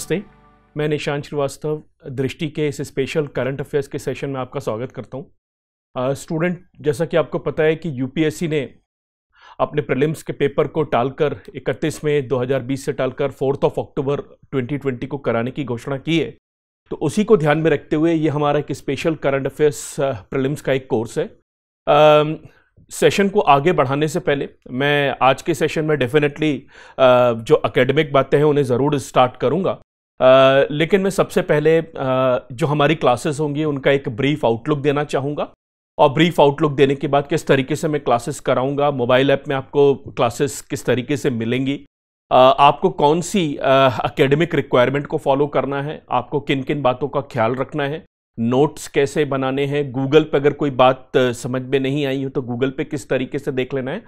नमस्ते मैं निशांत श्रीवास्तव दृष्टि के इस स्पेशल करंट अफेयर्स के सेशन में आपका स्वागत करता हूँ स्टूडेंट जैसा कि आपको पता है कि यूपीएससी ने अपने प्रिलिम्स के पेपर को टालकर 31 मई 2020 से टालकर फोर्थ ऑफ अक्टूबर 2020 को कराने की घोषणा की है तो उसी को ध्यान में रखते हुए ये हमारा एक स्पेशल करंट अफेयर्स प्रिलिम्स का एक कोर्स है uh, सेशन को आगे बढ़ाने से पहले मैं आज के सेशन में डेफिनेटली जो एकेडमिक बातें हैं उन्हें ज़रूर स्टार्ट करूँगा लेकिन मैं सबसे पहले आ, जो हमारी क्लासेस होंगी उनका एक ब्रीफ आउटलुक देना चाहूँगा और ब्रीफ आउटलुक देने के बाद किस तरीके से मैं क्लासेस कराऊँगा मोबाइल ऐप में आपको क्लासेस किस तरीके से मिलेंगी आ, आपको कौन सी एकेडमिक रिक्वायरमेंट को फॉलो करना है आपको किन किन बातों का ख्याल रखना है नोट्स कैसे बनाने हैं गूगल पे अगर कोई बात समझ में नहीं आई हो तो गूगल पे किस तरीके से देख लेना है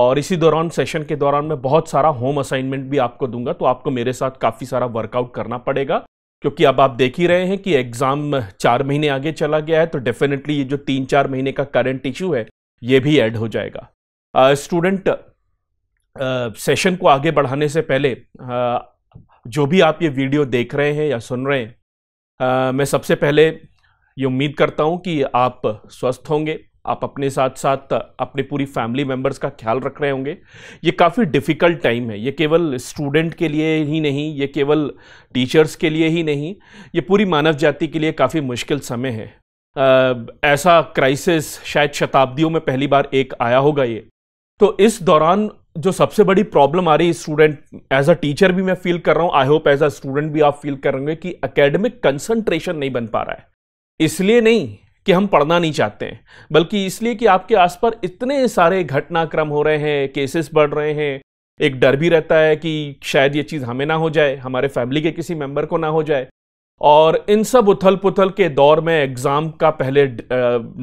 और इसी दौरान सेशन के दौरान मैं बहुत सारा होम असाइनमेंट भी आपको दूंगा तो आपको मेरे साथ काफ़ी सारा वर्कआउट करना पड़ेगा क्योंकि अब आप देख ही रहे हैं कि एग्ज़ाम चार महीने आगे चला गया है तो डेफिनेटली ये जो तीन चार महीने का करंट इशू है ये भी ऐड हो जाएगा स्टूडेंट सेशन को आगे बढ़ाने से पहले जो भी आप ये वीडियो देख रहे हैं या सुन रहे हैं आ, मैं सबसे पहले ये उम्मीद करता हूँ कि आप स्वस्थ होंगे आप अपने साथ साथ अपने पूरी फैमिली मेम्बर्स का ख्याल रख रहे होंगे ये काफ़ी डिफ़िकल्ट टाइम है ये केवल स्टूडेंट के लिए ही नहीं ये केवल टीचर्स के लिए ही नहीं ये पूरी मानव जाति के लिए काफ़ी मुश्किल समय है आ, ऐसा क्राइसिस शायद शताब्दियों में पहली बार एक आया होगा ये तो इस दौरान जो सबसे बड़ी प्रॉब्लम आ रही है स्टूडेंट एज अ टीचर भी मैं फील कर रहा हूँ I hope as a student भी आप फील करेंगे कि अकेडमिक कंसंट्रेशन नहीं बन पा रहा है इसलिए नहीं कि हम पढ़ना नहीं चाहते हैं बल्कि इसलिए कि आपके आस पर इतने सारे घटनाक्रम हो रहे हैं केसेस बढ़ रहे हैं एक डर भी रहता है कि शायद ये चीज़ हमें ना हो जाए हमारे फैमिली के किसी मेंबर को ना हो जाए और इन सब उथल पुथल के दौर में एग्ज़ाम का पहले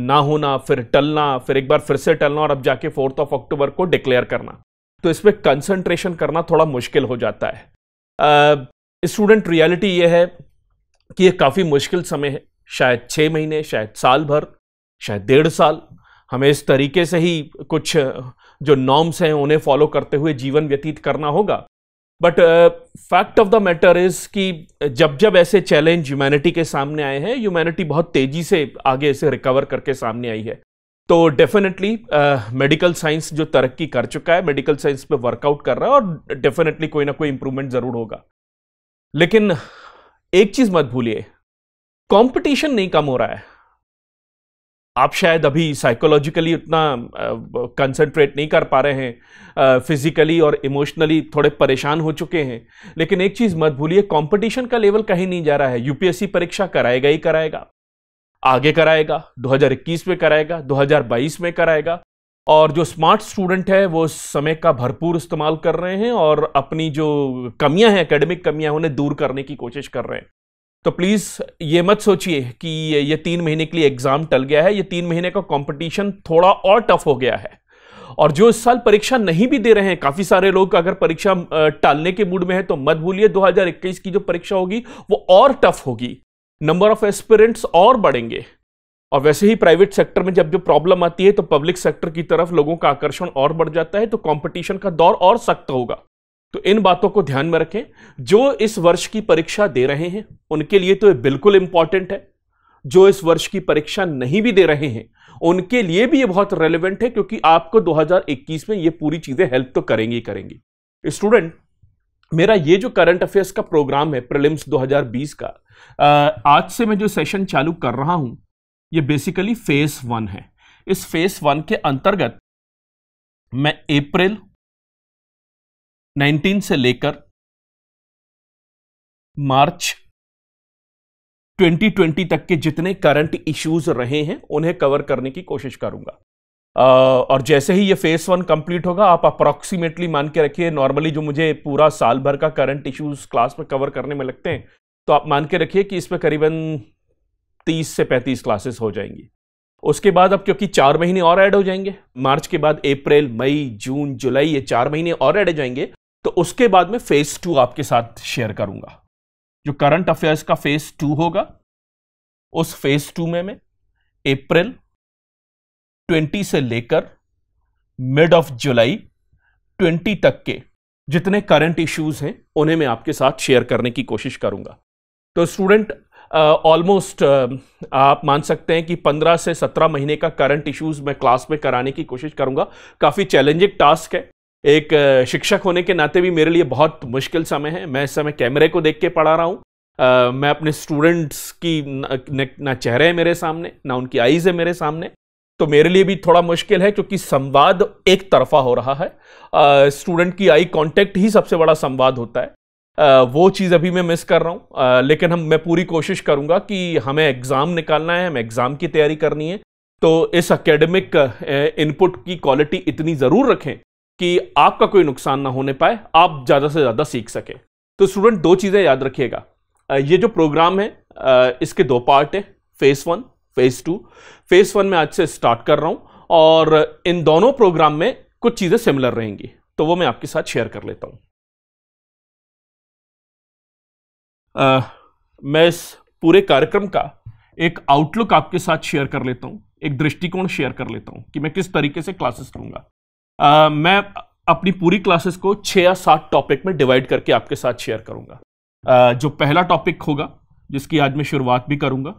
ना होना फिर टलना फिर एक बार फिर से टलना और अब जाके फोर्थ ऑफ अक्टूबर को डिक्लेयर करना तो पर कंसंट्रेशन करना थोड़ा मुश्किल हो जाता है स्टूडेंट रियलिटी ये है कि ये काफ़ी मुश्किल समय है शायद छः महीने शायद साल भर शायद डेढ़ साल हमें इस तरीके से ही कुछ जो नॉर्म्स हैं उन्हें फॉलो करते हुए जीवन व्यतीत करना होगा but fact of the matter is कि जब जब ऐसे चैलेंज ह्यूमैनिटी के सामने आए हैं ह्यूमैनिटी बहुत तेज़ी से आगे इसे रिकवर करके सामने आई है तो डेफिनेटली मेडिकल साइंस जो तरक्की कर चुका है मेडिकल साइंस पे वर्कआउट कर रहा है और डेफिनेटली कोई ना कोई इंप्रूवमेंट जरूर होगा लेकिन एक चीज मत भूलिए कंपटीशन नहीं कम हो रहा है आप शायद अभी साइकोलॉजिकली उतना कंसंट्रेट uh, नहीं कर पा रहे हैं फिजिकली uh, और इमोशनली थोड़े परेशान हो चुके हैं लेकिन एक चीज़ मत भूलिए कंपटीशन का लेवल कहीं नहीं जा रहा है यूपीएससी परीक्षा कराएगा ही कराएगा आगे कराएगा 2021 में कराएगा 2022 में कराएगा और जो स्मार्ट स्टूडेंट है वो समय का भरपूर इस्तेमाल कर रहे हैं और अपनी जो कमियां हैं एकेडमिक कमियां उन्हें दूर करने की कोशिश कर रहे हैं तो प्लीज़ ये मत सोचिए कि ये तीन महीने के लिए एग्ज़ाम टल गया है ये तीन महीने का कॉम्पिटिशन थोड़ा और टफ हो गया है और जो इस साल परीक्षा नहीं भी दे रहे हैं काफ़ी सारे लोग अगर परीक्षा टालने के मूड में है तो मत भूलिए 2021 की जो परीक्षा होगी वो और टफ होगी नंबर ऑफ एस्पिरेंट्स और बढ़ेंगे और वैसे ही प्राइवेट सेक्टर में जब जो प्रॉब्लम आती है तो पब्लिक सेक्टर की तरफ लोगों का आकर्षण और बढ़ जाता है तो कंपटीशन का दौर और सख्त होगा तो इन बातों को ध्यान में रखें जो इस वर्ष की परीक्षा दे रहे हैं उनके लिए तो ये बिल्कुल इंपॉर्टेंट है जो इस वर्ष की परीक्षा नहीं भी दे रहे हैं उनके लिए भी ये बहुत रेलिवेंट है क्योंकि आपको 2021 में ये पूरी चीज़ें हेल्प तो करेंगी करेंगी स्टूडेंट मेरा ये जो करंट अफेयर्स का प्रोग्राम है प्रिलिम्स 2020 का आज से मैं जो सेशन चालू कर रहा हूँ ये बेसिकली फेज वन है इस फेज वन के अंतर्गत मैं अप्रैल 19 से लेकर मार्च 2020 तक के जितने करंट इश्यूज रहे हैं उन्हें कवर करने की कोशिश करूंगा और जैसे ही ये फेस वन कंप्लीट होगा आप अप्रॉक्सीमेटली मान के रखिए नॉर्मली जो मुझे पूरा साल भर का करंट इश्यूज क्लास में कवर करने में लगते हैं तो आप मान के रखिए कि इसमें करीबन 30 से 35 क्लासेस हो जाएंगी उसके बाद अब क्योंकि चार महीने और ऐड हो जाएंगे मार्च के बाद अप्रैल मई जून जुलाई ये चार महीने और ऐड हो जाएंगे तो उसके बाद में फेज टू आपके साथ शेयर करूंगा जो करंट अफेयर्स का फेज टू होगा उस फेज टू में मैं अप्रैल 20 से लेकर मिड ऑफ जुलाई 20 तक के जितने करंट इश्यूज हैं उन्हें मैं आपके साथ शेयर करने की कोशिश करूंगा तो स्टूडेंट ऑलमोस्ट uh, uh, आप मान सकते हैं कि 15 से 17 महीने का करंट इश्यूज मैं क्लास में कराने की कोशिश करूंगा काफ़ी चैलेंजिंग टास्क है एक uh, शिक्षक होने के नाते भी मेरे लिए बहुत मुश्किल समय है मैं इस समय कैमरे को देख के पढ़ा रहा हूँ मैं अपने स्टूडेंट्स की ना, ना चेहरे है मेरे सामने ना उनकी आईज है मेरे सामने तो मेरे लिए भी थोड़ा मुश्किल है क्योंकि संवाद एक तरफा हो रहा है स्टूडेंट की आई कांटेक्ट ही सबसे बड़ा संवाद होता है आ, वो चीज़ अभी मैं मिस कर रहा हूँ लेकिन हम मैं पूरी कोशिश करूँगा कि हमें एग्ज़ाम निकालना है हमें एग्ज़ाम की तैयारी करनी है तो इस अकेडमिक इनपुट की क्वालिटी इतनी ज़रूर रखें कि आपका कोई नुकसान ना होने पाए आप ज़्यादा से ज़्यादा सीख सकें तो स्टूडेंट दो चीज़ें याद रखिएगा ये जो प्रोग्राम है इसके दो पार्ट हैं phase one phase two phase one में आज से स्टार्ट कर रहा हूं और इन दोनों प्रोग्राम में कुछ चीज़ें सिमिलर रहेंगी तो वो मैं आपके साथ शेयर कर लेता हूँ मैं इस पूरे कार्यक्रम का एक आउटलुक आपके साथ शेयर कर लेता हूँ एक दृष्टिकोण शेयर कर लेता हूं कि मैं किस तरीके से क्लासेस लूँगा मैं अपनी पूरी क्लासेस को छह या सात टॉपिक में डिवाइड करके आपके साथ शेयर करूँगा जो पहला टॉपिक होगा जिसकी आज मैं शुरुआत भी करूँगा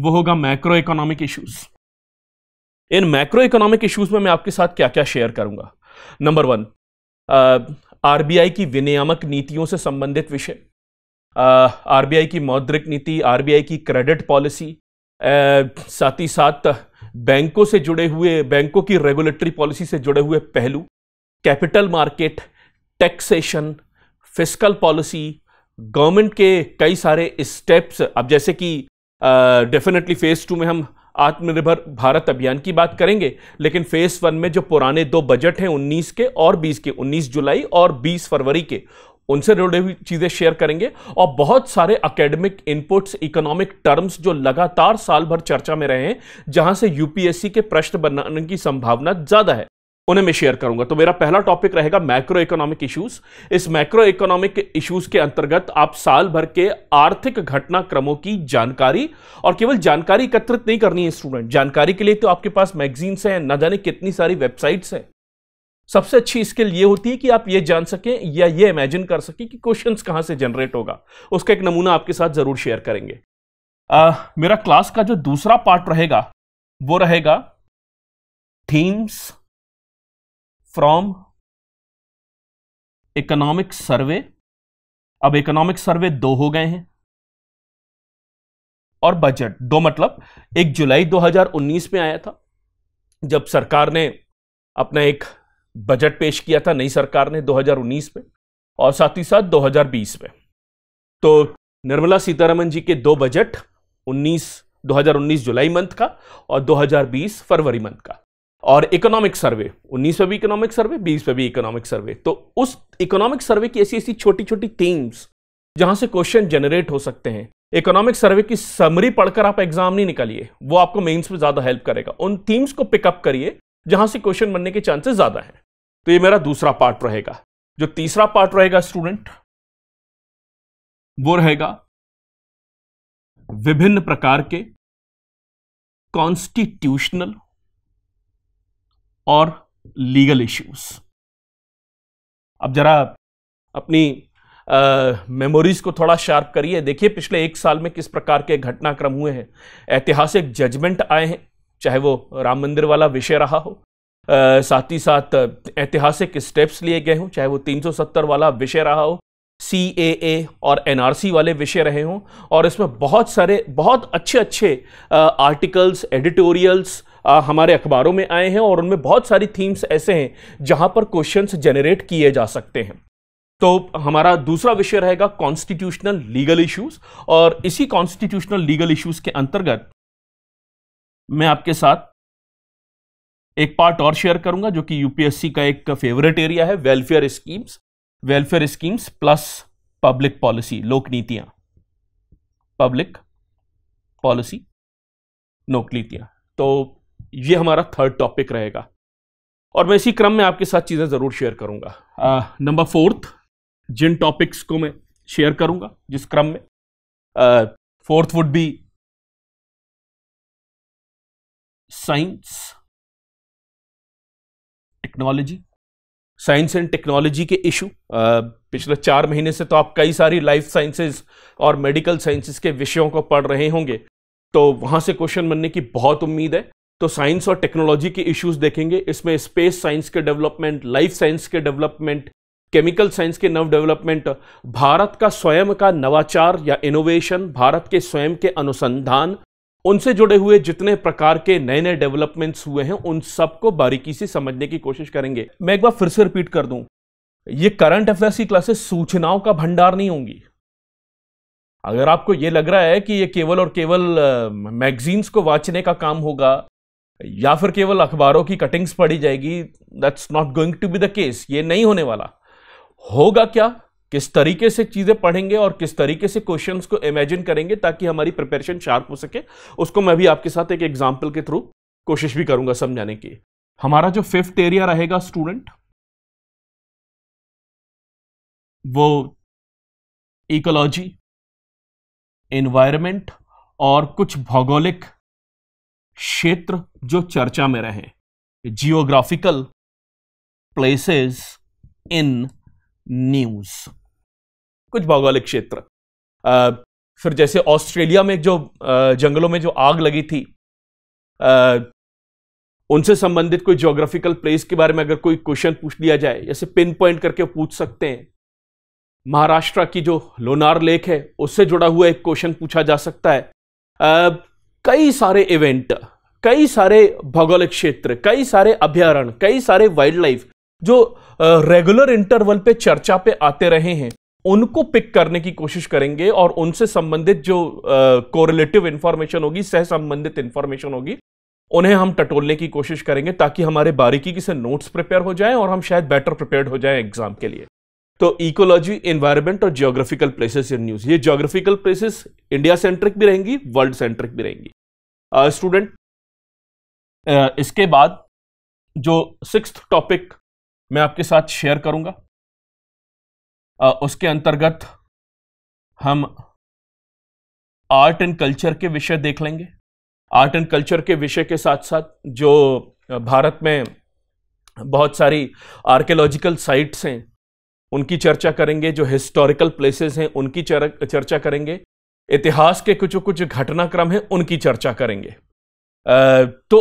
वो होगा मैक्रो इकोनॉमिक इश्यूज इन मैक्रो इकोनॉमिक इश्यूज में मैं आपके साथ क्या क्या शेयर करूंगा नंबर वन आरबीआई की विनियामक नीतियों से संबंधित विषय आरबीआई की मौद्रिक नीति आरबीआई की क्रेडिट पॉलिसी साथ ही साथ बैंकों से जुड़े हुए बैंकों की रेगुलेटरी पॉलिसी से जुड़े हुए पहलू capital market taxation fiscal policy government के कई सारे स्टेप्स अब जैसे कि डेफिनेटली फेज़ टू में हम आत्मनिर्भर भारत अभियान की बात करेंगे लेकिन फेज़ वन में जो पुराने दो बजट हैं 19 के और 20 के 19 जुलाई और 20 फरवरी के उनसे जुड़े हुई चीज़ें शेयर करेंगे और बहुत सारे एकेडमिक इनपुट्स इकोनॉमिक टर्म्स जो लगातार साल भर चर्चा में रहे हैं जहां से यूपीएससी के प्रश्न बनाने की संभावना ज़्यादा है उन्हें मैं शेयर करूंगा तो मेरा पहला टॉपिक रहेगा मैक्रो इकोनॉमिक इश्यूज इस मैक्रो इकोनॉमिक इश्यूज के अंतर्गत आप साल भर के आर्थिक घटनाक्रमों की जानकारी और केवल जानकारी एकत्रित नहीं करनी है स्टूडेंट जानकारी के लिए तो आपके पास मैगजीन्स हैं ना जाने कितनी सारी वेबसाइट्स हैं सबसे अच्छी स्किल ये होती है कि आप ये जान सकें या ये इमेजिन कर सकें कि क्वेश्चन कहां से जनरेट होगा उसका एक नमूना आपके साथ जरूर शेयर करेंगे आ, मेरा क्लास का जो दूसरा पार्ट रहेगा वो रहेगा थीम्स फ्रॉम इकोनॉमिक सर्वे अब इकोनॉमिक सर्वे दो हो गए हैं और बजट दो मतलब एक जुलाई 2019 में आया था जब सरकार ने अपना एक बजट पेश किया था नई सरकार ने 2019 में और साथ ही साथ 2020 में तो निर्मला सीतारमन जी के दो बजट 19 2019 जुलाई मंथ का और 2020 फरवरी मंथ का और इकोनॉमिक सर्वे उन्नीसवें भी इकोनॉमिक सर्वे बीसवें भी इकोनॉमिक सर्वे तो उस इकोनॉमिक सर्वे की ऐसी ऐसी छोटी छोटी थीम्स जहां से क्वेश्चन जनरेट हो सकते हैं इकोनॉमिक सर्वे की समरी पढ़कर आप एग्जाम नहीं निकालिए वो आपको मेंस में ज्यादा हेल्प करेगा उन थीम्स को पिकअप करिए जहां से क्वेश्चन बनने के चांसेस ज्यादा हैं तो ये मेरा दूसरा पार्ट रहेगा जो तीसरा पार्ट रहेगा स्टूडेंट वो रहेगा विभिन्न प्रकार के कॉन्स्टिट्यूशनल और लीगल इश्यूज अब जरा अपनी मेमोरीज को थोड़ा शार्प करिए देखिए पिछले एक साल में किस प्रकार के घटनाक्रम हुए हैं ऐतिहासिक जजमेंट आए हैं चाहे वो राम मंदिर वाला विषय रहा हो आ, साथ ही साथ ऐतिहासिक स्टेप्स लिए गए हों चाहे वो 370 वाला विषय रहा हो सी ए ए और एन आर सी वाले विषय रहे हों और इसमें बहुत सारे बहुत अच्छे अच्छे आर्टिकल्स एडिटोरियल्स आ, हमारे अखबारों में आए हैं और उनमें बहुत सारी थीम्स ऐसे हैं जहां पर क्वेश्चंस जनरेट किए जा सकते हैं तो हमारा दूसरा विषय रहेगा कॉन्स्टिट्यूशनल लीगल इश्यूज और इसी कॉन्स्टिट्यूशनल लीगल इश्यूज के अंतर्गत मैं आपके साथ एक पार्ट और शेयर करूंगा जो कि यूपीएससी का एक फेवरेट एरिया है welfare schemes welfare schemes plus public policy लोक नीतियां पब्लिक पॉलिसी लोक नीतियां तो ये हमारा थर्ड टॉपिक रहेगा और मैं इसी क्रम में आपके साथ चीज़ें ज़रूर शेयर करूंगा नंबर फोर्थ जिन टॉपिक्स को मैं शेयर करूंगा जिस क्रम में fourth would be science technology science and technology के इशू पिछले चार महीने से तो आप कई सारी लाइफ साइंसेज और मेडिकल साइंसेज के विषयों को पढ़ रहे होंगे तो वहां से क्वेश्चन बनने की बहुत उम्मीद है तो साइंस और टेक्नोलॉजी के इश्यूज देखेंगे इसमें स्पेस साइंस के डेवलपमेंट लाइफ साइंस के डेवलपमेंट केमिकल साइंस के नव डेवलपमेंट भारत का स्वयं का नवाचार या इनोवेशन भारत के स्वयं के अनुसंधान उनसे जुड़े हुए जितने प्रकार के नए नए डेवलपमेंट्स हुए हैं उन सबको बारीकी से समझने की कोशिश करेंगे मैं एक बार फिर से रिपीट कर दूं ये करंट अफेयर्स की क्लासेस सूचनाओं का भंडार नहीं होंगी अगर आपको ये लग रहा है कि ये केवल और केवल मैगजीन्स को वाचने का काम होगा या फिर केवल अखबारों की कटिंग्स पढ़ी जाएगी that's not going to be the case ये नहीं होने वाला होगा क्या किस तरीके से चीज़ें पढ़ेंगे और किस तरीके से क्वेश्चंस को इमेजिन करेंगे ताकि हमारी प्रिपरेशन शार्प हो सके उसको मैं भी आपके साथ एक एग्जाम्पल के थ्रू कोशिश भी करूंगा समझाने की हमारा जो फिफ्थ एरिया रहेगा स्टूडेंट वो इकोलॉजी एनवायरमेंट और कुछ भौगोलिक क्षेत्र जो चर्चा में रहे जियोग्राफिकल प्लेसेस इन न्यूज कुछ भौगोलिक क्षेत्र फिर जैसे ऑस्ट्रेलिया में जो जंगलों में जो आग लगी थी उनसे संबंधित कोई जियोग्राफिकल प्लेस के बारे में अगर कोई क्वेश्चन पूछ लिया जाए जैसे पिन पॉइंट करके पूछ सकते हैं महाराष्ट्र की जो लोनार लेक है उससे जुड़ा हुआ एक क्वेश्चन पूछा जा सकता है आ, कई सारे इवेंट कई सारे भौगोलिक क्षेत्र कई सारे अभ्यारण कई सारे वाइल्ड लाइफ जो रेगुलर इंटरवल पे चर्चा पे आते रहे हैं उनको पिक करने की कोशिश करेंगे और उनसे संबंधित जो कोरिलेटिव इंफॉर्मेशन होगी सह संबंधित इंफॉर्मेशन होगी उन्हें हम टटोलने की कोशिश करेंगे ताकि हमारे बारीकी से नोट्स प्रिपेयर हो जाएं और हम शायद बेटर प्रिपेयर्ड हो जाएं एग्जाम के लिए तो इकोलॉजी इन्वायरमेंट और जियोग्राफिकल प्लेसेस इन न्यूज ये जियोग्राफिकल प्लेसेस इंडिया सेंट्रिक भी रहेंगी वर्ल्ड सेंट्रिक भी रहेंगी स्टूडेंट uh, इसके बाद जो सिक्स टॉपिक मैं आपके साथ शेयर करूंगा उसके अंतर्गत हम आर्ट एंड कल्चर के विषय देख लेंगे आर्ट एंड कल्चर के विषय के साथ साथ जो भारत में बहुत सारी आर्कियोलॉजिकल साइट्स हैं उनकी चर्चा करेंगे जो हिस्टोरिकल प्लेसेस हैं उनकी चर्चा करेंगे इतिहास के कुछ कुछ घटनाक्रम हैं उनकी चर्चा करेंगे तो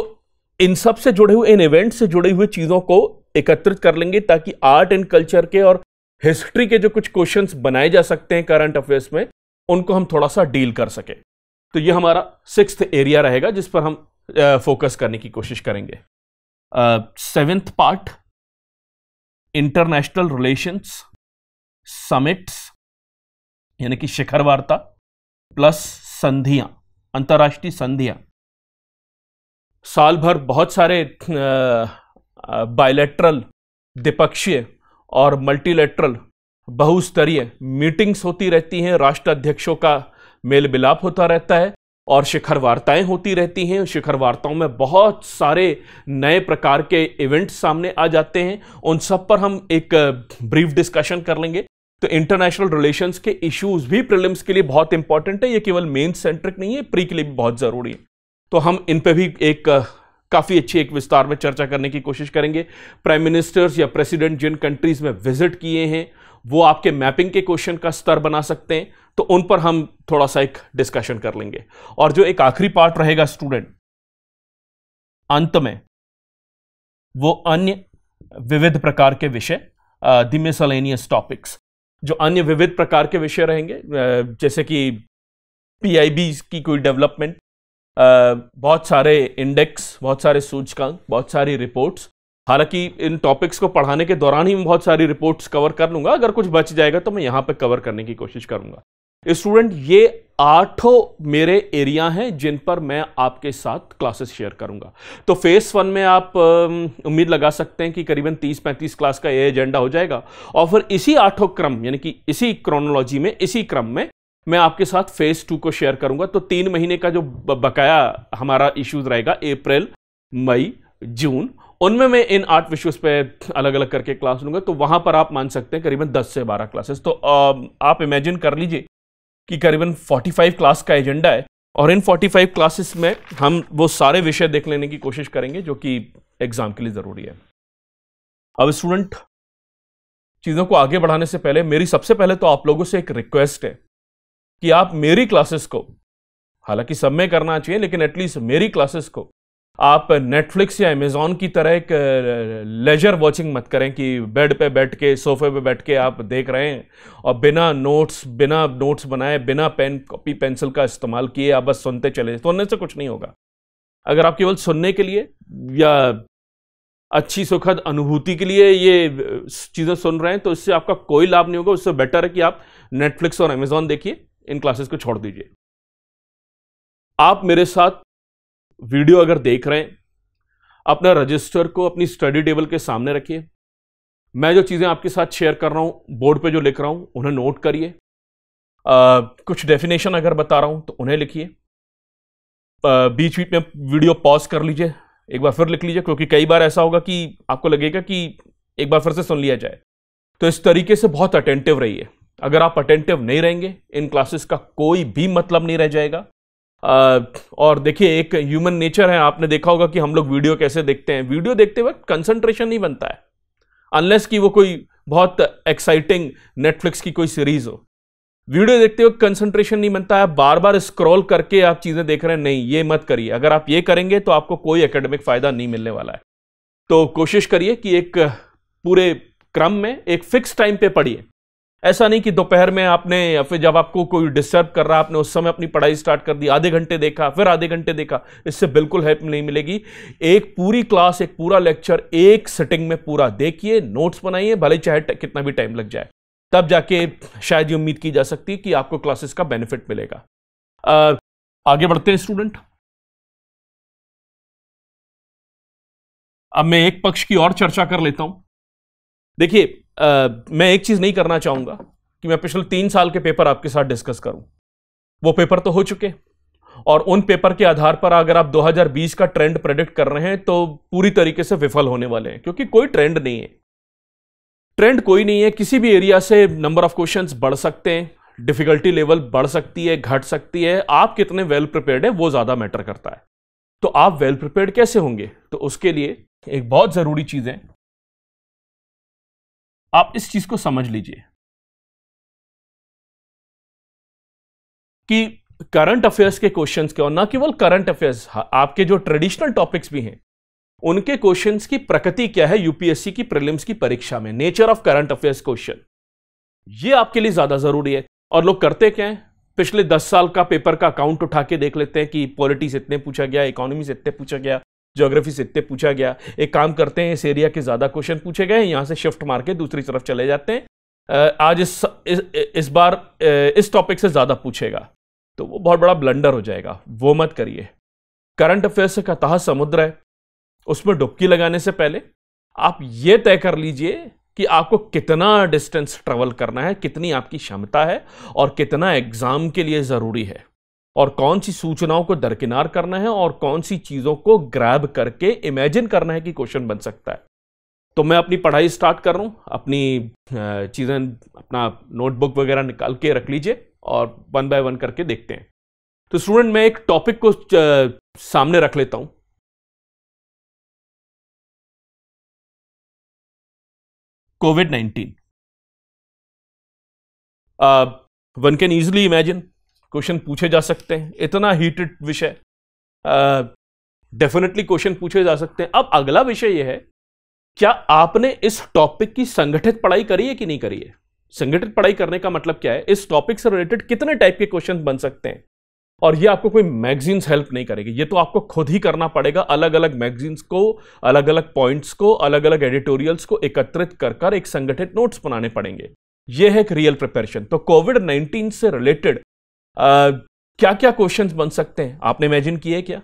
इन सब से जुड़े हुए इन इवेंट से जुड़े हुए चीज़ों को एकत्रित कर लेंगे ताकि आर्ट एंड कल्चर के और हिस्ट्री के जो कुछ क्वेश्चन बनाए जा सकते हैं करंट अफेयर्स में उनको हम थोड़ा सा डील कर सके तो ये हमारा सिक्स एरिया रहेगा जिस पर हम फोकस करने की कोशिश करेंगे seventh part international relations summits यानी कि शिखर वार्ता प्लस संधियां अंतर्राष्ट्रीय संधियां साल भर बहुत सारे बायलैटरल द्विपक्षीय और मल्टीलेटरल बहुस्तरीय मीटिंग्स होती रहती हैं राष्ट्र अध्यक्षों का मेल मिलाप होता रहता है और शिखर वार्ताएं होती रहती हैं शिखर वार्ताओं में बहुत सारे नए प्रकार के इवेंट्स सामने आ जाते हैं उन सब पर हम एक ब्रीफ डिस्कशन कर लेंगे तो इंटरनेशनल रिलेशंस के इश्यूज भी प्रिलिम्स के लिए बहुत इंपॉर्टेंट है ये केवल मेन सेंट्रिक नहीं है प्री के लिए भी बहुत ज़रूरी है तो हम इन पे भी एक काफ़ी अच्छी एक विस्तार में चर्चा करने की कोशिश करेंगे प्राइम मिनिस्टर्स या प्रेसिडेंट जिन कंट्रीज़ में विजिट किए हैं वो आपके मैपिंग के क्वेश्चन का स्तर बना सकते हैं तो उन पर हम थोड़ा सा एक डिस्कशन कर लेंगे और जो एक आखिरी पार्ट रहेगा स्टूडेंट अंत में वो अन्य विविध प्रकार के विषय दिमेसलेनियस टॉपिक्स जो अन्य विविध प्रकार के विषय रहेंगे जैसे कि पी की कोई डेवलपमेंट बहुत सारे इंडेक्स बहुत सारे सूचकांक बहुत सारी रिपोर्ट्स हालांकि इन टॉपिक्स को पढ़ाने के दौरान ही मैं बहुत सारी रिपोर्ट्स कवर कर लूंगा अगर कुछ बच जाएगा तो मैं यहाँ पे कवर करने की कोशिश करूंगा स्टूडेंट ये आठों मेरे एरिया हैं जिन पर मैं आपके साथ क्लासेस शेयर करूंगा तो फेस वन में आप उम्मीद लगा सकते हैं कि करीबन 30-35 क्लास का ये एजेंडा हो जाएगा और फिर इसी आठों क्रम यानी कि इसी क्रोनोलॉजी में इसी क्रम में मैं आपके साथ फेज़ टू को शेयर करूंगा तो तीन महीने का जो बकाया हमारा इश्यूज रहेगा अप्रैल मई जून उनमें मैं इन आठ विश्यूज पे अलग अलग करके क्लास लूंगा तो वहां पर आप मान सकते हैं करीबन 10 से 12 क्लासेस तो आप इमेजिन कर लीजिए कि करीबन 45 क्लास का एजेंडा है और इन 45 क्लासेस में हम वो सारे विषय देख लेने की कोशिश करेंगे जो कि एग्ज़ाम के लिए ज़रूरी है अब स्टूडेंट चीज़ों को आगे बढ़ाने से पहले मेरी सबसे पहले तो आप लोगों से एक रिक्वेस्ट है कि आप मेरी क्लासेस को हालांकि सब में करना चाहिए लेकिन एटलीस्ट मेरी क्लासेस को आप नेटफ्लिक्स या अमेजोन की तरह एक लेजर वॉचिंग मत करें कि बेड पे बैठ के सोफे पे बैठ के आप देख रहे हैं और बिना नोट्स बिना नोट्स बनाए बिना पेन कॉपी पेंसिल का इस्तेमाल किए आप बस सुनते चले सुनने तो से कुछ नहीं होगा अगर आप केवल सुनने के लिए या अच्छी सुखद अनुभूति के लिए ये चीज़ें सुन रहे हैं तो इससे आपका कोई लाभ नहीं होगा उससे बेटर है कि आप नेटफ्लिक्स और अमेजोन देखिए इन क्लासेस को छोड़ दीजिए आप मेरे साथ वीडियो अगर देख रहे हैं अपना रजिस्टर को अपनी स्टडी टेबल के सामने रखिए मैं जो चीज़ें आपके साथ शेयर कर रहा हूँ बोर्ड पे जो लिख रहा हूँ उन्हें नोट करिए कुछ डेफिनेशन अगर बता रहा हूँ तो उन्हें लिखिए बीच बीच में वीडियो पॉज कर लीजिए एक बार फिर लिख लीजिए क्योंकि कई बार ऐसा होगा कि आपको लगेगा कि एक बार फिर से सुन लिया जाए तो इस तरीके से बहुत अटेंटिव रहिए अगर आप अटेंटिव नहीं रहेंगे इन क्लासेस का कोई भी मतलब नहीं रह जाएगा आ, और देखिए एक ह्यूमन नेचर है आपने देखा होगा कि हम लोग वीडियो कैसे देखते हैं वीडियो देखते वक्त कंसंट्रेशन नहीं बनता है अनलेस कि वो कोई बहुत एक्साइटिंग नेटफ्लिक्स की कोई सीरीज हो वीडियो देखते वक्त कंसंट्रेशन नहीं बनता है बार बार स्क्रॉल करके आप चीज़ें देख रहे हैं नहीं ये मत करिए अगर आप ये करेंगे तो आपको कोई एकेडमिक फ़ायदा नहीं मिलने वाला है तो कोशिश करिए कि एक पूरे क्रम में एक फिक्स टाइम पे पढ़िए ऐसा नहीं कि दोपहर में आपने या फिर जब आपको कोई डिस्टर्ब कर रहा आपने उस समय अपनी पढ़ाई स्टार्ट कर दी आधे घंटे देखा फिर आधे घंटे देखा इससे बिल्कुल हेल्प नहीं मिलेगी एक पूरी क्लास एक पूरा लेक्चर एक सेटिंग में पूरा देखिए नोट्स बनाइए भले चाहे कितना भी टाइम लग जाए तब जाके शायद ये उम्मीद की जा सकती है कि आपको क्लासेस का बेनिफिट मिलेगा आगे बढ़ते हैं स्टूडेंट अब मैं एक पक्ष की और चर्चा कर लेता हूं देखिए मैं एक चीज़ नहीं करना चाहूंगा कि मैं पिछले तीन साल के पेपर आपके साथ डिस्कस करूं वो पेपर तो हो चुके और उन पेपर के आधार पर अगर आप 2020 का ट्रेंड प्रेडिक्ट कर रहे हैं तो पूरी तरीके से विफल होने वाले हैं क्योंकि कोई ट्रेंड नहीं है ट्रेंड कोई नहीं है किसी भी एरिया से नंबर ऑफ क्वेश्चन बढ़ सकते हैं डिफिकल्टी लेवल बढ़ सकती है घट सकती है आप कितने वेल प्रिपेयर्ड है वो ज़्यादा मैटर करता है तो आप वेल प्रिपेयर्ड कैसे होंगे तो उसके लिए एक बहुत ज़रूरी चीज़ है आप इस चीज को समझ लीजिए कि करंट अफेयर्स के क्वेश्चंस के और ना केवल करंट अफेयर्स हाँ, आपके जो ट्रेडिशनल टॉपिक्स भी हैं उनके क्वेश्चंस की प्रकृति क्या है यूपीएससी की प्रीलिम्स की परीक्षा में nature of current affairs question ये आपके लिए ज्यादा जरूरी है और लोग करते क्या है पिछले दस साल का पेपर का अकाउंट उठा के देख लेते हैं कि पॉलिटिक्स इतने पूछा गया इकोनॉमी से इतने पूछा गया ज्योग्राफी से इतने पूछा गया एक काम करते हैं इस एरिया के ज़्यादा क्वेश्चन पूछे गए यहाँ से शिफ्ट मार के दूसरी तरफ चले जाते हैं आज इस इस, इस बार इस टॉपिक से ज़्यादा पूछेगा तो वो बहुत बड़ा ब्लंडर हो जाएगा वो मत करिए करंट अफेयर्स का तह समुद्र है उसमें डुबकी लगाने से पहले आप ये तय कर लीजिए कि आपको कितना डिस्टेंस ट्रेवल करना है कितनी आपकी क्षमता है और कितना एग्ज़ाम के लिए ज़रूरी है और कौन सी सूचनाओं को दरकिनार करना है और कौन सी चीज़ों को ग्रैब करके इमेजिन करना है कि क्वेश्चन बन सकता है तो मैं अपनी पढ़ाई स्टार्ट कर रहा हूं अपनी चीज़ें अपना नोटबुक वगैरह निकाल के रख लीजिए और वन बाय वन करके देखते हैं तो स्टूडेंट मैं एक टॉपिक को सामने रख लेता हूं COVID nineteen one can easily imagine question पूछे जा सकते हैं इतना हीटेड विषय डेफिनेटली क्वेश्चन पूछे जा सकते हैं अब अगला विषय यह है क्या आपने इस टॉपिक की संगठित पढ़ाई करी है कि नहीं करी है संगठित पढ़ाई करने का मतलब क्या है इस टॉपिक से रिलेटेड कितने टाइप के क्वेश्चन बन सकते हैं और ये आपको कोई मैगजीन्स हेल्प नहीं करेगी ये तो आपको खुद ही करना पड़ेगा अलग अलग मैगजीन्स को अलग अलग पॉइंट्स को अलग अलग एडिटोरियल्स को एकत्रित कर कर एक संगठित नोट्स बनाने पड़ेंगे ये है एक रियल प्रिपरेशन तो कोविड 19 से रिलेटेड क्या क्या क्वेश्चन बन सकते हैं आपने इमेजिन किए क्या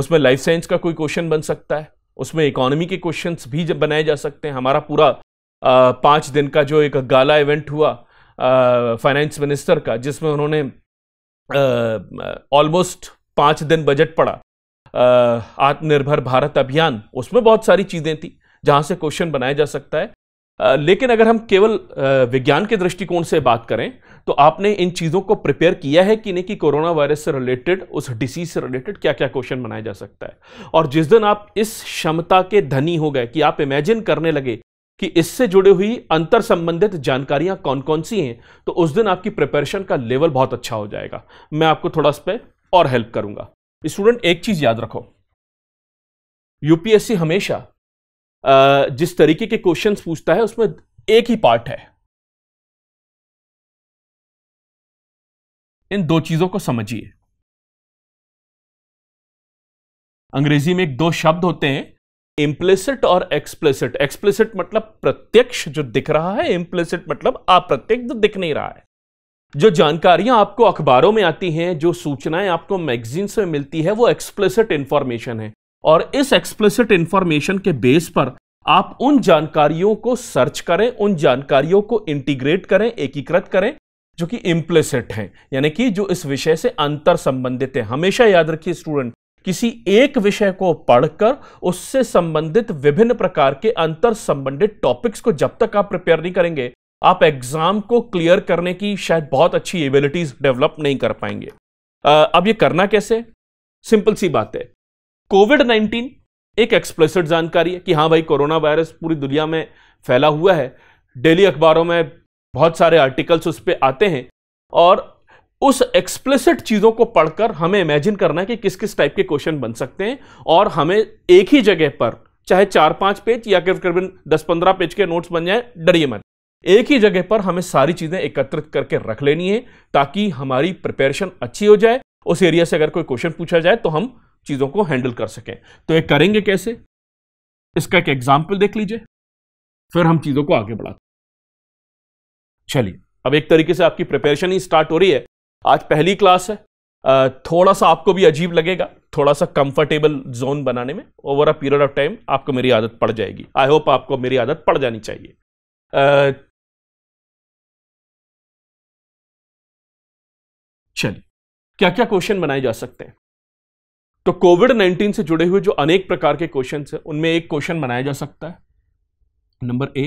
उसमें लाइफ साइंस का कोई क्वेश्चन बन सकता है उसमें इकोनॉमी के क्वेश्चन भी जब बनाए जा सकते हैं हमारा पूरा पांच दिन का जो एक गाला इवेंट हुआ फाइनेंस मिनिस्टर का जिसमें उन्होंने ऑलमोस्ट पांच दिन बजट पड़ा आत्मनिर्भर भारत अभियान उसमें बहुत सारी चीज़ें थी जहां से क्वेश्चन बनाया जा सकता है आ, लेकिन अगर हम केवल विज्ञान के दृष्टिकोण से बात करें तो आपने इन चीज़ों को प्रिपेयर किया है कि नहीं कि कोरोना वायरस से रिलेटेड उस डिसीज से रिलेटेड क्या क्या क्वेश्चन बनाया जा सकता है और जिस दिन आप इस क्षमता के धनी हो गए कि आप इमेजिन करने लगे कि इससे जुड़ी हुई अंतर संबंधित जानकारियां कौन कौन सी हैं तो उस दिन आपकी प्रिपरेशन का लेवल बहुत अच्छा हो जाएगा मैं आपको थोड़ा इस पर और हेल्प करूंगा स्टूडेंट एक चीज़ याद रखो यूपीएससी हमेशा जिस तरीके के क्वेश्चन पूछता है उसमें एक ही पार्ट है इन दो चीजों को समझिए अंग्रेजी में एक दो शब्द होते हैं इम्प्लिसिट और एक्सप्लिसिट एक्सप्लिसिट मतलब प्रत्यक्ष जो दिख रहा है इम्प्लिसिट मतलब अप्रत्यक्ष जो दिख नहीं रहा है जो जानकारियां आपको अखबारों में आती हैं जो सूचनाएं आपको मैगजीन में मिलती है वो एक्सप्लिसिट इंफॉर्मेशन है और इस एक्सप्लिसिट इंफॉर्मेशन के बेस पर आप उन जानकारियों को सर्च करें उन जानकारियों को इंटीग्रेट करें एकीकृत करें जो कि इम्प्लिसिट हैं यानी कि जो इस विषय से अंतर संबंधित है हमेशा याद रखिए स्टूडेंट किसी एक विषय को पढ़कर उससे संबंधित विभिन्न प्रकार के अंतर संबंधित टॉपिक्स को जब तक आप प्रिपेयर नहीं करेंगे आप एग्जाम को क्लियर करने की शायद बहुत अच्छी एबिलिटीज डेवलप नहीं कर पाएंगे अब ये करना कैसे सिंपल सी बात है कोविड 19 एक एक्सप्लेसिड जानकारी है कि हाँ भाई कोरोना वायरस पूरी दुनिया में फैला हुआ है डेली अखबारों में बहुत सारे आर्टिकल्स उस पर आते हैं और उस एक्सप्लिसिट चीज़ों को पढ़कर हमें इमेजिन करना है कि किस किस टाइप के क्वेश्चन बन सकते हैं और हमें एक ही जगह पर चाहे चार पांच पेज या फिर करीबन दस पंद्रह पेज के नोट्स बन जाए डरिए मत एक ही जगह पर हमें सारी चीज़ें एकत्रित करके रख लेनी है ताकि हमारी प्रिपेरेशन अच्छी हो जाए उस एरिया से अगर कोई क्वेश्चन पूछा जाए तो हम चीज़ों को हैंडल कर सकें तो ये करेंगे कैसे इसका एक एग्जाम्पल देख लीजिए फिर हम चीज़ों को आगे बढ़ाते चलिए अब एक तरीके से आपकी प्रिपरेशन ही स्टार्ट हो रही है आज पहली क्लास है थोड़ा सा आपको भी अजीब लगेगा थोड़ा सा कंफर्टेबल जोन बनाने में over a period of time आपको मेरी आदत पड़ जाएगी आई होप आपको मेरी आदत पड़ जानी चाहिए चलिए क्या क्या क्वेश्चन बनाए जा सकते हैं तो कोविड 19 से जुड़े हुए जो अनेक प्रकार के क्वेश्चन हैं उनमें एक क्वेश्चन बनाया जा सकता है नंबर ए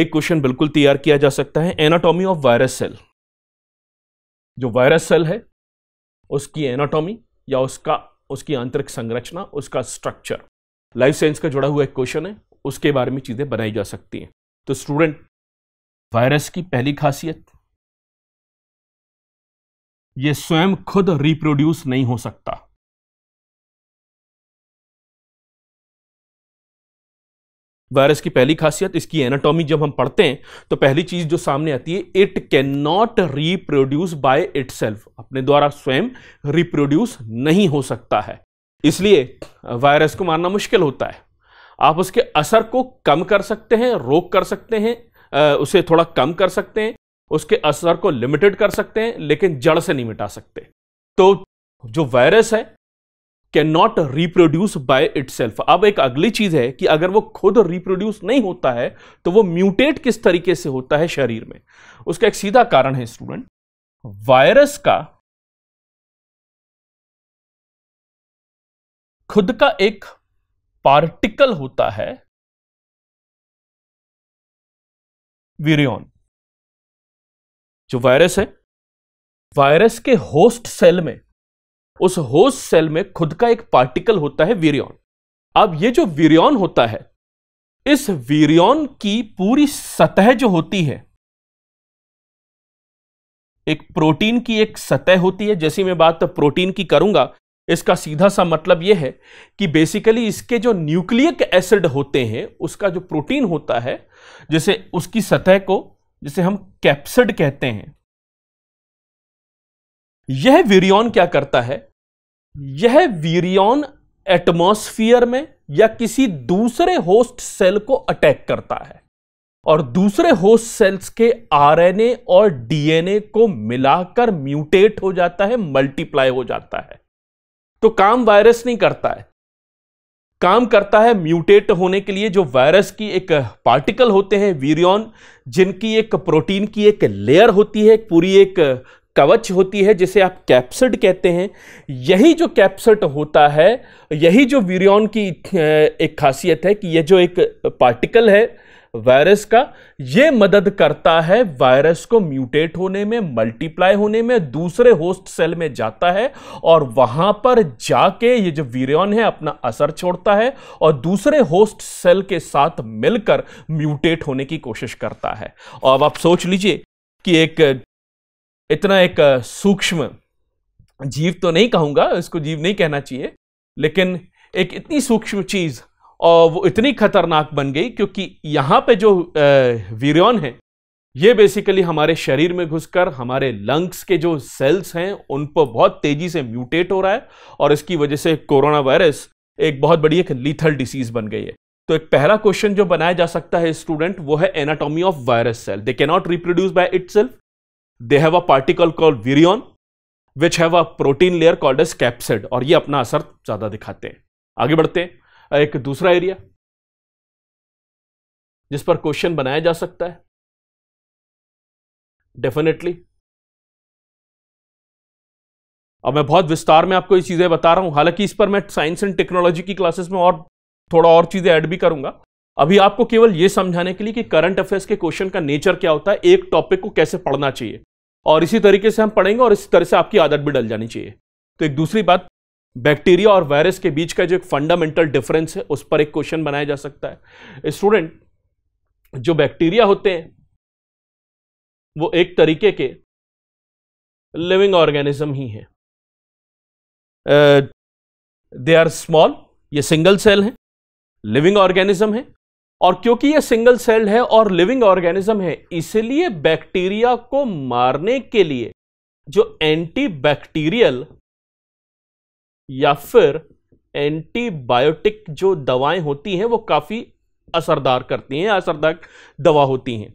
एक क्वेश्चन बिल्कुल तैयार किया जा सकता है एनाटॉमी ऑफ वायरस सेल जो वायरस सेल है उसकी एनाटॉमी या उसका उसकी आंतरिक संरचना उसका स्ट्रक्चर लाइफ साइंस का जुड़ा हुआ एक क्वेश्चन है उसके बारे में चीज़ें बनाई जा सकती हैं तो स्टूडेंट वायरस की पहली खासियत यह स्वयं खुद रिप्रोड्यूस नहीं हो सकता वायरस की पहली खासियत इसकी एनाटॉमी जब हम पढ़ते हैं तो पहली चीज जो सामने आती है it can not reproduce by it अपने द्वारा स्वयं रिप्रोड्यूस नहीं हो सकता है इसलिए वायरस को मारना मुश्किल होता है आप उसके असर को कम कर सकते हैं रोक कर सकते हैं उसे थोड़ा कम कर सकते हैं उसके असर को लिमिटेड कर सकते हैं लेकिन जड़ से नहीं मिटा सकते तो जो वायरस है can not reproduce by it अब एक अगली चीज है कि अगर वो खुद रिप्रोड्यूस नहीं होता है तो वो म्यूटेट किस तरीके से होता है शरीर में उसका एक सीधा कारण है स्टूडेंट वायरस का खुद का एक पार्टिकल होता है वीरियन जो वायरस है वायरस के होस्ट सेल में उस होस्ट सेल में खुद का एक पार्टिकल होता है वीरियॉन अब ये जो वीरियॉन होता है इस वीरियॉन की पूरी सतह जो होती है एक प्रोटीन की एक सतह होती है जैसी मैं बात प्रोटीन की करूंगा इसका सीधा सा मतलब यह है कि बेसिकली इसके जो न्यूक्लियक एसिड होते हैं उसका जो प्रोटीन होता है जैसे उसकी सतह को जिसे हम कैप्सिड कहते हैं यह वीरियन क्या करता है यह वीरियॉन एटमोस्फियर में या किसी दूसरे होस्ट सेल को अटैक करता है और दूसरे होस्ट सेल्स के आरएनए और डीएनए को मिलाकर म्यूटेट हो जाता है मल्टीप्लाई हो जाता है तो काम वायरस नहीं करता है काम करता है म्यूटेट होने के लिए जो वायरस की एक पार्टिकल होते हैं वीरियॉन जिनकी एक प्रोटीन की एक लेयर होती है पूरी एक कवच होती है जिसे आप कैप्सड कहते हैं यही जो कैप्सड होता है यही जो वीरियन की एक खासियत है कि यह जो एक पार्टिकल है वायरस का ये मदद करता है वायरस को म्यूटेट होने में मल्टीप्लाई होने में दूसरे होस्ट सेल में जाता है और वहां पर जाके ये जो वीरियन है अपना असर छोड़ता है और दूसरे होस्ट सेल के साथ मिलकर म्यूटेट होने की कोशिश करता है और अब आप सोच लीजिए कि एक इतना एक सूक्ष्म जीव तो नहीं कहूँगा इसको जीव नहीं कहना चाहिए लेकिन एक इतनी सूक्ष्म चीज़ और वो इतनी खतरनाक बन गई क्योंकि यहाँ पे जो वीरियन है ये बेसिकली हमारे शरीर में घुसकर हमारे लंग्स के जो सेल्स हैं उन पर बहुत तेजी से म्यूटेट हो रहा है और इसकी वजह से कोरोना वायरस एक बहुत बड़ी एक लीथल डिसीज बन गई है तो एक पहला क्वेश्चन जो बनाया जा सकता है स्टूडेंट वो है anatomy of virus cell they cannot reproduce by itself they have a particle called virion which have a protein layer called as capsid और ये अपना असर ज्यादा दिखाते हैं आगे बढ़ते हैं एक दूसरा एरिया जिस पर क्वेश्चन बनाया जा सकता है डेफिनेटली और मैं बहुत विस्तार में आपको ये चीज़ें बता रहा हूं हालांकि इस पर मैं साइंस एंड टेक्नोलॉजी की क्लासेस में और थोड़ा और चीज़ें ऐड भी करूंगा अभी आपको केवल यह समझाने के लिए कि करंट अफेयर्स के क्वेश्चन का नेचर क्या होता है एक टॉपिक को कैसे पढ़ना चाहिए और इसी तरीके से हम पढ़ेंगे और इस तरह से आपकी आदत भी डल जानी चाहिए तो एक दूसरी बात बैक्टीरिया और वायरस के बीच का जो एक फंडामेंटल डिफरेंस है उस पर एक क्वेश्चन बनाया जा सकता है स्टूडेंट जो बैक्टीरिया होते हैं वो एक तरीके के लिविंग ऑर्गेनिज्म ही है दे आर स्मॉल ये सिंगल सेल हैं लिविंग ऑर्गेनिज्म है और क्योंकि ये सिंगल सेल है और लिविंग ऑर्गेनिज्म है इसलिए बैक्टीरिया को मारने के लिए जो एंटी बैक्टीरियल या फिर एंटीबायोटिक जो दवाएं होती हैं वो काफ़ी असरदार करती हैं असरदार दवा होती हैं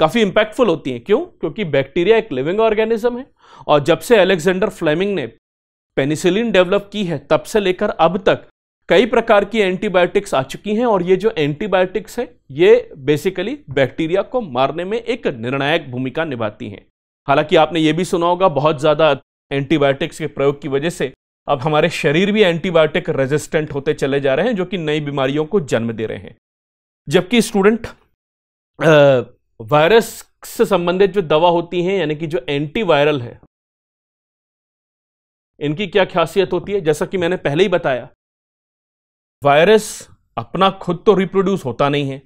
काफ़ी इंपैक्टफुल होती हैं क्यों क्योंकि बैक्टीरिया एक लिविंग ऑर्गेनिज्म है और जब से अलेक्जेंडर फ्लेमिंग ने पेनिसिलिन डेवलप की है तब से लेकर अब तक कई प्रकार की एंटीबायोटिक्स आ चुकी हैं और ये जो एंटीबायोटिक्स हैं ये बेसिकली बैक्टीरिया को मारने में एक निर्णायक भूमिका निभाती हैं हालांकि आपने ये भी सुना होगा बहुत ज़्यादा एंटीबायोटिक्स के प्रयोग की वजह से अब हमारे शरीर भी एंटीबायोटिक रेजिस्टेंट होते चले जा रहे हैं जो कि नई बीमारियों को जन्म दे रहे हैं जबकि स्टूडेंट वायरस से संबंधित जो दवा होती है यानी कि जो एंटीवायरल है इनकी क्या खासियत होती है जैसा कि मैंने पहले ही बताया वायरस अपना खुद तो रिप्रोड्यूस होता नहीं है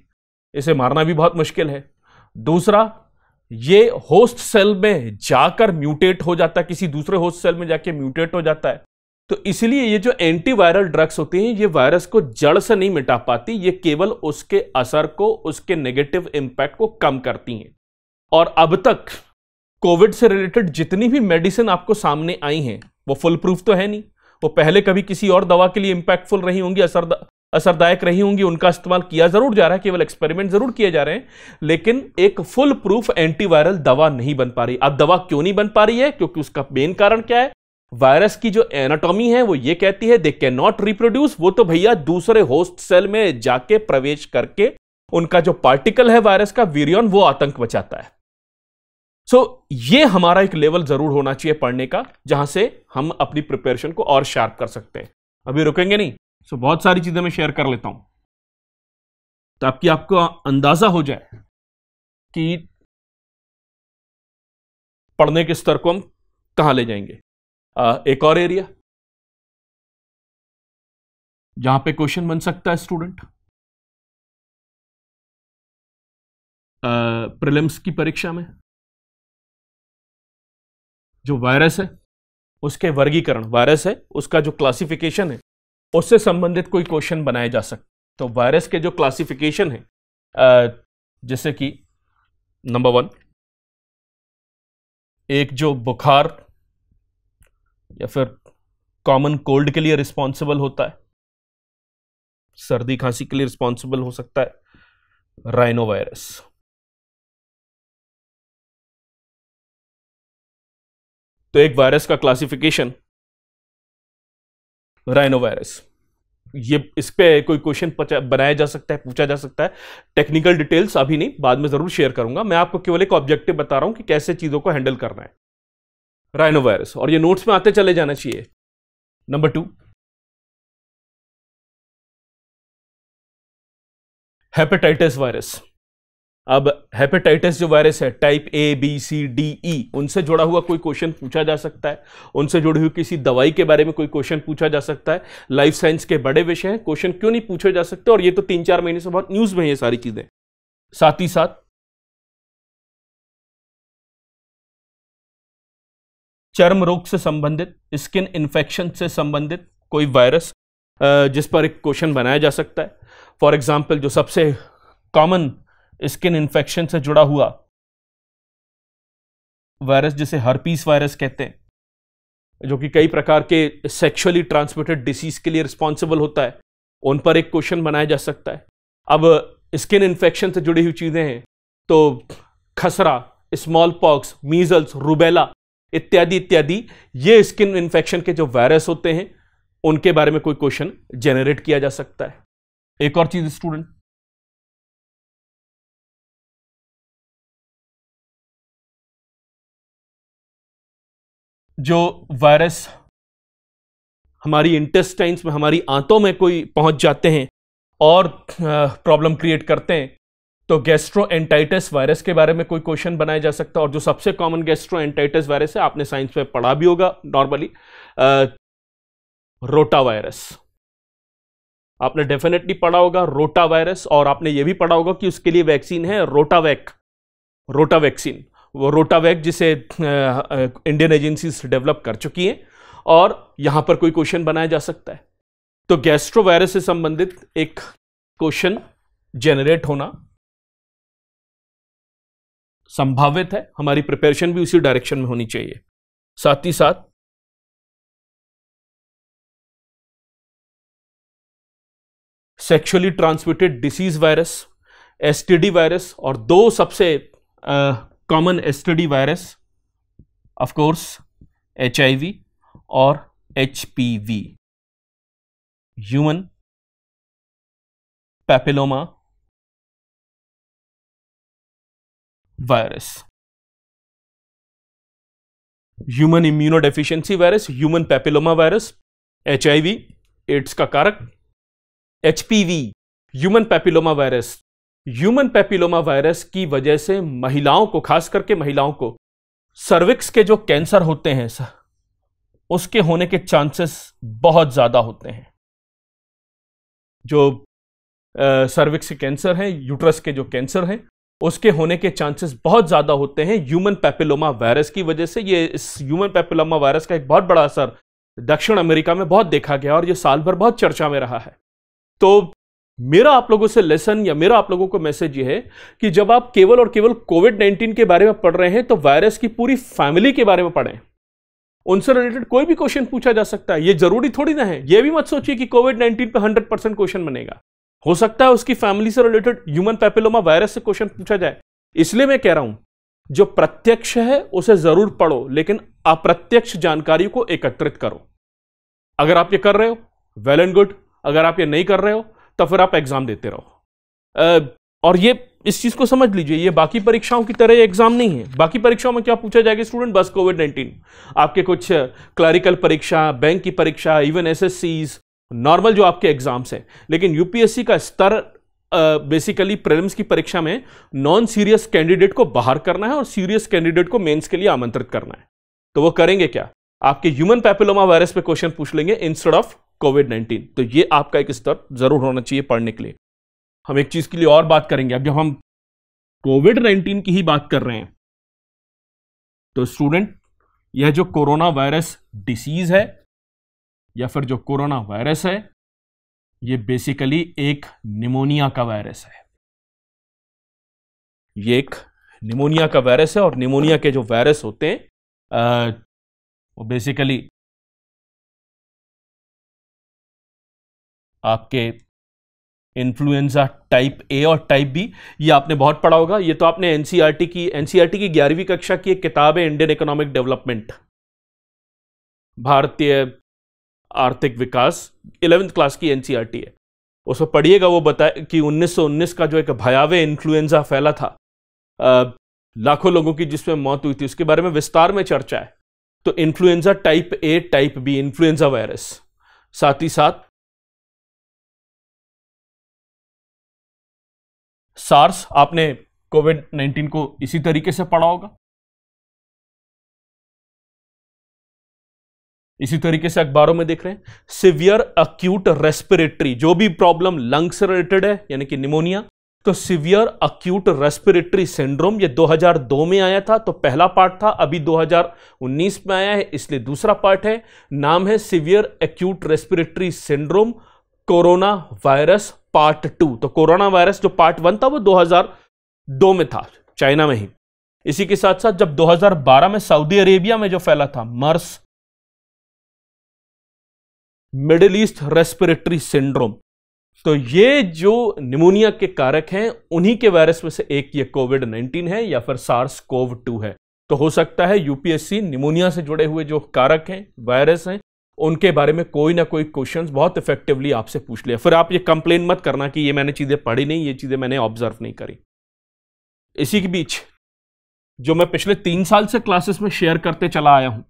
इसे मारना भी बहुत मुश्किल है दूसरा ये होस्ट सेल में जाकर म्यूटेट हो जाता है किसी दूसरे होस्ट सेल में जाके म्यूटेट हो जाता है तो इसलिए ये जो एंटीवायरल ड्रग्स होते हैं ये वायरस को जड़ से नहीं मिटा पाती ये केवल उसके असर को उसके नेगेटिव इम्पैक्ट को कम करती हैं और अब तक कोविड से रिलेटेड जितनी भी मेडिसिन आपको सामने आई हैं वो फुल प्रूफ तो है नहीं वो पहले कभी किसी और दवा के लिए इम्पैक्टफुल रही होंगी असर असरदायक रही होंगी उनका इस्तेमाल किया जरूर जा रहा है केवल एक्सपेरिमेंट जरूर किए जा रहे हैं लेकिन एक फुल प्रूफ एंटीवायरल दवा नहीं बन पा रही अब दवा क्यों नहीं बन पा रही है क्योंकि उसका मेन कारण क्या है वायरस की जो एनाटॉमी है वो ये कहती है दे कैन नॉट रिप्रोड्यूस वो तो भैया दूसरे होस्ट सेल में जाके प्रवेश करके उनका जो पार्टिकल है वायरस का वीरियन वो आतंक बचाता है सो so, ये हमारा एक लेवल जरूर होना चाहिए पढ़ने का जहां से हम अपनी प्रिपरेशन को और शार्प कर सकते हैं अभी रुकेंगे नहीं सो so, बहुत सारी चीजें मैं शेयर कर लेता हूं ताकि तो आपको अंदाजा हो जाए कि पढ़ने के स्तर को हम कहां ले जाएंगे आ, एक और एरिया जहां पे क्वेश्चन बन सकता है स्टूडेंट प्रिलिम्स की परीक्षा में जो वायरस है उसके वर्गीकरण वायरस है उसका जो क्लासिफिकेशन है उससे संबंधित कोई क्वेश्चन बनाए जा सकते तो वायरस के जो क्लासिफिकेशन है जैसे कि नंबर वन एक जो बुखार या फिर कॉमन कोल्ड के लिए रिस्पॉन्सिबल होता है सर्दी खांसी के लिए रिस्पॉन्सिबल हो सकता है राइनो वायरस तो एक वायरस का क्लासिफिकेशन राइनो वायरस ये इस पे कोई क्वेश्चन बनाया जा सकता है पूछा जा सकता है टेक्निकल डिटेल्स अभी नहीं बाद में जरूर शेयर करूंगा मैं आपको केवल एक ऑब्जेक्टिव बता रहा हूं कि कैसे चीजों को हैंडल करना है राइनो वायरस और ये नोट्स में आते चले जाना चाहिए नंबर टू हेपेटाइटिस वायरस अब हेपेटाइटिस जो वायरस है type A B C D E उनसे जुड़ा हुआ कोई क्वेश्चन पूछा जा सकता है उनसे जुड़ी हुई किसी दवाई के बारे में कोई क्वेश्चन पूछा जा सकता है लाइफ साइंस के बड़े विषय हैं क्वेश्चन क्यों नहीं पूछे जा सकते और ये तो तीन चार महीने से बहुत न्यूज़ में ये सारी चीज़ें साथ ही साथ चर्म रोग से संबंधित स्किन इन्फेक्शन से संबंधित कोई वायरस जिस पर एक क्वेश्चन बनाया जा सकता है फॉर एग्जाम्पल जो सबसे कॉमन स्किन इन्फेक्शन से जुड़ा हुआ वायरस जिसे हर्पीस वायरस कहते हैं जो कि कई प्रकार के सेक्सुअली ट्रांसमिटेड डिसीज के लिए रिस्पॉन्सिबल होता है उन पर एक क्वेश्चन बनाया जा सकता है अब स्किन इन्फेक्शन से जुड़ी हुई चीज़ें हैं तो खसरा स्मॉल पॉक्स मीजल्स रूबेला इत्यादि इत्यादि ये स्किन इन्फेक्शन के जो वायरस होते हैं उनके बारे में कोई क्वेश्चन जेनरेट किया जा सकता है एक और चीज़ स्टूडेंट जो वायरस हमारी इंटेस्टाइंस में हमारी आंतों में कोई पहुंच जाते हैं और प्रॉब्लम क्रिएट करते हैं तो गैस्ट्रो एंटाइटिस वायरस के बारे में कोई क्वेश्चन बनाया जा सकता है और जो सबसे कॉमन गैस्ट्रो एंटाइटिस वायरस है आपने साइंस में पढ़ा भी होगा नॉर्मली रोटा वायरस आपने डेफिनेटली पढ़ा होगा रोटा वायरस और आपने ये भी पढ़ा होगा कि उसके लिए वैक्सीन है रोटावैक रोटा वैक्सीन वो रोटावैक जिसे इंडियन एजेंसीज डेवलप कर चुकी हैं और यहाँ पर कोई क्वेश्चन बनाया जा सकता है तो गैस्ट्रो वायरस से संबंधित एक क्वेश्चन जेनरेट होना संभावित है हमारी प्रिपरेशन भी उसी डायरेक्शन में होनी चाहिए साथ ही साथ sexually transmitted disease virus STD virus और दो सबसे common STD virus of course HIV और HPV human papilloma virus human immunodeficiency virus human papilloma virus H AIDS का कारक H human papilloma virus human papilloma virus की वजह से महिलाओं को खास करके महिलाओं को सर्विक्स के जो कैंसर होते हैं उसके होने के चांसेस बहुत ज़्यादा होते हैं जो आ, सर्विक्स के कैंसर हैं यूट्रस के जो कैंसर हैं उसके होने के चांसेस बहुत ज़्यादा होते हैं ह्यूमन पेपिलोमा वायरस की वजह से ये इस ह्यूमन पेपिलोमा वायरस का एक बहुत बड़ा असर दक्षिण अमेरिका में बहुत देखा गया और ये साल भर बहुत चर्चा में रहा है तो मेरा आप लोगों से लेसन या मेरा आप लोगों को मैसेज ये है कि जब आप केवल और केवल कोविड 19 के बारे में पढ़ रहे हैं तो वायरस की पूरी फैमिली के बारे में पढ़ें उनसे रिलेटेड कोई भी क्वेश्चन पूछा जा सकता है ये जरूरी थोड़ी ना है ये भी मत सोचिए कि कोविड 19 पे 100 परसेंट क्वेश्चन बनेगा हो सकता है उसकी फैमिली से रिलेटेड ह्यूमन पैपिलोमा वायरस से क्वेश्चन पूछा जाए इसलिए मैं कह रहा हूं जो प्रत्यक्ष है उसे जरूर पढ़ो लेकिन अप्रत्यक्ष जानकारी को एकत्रित करो अगर आप ये कर रहे हो वेल एंड गुड अगर आप ये नहीं कर रहे हो तो फिर आप एग्ज़ाम देते रहो और ये इस चीज़ को समझ लीजिए ये बाकी परीक्षाओं की तरह एग्जाम नहीं है बाकी परीक्षाओं में क्या पूछा जाएगा स्टूडेंट बस कोविड नाइन्टीन आपके कुछ क्लरिकल परीक्षा बैंक की परीक्षा इवन एस नॉर्मल जो आपके एग्जाम्स हैं लेकिन यूपीएससी का स्तर बेसिकली uh, की परीक्षा में नॉन सीरियस कैंडिडेट को बाहर करना है और सीरियस कैंडिडेट को मेंस के लिए आमंत्रित करना है तो वो करेंगे क्या आपके ह्यूमन पैपिलोमा वायरस पे क्वेश्चन पूछ लेंगे इंस्टेड ऑफ कोविड नाइन्टीन तो ये आपका एक स्तर जरूर होना चाहिए पढ़ने के लिए हम एक चीज के लिए और बात करेंगे अब जब हम कोविड नाइन्टीन की ही बात कर रहे हैं तो स्टूडेंट यह जो कोरोना वायरस डिसीज है या फिर जो कोरोना वायरस है यह बेसिकली एक निमोनिया का वायरस है ये एक निमोनिया का वायरस है और निमोनिया के जो वायरस होते हैं आ, वो बेसिकली आपके इन्फ्लुएंजा टाइप ए और टाइप बी ये आपने बहुत पढ़ा होगा ये तो आपने एनसीईआरटी e की एनसीईआरटी e की ग्यारहवीं कक्षा की एक किताब है इंडियन इकोनॉमिक डेवलपमेंट भारतीय आर्थिक विकास इलेवेंथ क्लास की एनसीईआरटी e है उसमें पढ़िएगा वो बताए कि 1919 का जो एक भयावह इन्फ्लुएंजा फैला था लाखों लोगों की जिसमें मौत हुई थी उसके बारे में विस्तार में चर्चा है तो influenza type A type B influenza virus साथ ही साथ सार्स आपने कोविड नाइन्टीन को इसी तरीके से पढ़ा होगा इसी तरीके से अखबारों में देख रहे हैं सिवियर अक्यूट रेस्पिरेटरी जो भी प्रॉब्लम लंग से रिलेटेड है यानी कि निमोनिया तो सिवियर अक्यूट रेस्पिरेटरी सिंड्रोम ये 2002 में आया था तो पहला पार्ट था अभी 2019 में आया है इसलिए दूसरा पार्ट है नाम है severe acute respiratory syndrome corona virus part two तो कोरोना वायरस जो पार्ट वन था वो 2002 में था चाइना में ही इसी के साथ साथ जब 2012 में सऊदी अरेबिया में जो फैला था MERS middle east respiratory syndrome तो ये जो निमोनिया के कारक हैं उन्हीं के वायरस में से एक ये कोविड 19 है या फिर सार्स कोव टू है तो हो सकता है यूपीएससी निमोनिया से जुड़े हुए जो कारक हैं वायरस हैं उनके बारे में कोई ना कोई क्वेश्चन बहुत इफेक्टिवली आपसे पूछ लिया फिर आप ये कंप्लेन मत करना कि ये मैंने चीज़ें पढ़ी नहीं ये चीज़ें मैंने ऑब्जर्व नहीं करी इसी के बीच जो मैं पिछले तीन साल से क्लासेस में शेयर करते चला आया हूं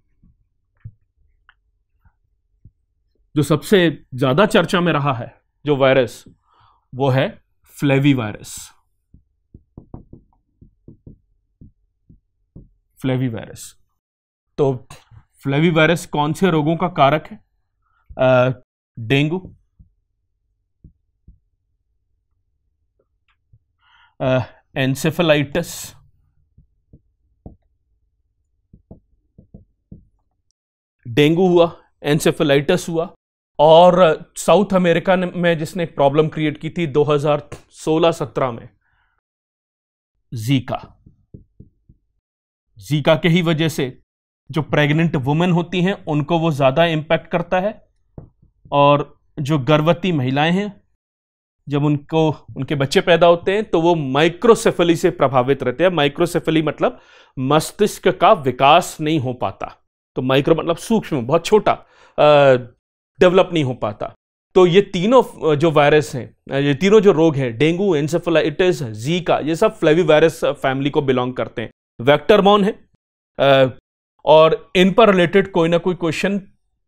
जो सबसे ज़्यादा चर्चा में रहा है जो वायरस वो है फ्लेवी वायरस फ्लेवी वायरस तो फ्लेवी वायरस कौन से रोगों का कारक है डेंगू एंसेफेलाइटिस डेंगू हुआ एंसेफेलाइटिस हुआ और साउथ अमेरिका में जिसने एक प्रॉब्लम क्रिएट की थी 2016-17 में जीका जीका के ही वजह से जो प्रेग्नेंट वुमेन होती हैं उनको वो ज़्यादा इम्पैक्ट करता है और जो गर्भवती महिलाएं हैं जब उनको उनके बच्चे पैदा होते हैं तो वो माइक्रोसेफली से प्रभावित रहते हैं माइक्रोसेफली मतलब मस्तिष्क का विकास नहीं हो पाता तो माइक्रो मतलब सूक्ष्म बहुत छोटा डेवलप नहीं हो पाता तो ये तीनों जो वायरस हैं ये तीनों जो रोग हैं डेंगू एंसेफलाइटिस जीका ये सब फ्लेवी वायरस फैमिली को बिलोंग करते हैं वैक्टरबॉन है और इन पर रिलेटेड कोई ना कोई क्वेश्चन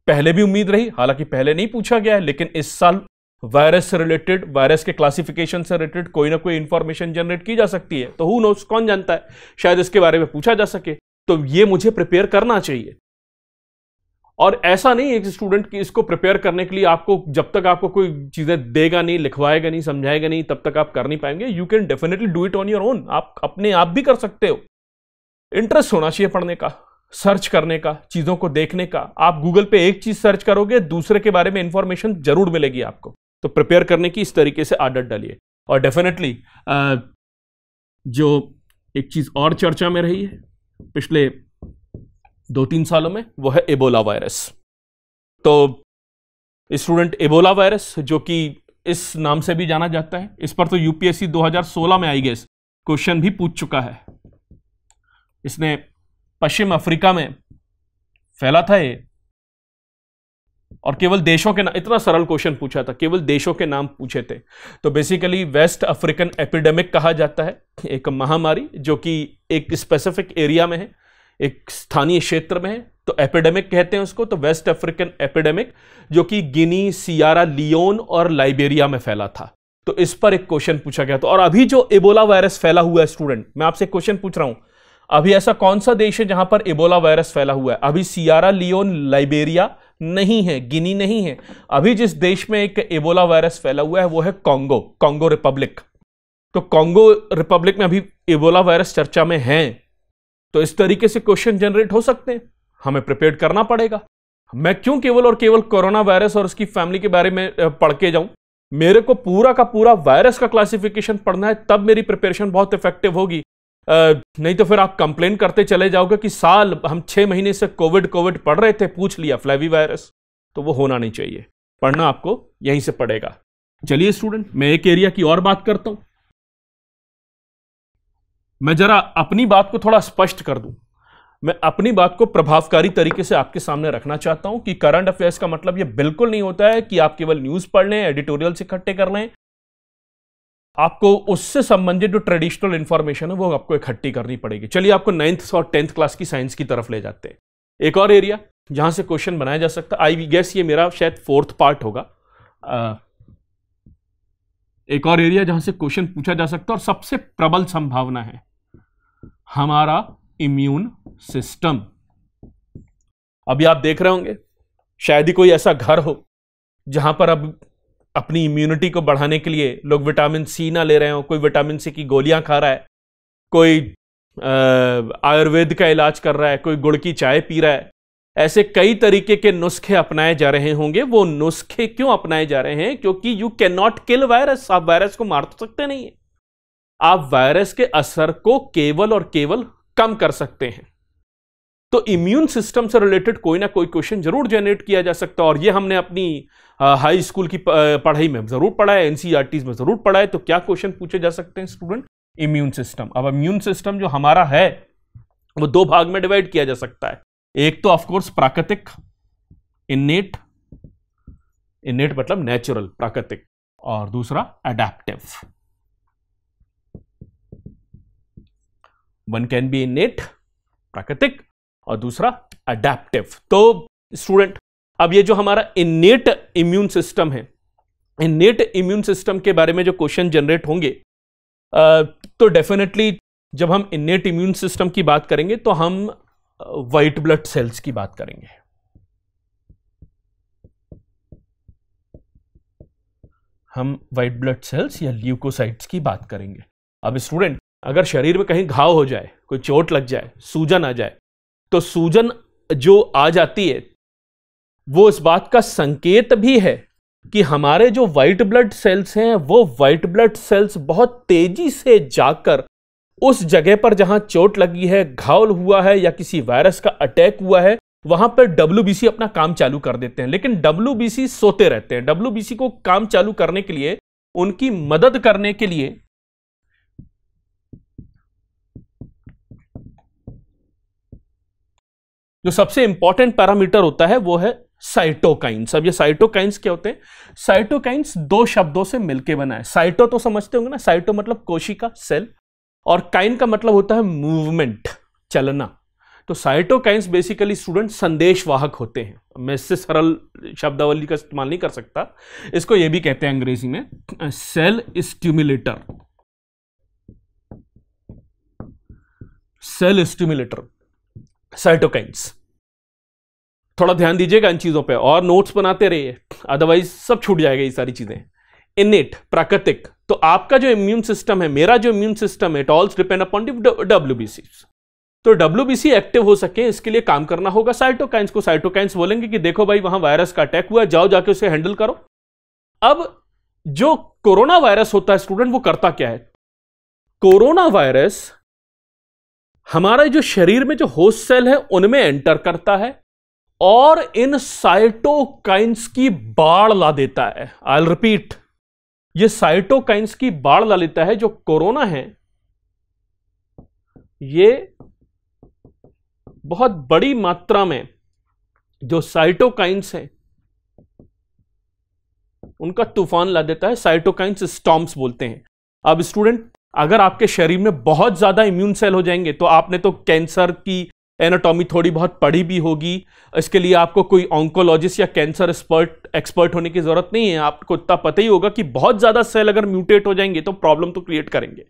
पहले भी उम्मीद रही हालांकि पहले नहीं पूछा गया है लेकिन इस साल वायरस से रिलेटेड वायरस के क्लासिफिकेशन से रिलेटेड कोई ना कोई इन्फॉर्मेशन जनरेट की जा सकती है तो हु नोस कौन जानता है शायद इसके बारे में पूछा जा सके तो ये मुझे प्रिपेयर करना चाहिए और ऐसा नहीं एक स्टूडेंट की इसको प्रिपेयर करने के लिए आपको जब तक आपको कोई चीज़ें देगा नहीं लिखवाएगा नहीं समझाएगा नहीं तब तक आप कर नहीं पाएंगे you can definitely do it on your own आप अपने आप भी कर सकते हो इंटरेस्ट होना चाहिए पढ़ने का सर्च करने का चीज़ों को देखने का आप गूगल पे एक चीज़ सर्च करोगे दूसरे के बारे में इंफॉर्मेशन जरूर मिलेगी आपको तो प्रिपेयर करने की इस तरीके से आदत डालिए और डेफिनेटली जो एक चीज़ और चर्चा में रही है पिछले दो तीन सालों में वो है एबोला वायरस तो स्टूडेंट एबोला वायरस जो कि इस नाम से भी जाना जाता है इस पर तो यूपीएससी 2016 में आई गेस क्वेश्चन भी पूछ चुका है इसने पश्चिम अफ्रीका में फैला था ये और केवल देशों के नाम इतना सरल क्वेश्चन पूछा था केवल देशों के नाम पूछे थे तो बेसिकली वेस्ट अफ्रीकन एपिडेमिक कहा जाता है एक महामारी जो कि एक स्पेसिफिक एरिया में है एक स्थानीय क्षेत्र में है तो एपिडेमिक कहते हैं उसको तो वेस्ट अफ्रीकन एपिडेमिक जो कि गिनी सियारा लियोन और लाइबेरिया में फैला था तो इस पर एक क्वेश्चन पूछा गया था और अभी जो इबोला वायरस फैला हुआ है स्टूडेंट मैं आपसे क्वेश्चन पूछ रहा हूं अभी ऐसा कौन सा देश है जहां पर इबोला वायरस फैला हुआ है अभी सियारा लियोन लाइबेरिया नहीं है गिनी नहीं है अभी जिस देश में एक इबोला वायरस फैला हुआ है वो है कांगो कांगो रिपब्लिक तो कांगो रिपब्लिक में अभी इबोला वायरस चर्चा में है तो इस तरीके से क्वेश्चन जनरेट हो सकते हैं हमें प्रिपेयर करना पड़ेगा मैं क्यों केवल और केवल कोरोना वायरस और उसकी फैमिली के बारे में पढ़ के जाऊं मेरे को पूरा का पूरा वायरस का क्लासिफिकेशन पढ़ना है तब मेरी प्रिपरेशन बहुत इफेक्टिव होगी नहीं तो फिर आप कंप्लेन करते चले जाओगे कि साल हम छह महीने से कोविड कोविड पढ़ रहे थे पूछ लिया फ्लैवी वायरस तो वो होना नहीं चाहिए पढ़ना आपको यहीं से पड़ेगा चलिए स्टूडेंट मैं एक एरिया की और बात करता हूं मैं जरा अपनी बात को थोड़ा स्पष्ट कर दूं मैं अपनी बात को प्रभावकारी तरीके से आपके सामने रखना चाहता हूं कि करंट अफेयर्स का मतलब यह बिल्कुल नहीं होता है कि आप केवल न्यूज पढ़ लें एडिटोरियल्स इकट्ठे कर लें आपको उससे संबंधित जो ट्रेडिशनल इन्फॉर्मेशन है वो आपको इकट्ठी करनी पड़ेगी चलिए आपको नाइन्थ और टेंथ क्लास की साइंस की तरफ ले जाते हैं एक और एरिया जहां से क्वेश्चन बनाया जा सकता है आई गेस ये मेरा शायद फोर्थ पार्ट होगा आ, एक और एरिया जहां से क्वेश्चन पूछा जा सकता है और सबसे प्रबल संभावना है हमारा इम्यून सिस्टम अभी आप देख रहे होंगे शायद ही कोई ऐसा घर हो जहां पर अब अपनी इम्यूनिटी को बढ़ाने के लिए लोग विटामिन सी ना ले रहे हो कोई विटामिन सी की गोलियां खा रहा है कोई आयुर्वेद का इलाज कर रहा है कोई गुड़ की चाय पी रहा है ऐसे कई तरीके के नुस्खे अपनाए जा रहे होंगे वो नुस्खे क्यों अपनाए जा रहे हैं क्योंकि you can not kill virus आप वायरस को मार तो सकते नहीं है आप वायरस के असर को केवल और केवल कम कर सकते हैं तो इम्यून सिस्टम से रिलेटेड कोई ना कोई क्वेश्चन जरूर जनरेट किया जा सकता है और ये हमने अपनी हाई स्कूल की पढ़ाई में जरूर पढ़ा है एनसीईआरटीज में जरूर पढ़ा है तो क्या क्वेश्चन पूछे जा सकते हैं स्टूडेंट इम्यून सिस्टम अब इम्यून सिस्टम जो हमारा है वो दो भाग में डिवाइड किया जा सकता है एक तो ऑफकोर्स प्राकृतिक इनेट इनेट मतलब नेचुरल प्राकृतिक और दूसरा adaptive one can be innate प्राकृतिक और दूसरा अडेप्टिव तो स्टूडेंट अब ये जो हमारा इनेट इम्यून सिस्टम है इनेट इम्यून सिस्टम के बारे में जो क्वेश्चन जनरेट होंगे तो डेफिनेटली जब हम इनेट इम्यून सिस्टम की बात करेंगे तो हम वाइट ब्लड सेल्स की बात करेंगे हम वाइट ब्लड सेल्स या ल्यूकोसाइट्स की बात करेंगे अब स्टूडेंट अगर शरीर में कहीं घाव हो जाए कोई चोट लग जाए सूजन आ जाए तो सूजन जो आ जाती है वो इस बात का संकेत भी है कि हमारे जो वाइट ब्लड सेल्स हैं वो वाइट ब्लड सेल्स बहुत तेजी से जाकर उस जगह पर जहां चोट लगी है घाव हुआ है या किसी वायरस का अटैक हुआ है वहां पर डब्ल्यू अपना काम चालू कर देते हैं लेकिन डब्ल्यू सोते रहते हैं डब्ल्यू को काम चालू करने के लिए उनकी मदद करने के लिए जो सबसे इंपॉर्टेंट पैरामीटर होता है वो है साइटोकाइंस अब ये साइटोकाइंस क्या होते हैं साइटोकाइंस दो शब्दों से मिलके बना है साइटो तो समझते होंगे ना साइटो मतलब कोशिका सेल और काइन का मतलब होता है मूवमेंट चलना तो साइटोकाइंस बेसिकली स्टूडेंट संदेश वाहक होते हैं मैं इससे सरल शब्दावली का इस्तेमाल नहीं कर सकता इसको ये भी कहते हैं अंग्रेजी में cell stimulator cell stimulator cytokines थोड़ा ध्यान दीजिएगा इन चीज़ों पे और नोट्स बनाते रहिए अदरवाइज सब छूट जाएगा ये सारी चीज़ें इनेट प्राकृतिक तो आपका जो इम्यून सिस्टम है मेरा जो इम्यून सिस्टम है it also depend upon W तो डब्ल्यू एक्टिव हो सके इसके लिए काम करना होगा साइटोकाइंस को साइटोकाइंस बोलेंगे कि देखो भाई वहां वायरस का अटैक हुआ जाओ जाके उसे हैंडल करो अब जो कोरोना वायरस होता है स्टूडेंट वो करता क्या है कोरोना वायरस हमारे जो शरीर में जो होस्ट सेल है उनमें एंटर करता है और इन साइटोकाइंस की बाढ़ ला देता है आई रिपीट ये साइटोकाइंस की बाढ़ ला लेता है जो कोरोना है ये बहुत बड़ी मात्रा में जो साइटोकाइंस है उनका तूफान ला देता है साइटोकाइंस स्टॉम्स बोलते हैं अब स्टूडेंट अगर आपके शरीर में बहुत ज़्यादा इम्यून सेल हो जाएंगे तो आपने तो कैंसर की एनाटॉमी थोड़ी बहुत पढ़ी भी होगी इसके लिए आपको कोई ऑन्कोलॉजिस्ट या कैंसर एक्सपर्ट एक्सपर्ट होने की ज़रूरत नहीं है आपको इतना पता ही होगा कि बहुत ज़्यादा सेल अगर म्यूटेट हो जाएंगे तो प्रॉब्लम तो क्रिएट करेंगे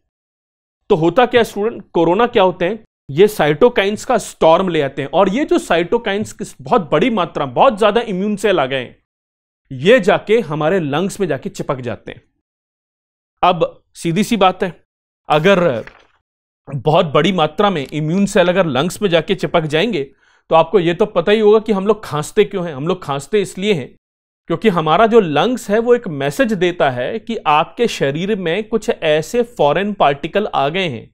तो होता क्या स्टूडेंट कोरोना क्या होते हैं ये साइटोकाइंस का स्टॉर्म ले आते हैं और ये जो साइटोकाइंस की बहुत बड़ी मात्रा बहुत ज़्यादा इम्यून सेल आ गए हैं ये जाके हमारे लंग्स में जाके चिपक जाते हैं अब सीधी सी बात है अगर बहुत बड़ी मात्रा में इम्यून सेल अगर लंग्स में जाके चिपक जाएंगे तो आपको ये तो पता ही होगा कि हम लोग खांसते क्यों हैं हम लोग खांसते इसलिए हैं क्योंकि हमारा जो लंग्स है वो एक मैसेज देता है कि आपके शरीर में कुछ ऐसे फॉरेन पार्टिकल आ गए हैं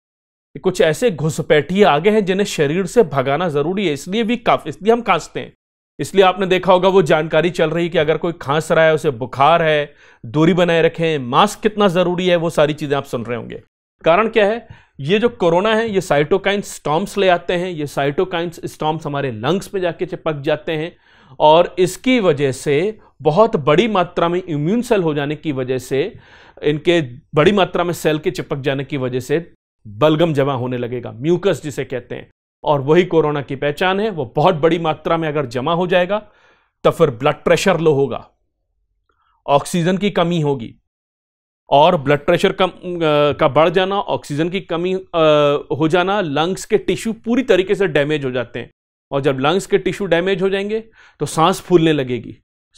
कुछ ऐसे घुसपैठिए आ गए हैं जिन्हें शरीर से भगाना जरूरी है इसलिए भी काफ इसलिए हम खांसते हैं इसलिए आपने देखा होगा वो जानकारी चल रही कि अगर कोई खांस रहा है उसे बुखार है दूरी बनाए रखें मास्क कितना ज़रूरी है वो सारी चीज़ें आप सुन रहे होंगे कारण क्या है ये जो कोरोना है ये साइटोकाइन स्टॉम्स ले आते हैं ये साइटोकाइन स्टॉम्स हमारे लंग्स में जाके चिपक जाते हैं और इसकी वजह से बहुत बड़ी मात्रा में इम्यून सेल हो जाने की वजह से इनके बड़ी मात्रा में सेल के चिपक जाने की वजह से बलगम जमा होने लगेगा म्यूकस जिसे कहते हैं और वही कोरोना की पहचान है वो बहुत बड़ी मात्रा में अगर जमा हो जाएगा तो फिर ब्लड प्रेशर लो होगा ऑक्सीजन की कमी होगी और ब्लड प्रेशर कम का बढ़ जाना ऑक्सीजन की कमी हो जाना लंग्स के टिश्यू पूरी तरीके से डैमेज हो जाते हैं और जब लंग्स के टिश्यू डैमेज हो जाएंगे तो सांस फूलने लगेगी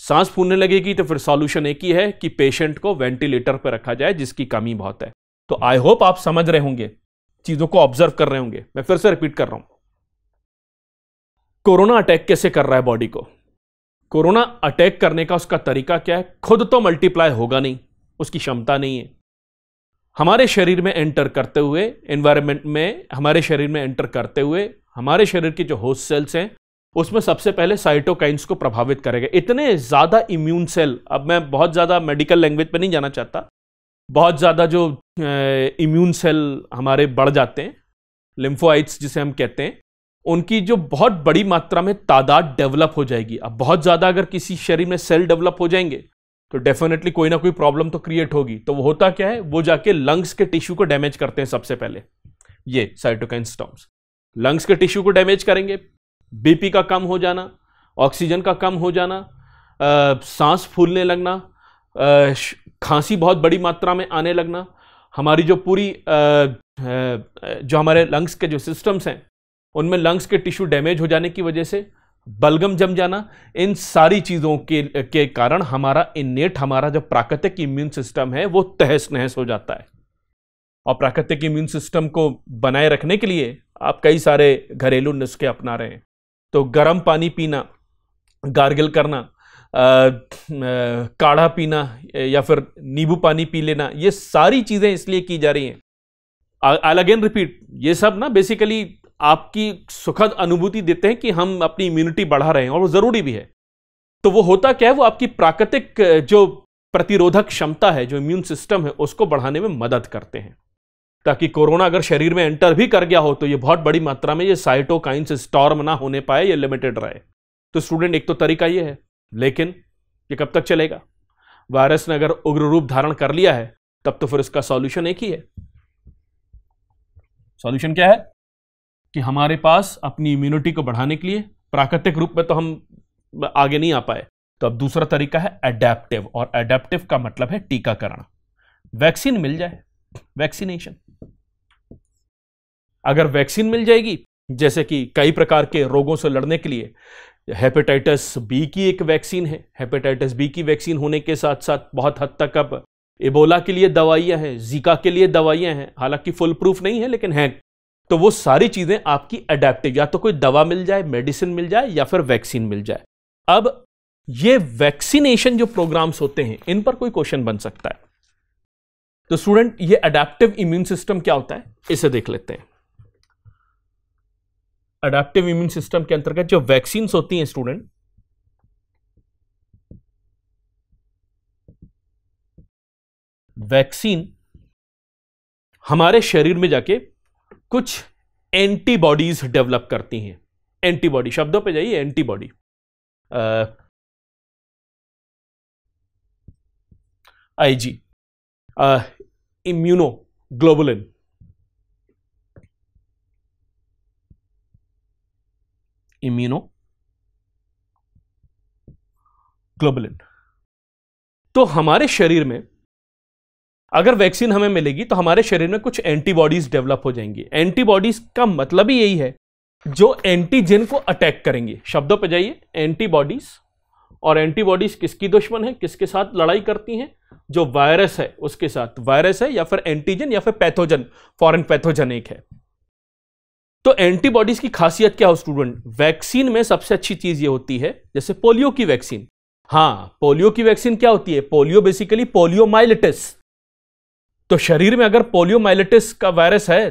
सांस फूलने लगेगी तो फिर सॉल्यूशन एक ही है कि पेशेंट को वेंटिलेटर पर रखा जाए जिसकी कमी बहुत है तो आई होप आप समझ रहे होंगे चीज़ों को ऑब्जर्व कर रहे होंगे मैं फिर से रिपीट कर रहा हूं कोरोना अटैक कैसे कर रहा है बॉडी को कोरोना अटैक करने का उसका तरीका क्या है खुद तो मल्टीप्लाई होगा नहीं उसकी क्षमता नहीं है हमारे शरीर में एंटर करते हुए एनवायरनमेंट में हमारे शरीर में एंटर करते हुए हमारे शरीर के जो होस्ट सेल्स हैं उसमें सबसे पहले साइटोकाइंस को प्रभावित करेगा इतने ज़्यादा इम्यून सेल अब मैं बहुत ज़्यादा मेडिकल लैंग्वेज पर नहीं जाना चाहता बहुत ज़्यादा जो इम्यून सेल हमारे बढ़ जाते हैं लिम्फोइट्स जिसे हम कहते हैं उनकी जो बहुत बड़ी मात्रा में तादाद डेवलप हो जाएगी अब बहुत ज़्यादा अगर किसी शरीर में सेल डेवलप हो जाएंगे तो डेफिनेटली कोई ना कोई प्रॉब्लम तो क्रिएट होगी तो वो होता क्या है वो जाके लंग्स के टिश्यू को डैमेज करते हैं सबसे पहले ये साइटोकाइन स्टॉम्स लंग्स के टिश्यू को डैमेज करेंगे बीपी का कम हो जाना ऑक्सीजन का कम हो जाना आ, सांस फूलने लगना आ, खांसी बहुत बड़ी मात्रा में आने लगना हमारी जो पूरी आ, जो हमारे लंग्स के जो सिस्टम्स हैं उनमें लंग्स के टिश्यू डैमेज हो जाने की वजह से बलगम जम जाना इन सारी चीज़ों के के कारण हमारा इनेट हमारा जो प्राकृतिक इम्यून सिस्टम है वो तहस नहस हो जाता है और प्राकृतिक इम्यून सिस्टम को बनाए रखने के लिए आप कई सारे घरेलू नुस्खे अपना रहे हैं तो गर्म पानी पीना गार्गल करना काढ़ा पीना या फिर नींबू पानी पी लेना ये सारी चीज़ें इसलिए की जा रही हैं आई अगेन रिपीट ये सब ना बेसिकली आपकी सुखद अनुभूति देते हैं कि हम अपनी इम्यूनिटी बढ़ा रहे हैं और वो ज़रूरी भी है तो वो होता क्या है वो आपकी प्राकृतिक जो प्रतिरोधक क्षमता है जो इम्यून सिस्टम है उसको बढ़ाने में मदद करते हैं ताकि कोरोना अगर शरीर में एंटर भी कर गया हो तो ये बहुत बड़ी मात्रा में ये साइटोकाइंस स्टॉर्म ना होने पाए ये लिमिटेड रहे तो स्टूडेंट एक तो तरीका ये है लेकिन ये कब तक चलेगा वायरस ने अगर उग्र रूप धारण कर लिया है तब तो फिर इसका सॉल्यूशन एक ही है सॉल्यूशन क्या है कि हमारे पास अपनी इम्यूनिटी को बढ़ाने के लिए प्राकृतिक रूप में तो हम आगे नहीं आ पाए तो अब दूसरा तरीका है एडेप्टिव और एडेप्टिव का मतलब है टीकाकरण वैक्सीन मिल जाए वैक्सीनेशन अगर वैक्सीन मिल जाएगी जैसे कि कई प्रकार के रोगों से लड़ने के लिए हेपेटाइटिस बी की एक वैक्सीन है हेपेटाइटिस बी की वैक्सीन होने के साथ साथ बहुत हद तक अब इबोला के लिए दवाइयां हैं जीका के लिए दवाइयां हैं हालांकि फुल प्रूफ नहीं है लेकिन हैं तो वो सारी चीज़ें आपकी अडेप्टिव या तो कोई दवा मिल जाए मेडिसिन मिल जाए या फिर वैक्सीन मिल जाए अब ये वैक्सीनेशन जो प्रोग्राम्स होते हैं इन पर कोई क्वेश्चन बन सकता है तो स्टूडेंट ये अडेप्टिव इम्यून सिस्टम क्या होता है इसे देख लेते हैं अडेप्टिव इम्यून सिस्टम के अंतर्गत जो वैक्सीन होती हैं स्टूडेंट वैक्सीन हमारे शरीर में जाके कुछ एंटीबॉडीज डेवलप करती हैं एंटीबॉडी शब्दों पे जाइए antibody Ig immunoglobulin immunoglobulin तो हमारे शरीर में अगर वैक्सीन हमें मिलेगी तो हमारे शरीर में कुछ एंटीबॉडीज डेवलप हो जाएंगी एंटीबॉडीज का मतलब ही यही है जो एंटीजन को अटैक करेंगे शब्दों पर जाइए एंटीबॉडीज और एंटीबॉडीज किसकी दुश्मन है किसके साथ लड़ाई करती हैं जो वायरस है उसके साथ वायरस है या फिर एंटीजन या फिर पैथोजन फॉरेन पैथोजन एक है तो एंटीबॉडीज की खासियत क्या हो स्टूडेंट वैक्सीन में सबसे अच्छी चीज ये होती है जैसे पोलियो की वैक्सीन हाँ पोलियो की वैक्सीन क्या होती है पोलियो बेसिकली पोलियोमाइलिटिस तो शरीर में अगर पोलियोमाइलिटिस का वायरस है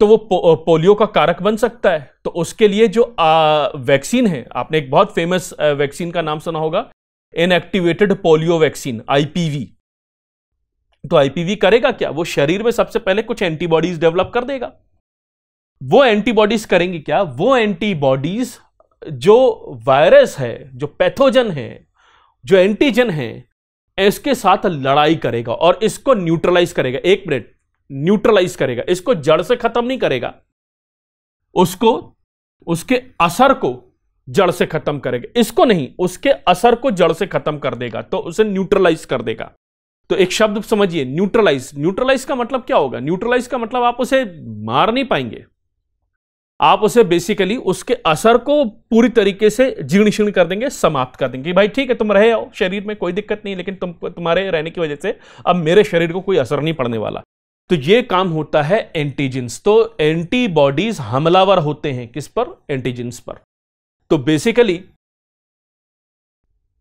तो वो पो, पोलियो का कारक बन सकता है तो उसके लिए जो आ, वैक्सीन है आपने एक बहुत फेमस वैक्सीन का नाम सुना होगा इनएक्टिवेटेड पोलियो वैक्सीन आईपीवी तो आईपीवी करेगा क्या वो शरीर में सबसे पहले कुछ एंटीबॉडीज डेवलप कर देगा वो एंटीबॉडीज करेंगी क्या वो एंटीबॉडीज जो वायरस है जो पैथोजन है जो एंटीजन है इसके साथ लड़ाई करेगा और इसको न्यूट्रलाइज करेगा एक मिनट न्यूट्रलाइज करेगा इसको जड़ से खत्म नहीं करेगा उसको उसके असर को जड़ से खत्म करेगा इसको नहीं उसके असर को जड़ से खत्म कर देगा तो उसे न्यूट्रलाइज कर देगा तो एक शब्द समझिए न्यूट्रलाइज न्यूट्रलाइज का मतलब क्या होगा न्यूट्रलाइज का मतलब आप उसे मार नहीं पाएंगे आप उसे बेसिकली उसके असर को पूरी तरीके से जीर्ण शीर्ण कर देंगे समाप्त कर देंगे भाई ठीक है तुम रहे हो शरीर में कोई दिक्कत नहीं लेकिन तुम तुम्हारे रहने की वजह से अब मेरे शरीर को कोई असर नहीं पड़ने वाला तो ये काम होता है एंटीजेंस तो एंटीबॉडीज हमलावर होते हैं किस पर एंटीजेंस पर तो बेसिकली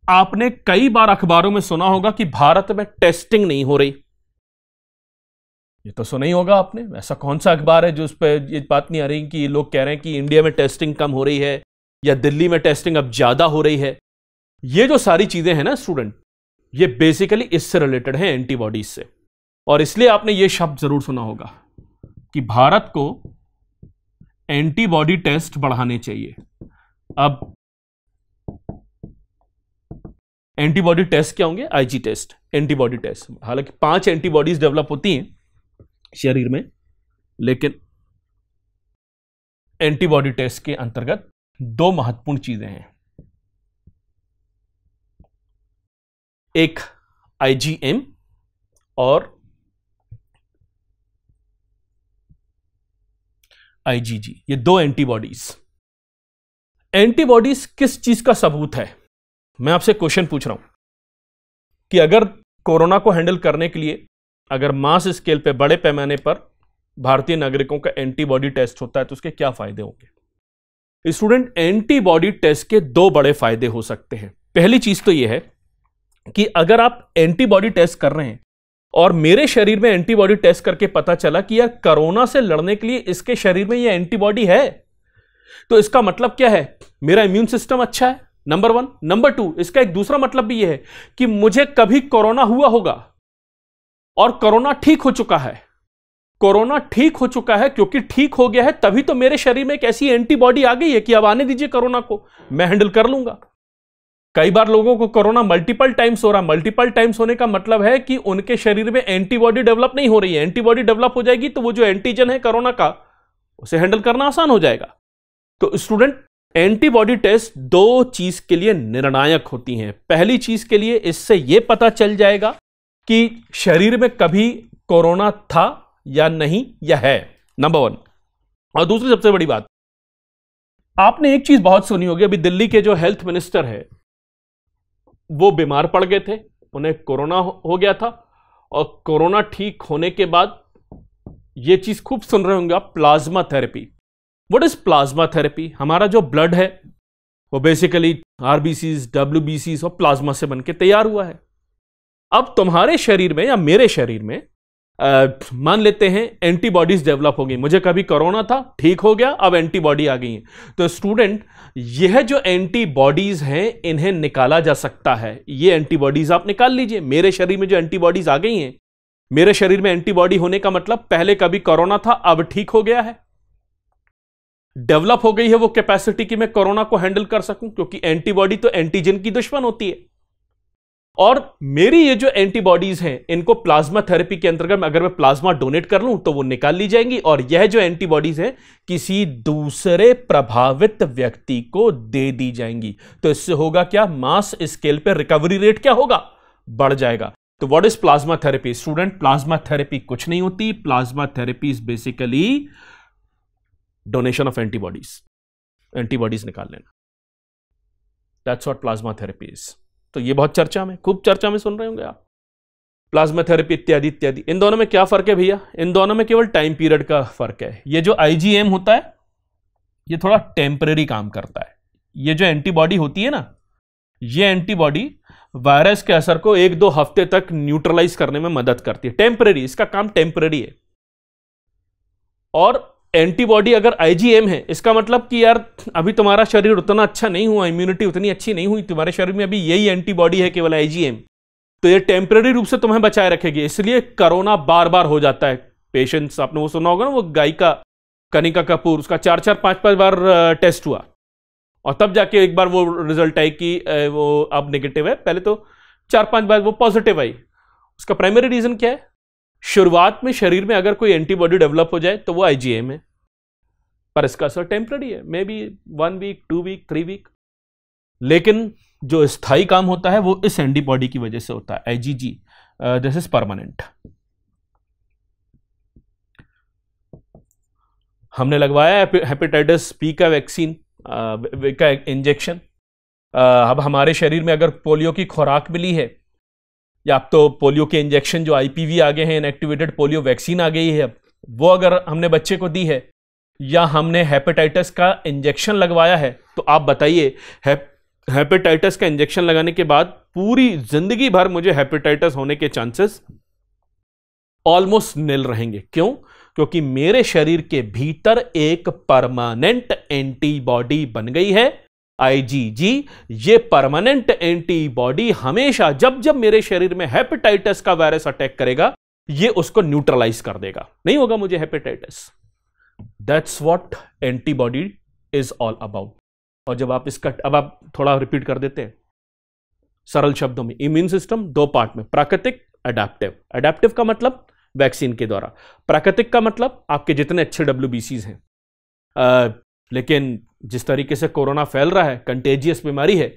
आपने कई बार अखबारों में सुना होगा कि भारत में टेस्टिंग नहीं हो रही ये तो सुना ही होगा आपने ऐसा कौन सा अखबार है जो उस पर ये बात नहीं आ रही कि लोग कह रहे हैं कि इंडिया में टेस्टिंग कम हो रही है या दिल्ली में टेस्टिंग अब ज़्यादा हो रही है ये जो सारी चीज़ें हैं ना स्टूडेंट ये बेसिकली इससे रिलेटेड है एंटीबॉडीज से और इसलिए आपने ये शब्द ज़रूर सुना होगा कि भारत को एंटीबॉडी टेस्ट बढ़ाने चाहिए अब एंटीबॉडी टेस्ट क्या होंगे आईजी टेस्ट एंटीबॉडी टेस्ट हालांकि पांच एंटीबॉडीज डेवलप होती हैं शरीर में लेकिन एंटीबॉडी टेस्ट के अंतर्गत दो महत्वपूर्ण चीजें हैं एक आईजीएम और आईजीजी ये दो एंटीबॉडीज एंटीबॉडीज किस चीज का सबूत है मैं आपसे क्वेश्चन पूछ रहा हूं कि अगर कोरोना को हैंडल करने के लिए अगर मास स्केल पे बड़े पैमाने पर भारतीय नागरिकों का एंटीबॉडी टेस्ट होता है तो उसके क्या फायदे होंगे स्टूडेंट एंटीबॉडी टेस्ट के दो बड़े फायदे हो सकते हैं पहली चीज तो यह है कि अगर आप एंटीबॉडी टेस्ट कर रहे हैं और मेरे शरीर में एंटीबॉडी टेस्ट करके पता चला कि यार कोरोना से लड़ने के लिए इसके शरीर में यह एंटीबॉडी है तो इसका मतलब क्या है मेरा इम्यून सिस्टम अच्छा है नंबर वन नंबर टू इसका एक दूसरा मतलब भी यह है कि मुझे कभी कोरोना हुआ होगा और कोरोना ठीक हो चुका है कोरोना ठीक हो चुका है क्योंकि ठीक हो गया है तभी तो मेरे शरीर में एक ऐसी एंटीबॉडी आ गई है कि अब आने दीजिए कोरोना को मैं हैंडल कर लूंगा कई बार लोगों को कोरोना मल्टीपल टाइम्स हो रहा है मल्टीपल टाइम्स होने का मतलब है कि उनके शरीर में एंटीबॉडी डेवलप नहीं हो रही है एंटीबॉडी डेवलप हो जाएगी तो वो जो एंटीजन है कोरोना का उसे हैंडल करना आसान हो जाएगा तो स्टूडेंट एंटीबॉडी टेस्ट दो चीज के लिए निर्णायक होती हैं पहली चीज के लिए इससे यह पता चल जाएगा कि शरीर में कभी कोरोना था या नहीं या है नंबर वन और दूसरी सबसे बड़ी बात आपने एक चीज बहुत सुनी होगी अभी दिल्ली के जो हेल्थ मिनिस्टर है वो बीमार पड़ गए थे उन्हें कोरोना हो गया था और कोरोना ठीक होने के बाद ये चीज खूब सुन रहे होंगे आप plasma therapy what is plasma therapy हमारा जो ब्लड है वो बेसिकली आरबीसी डब्ल्यू और प्लाज्मा से बनके तैयार हुआ है अब तुम्हारे शरीर में या मेरे शरीर में आ, मान लेते हैं एंटीबॉडीज डेवलप हो गई मुझे कभी कोरोना था ठीक हो गया अब एंटीबॉडी आ गई है तो स्टूडेंट यह जो एंटीबॉडीज हैं इन्हें निकाला जा सकता है ये एंटीबॉडीज आप निकाल लीजिए मेरे शरीर में जो एंटीबॉडीज आ गई हैं मेरे शरीर में एंटीबॉडी होने का मतलब पहले कभी कोरोना था अब ठीक हो गया है डेवलप हो गई है वो कैपेसिटी कि मैं कोरोना को हैंडल कर सकूं क्योंकि एंटीबॉडी तो एंटीजन की दुश्मन होती है और मेरी ये जो एंटीबॉडीज हैं इनको प्लाज्मा थेरेपी के अंतर्गत अगर मैं प्लाज्मा डोनेट कर लूं तो वो निकाल ली जाएंगी और यह जो एंटीबॉडीज हैं किसी दूसरे प्रभावित व्यक्ति को दे दी जाएंगी तो इससे होगा क्या मास स्केल पे रिकवरी रेट क्या होगा बढ़ जाएगा तो what is plasma therapy student plasma therapy कुछ नहीं होती plasma therapy is basically donation of antibodies antibodies निकाल लेना that's what plasma therapy is तो ये बहुत चर्चा में खूब चर्चा में सुन रहे होंगे आप प्लाज्मा थेरेपी इत्यादि इत्यादि इन दोनों में क्या फ़र्क है भैया इन दोनों में केवल टाइम पीरियड का फ़र्क है ये जो आई होता है ये थोड़ा टेम्परेरी काम करता है ये जो एंटीबॉडी होती है ना ये एंटीबॉडी वायरस के असर को एक दो हफ्ते तक न्यूट्रलाइज करने में मदद करती है टेम्परेरी इसका काम टेम्परेरी है और एंटीबॉडी अगर आईजीएम है इसका मतलब कि यार अभी तुम्हारा शरीर उतना अच्छा नहीं हुआ इम्यूनिटी उतनी अच्छी नहीं हुई तुम्हारे शरीर में अभी यही एंटीबॉडी है केवल आईजीएम तो ये टेम्प्रेरी रूप से तुम्हें बचाए रखेगी इसलिए कोरोना बार बार हो जाता है पेशेंट्स आपने वो सुना होगा ना वो गायिका कनिका कपूर उसका चार चार पांच पांच बार टेस्ट हुआ और तब जाके एक बार वो रिजल्ट आई कि वो अब नेगेटिव है पहले तो चार पांच बार वो पॉजिटिव आई उसका प्राइमरी रीजन क्या है शुरुआत में शरीर में अगर कोई एंटीबॉडी डेवलप हो जाए तो वो आईजीएम है पर इसका असर टेम्प्ररी है maybe one week two week three week लेकिन जो स्थायी काम होता है वो इस एंटीबॉडी की वजह से होता है आईजीजी दिस इज परमानेंट हमने लगवाया हेपेटाइटिस पी का वैक्सीन uh, का इंजेक्शन uh, अब हमारे शरीर में अगर पोलियो की खुराक मिली है या अब तो पोलियो के इंजेक्शन जो आईपीवी आ गए हैं इनएक्टिवेटेड पोलियो वैक्सीन आ गई है अब वो अगर हमने बच्चे को दी है या हमने हेपेटाइटिस का इंजेक्शन लगवाया है तो आप बताइए हेपेटाइटिस का इंजेक्शन लगाने के बाद पूरी ज़िंदगी भर मुझे हेपेटाइटिस होने के चांसेस ऑलमोस्ट निल रहेंगे क्यों क्योंकि मेरे शरीर के भीतर एक परमानेंट एंटीबॉडी बन गई है आईजीजी ये परमानेंट एंटीबॉडी हमेशा जब जब मेरे शरीर में हेपेटाइटिस का वायरस अटैक करेगा ये उसको न्यूट्रलाइज कर देगा नहीं होगा मुझे hepatitis that's what antibody is all about और जब आप इसका अब आप थोड़ा रिपीट कर देते हैं सरल शब्दों में इम्यून सिस्टम दो पार्ट में प्राकृतिक अडेप्टिव अडेप्टिव का मतलब वैक्सीन के द्वारा प्राकृतिक का मतलब आपके जितने अच्छे डब्ल्यू हैं आ, लेकिन जिस तरीके से कोरोना फैल रहा है कंटेजियस बीमारी है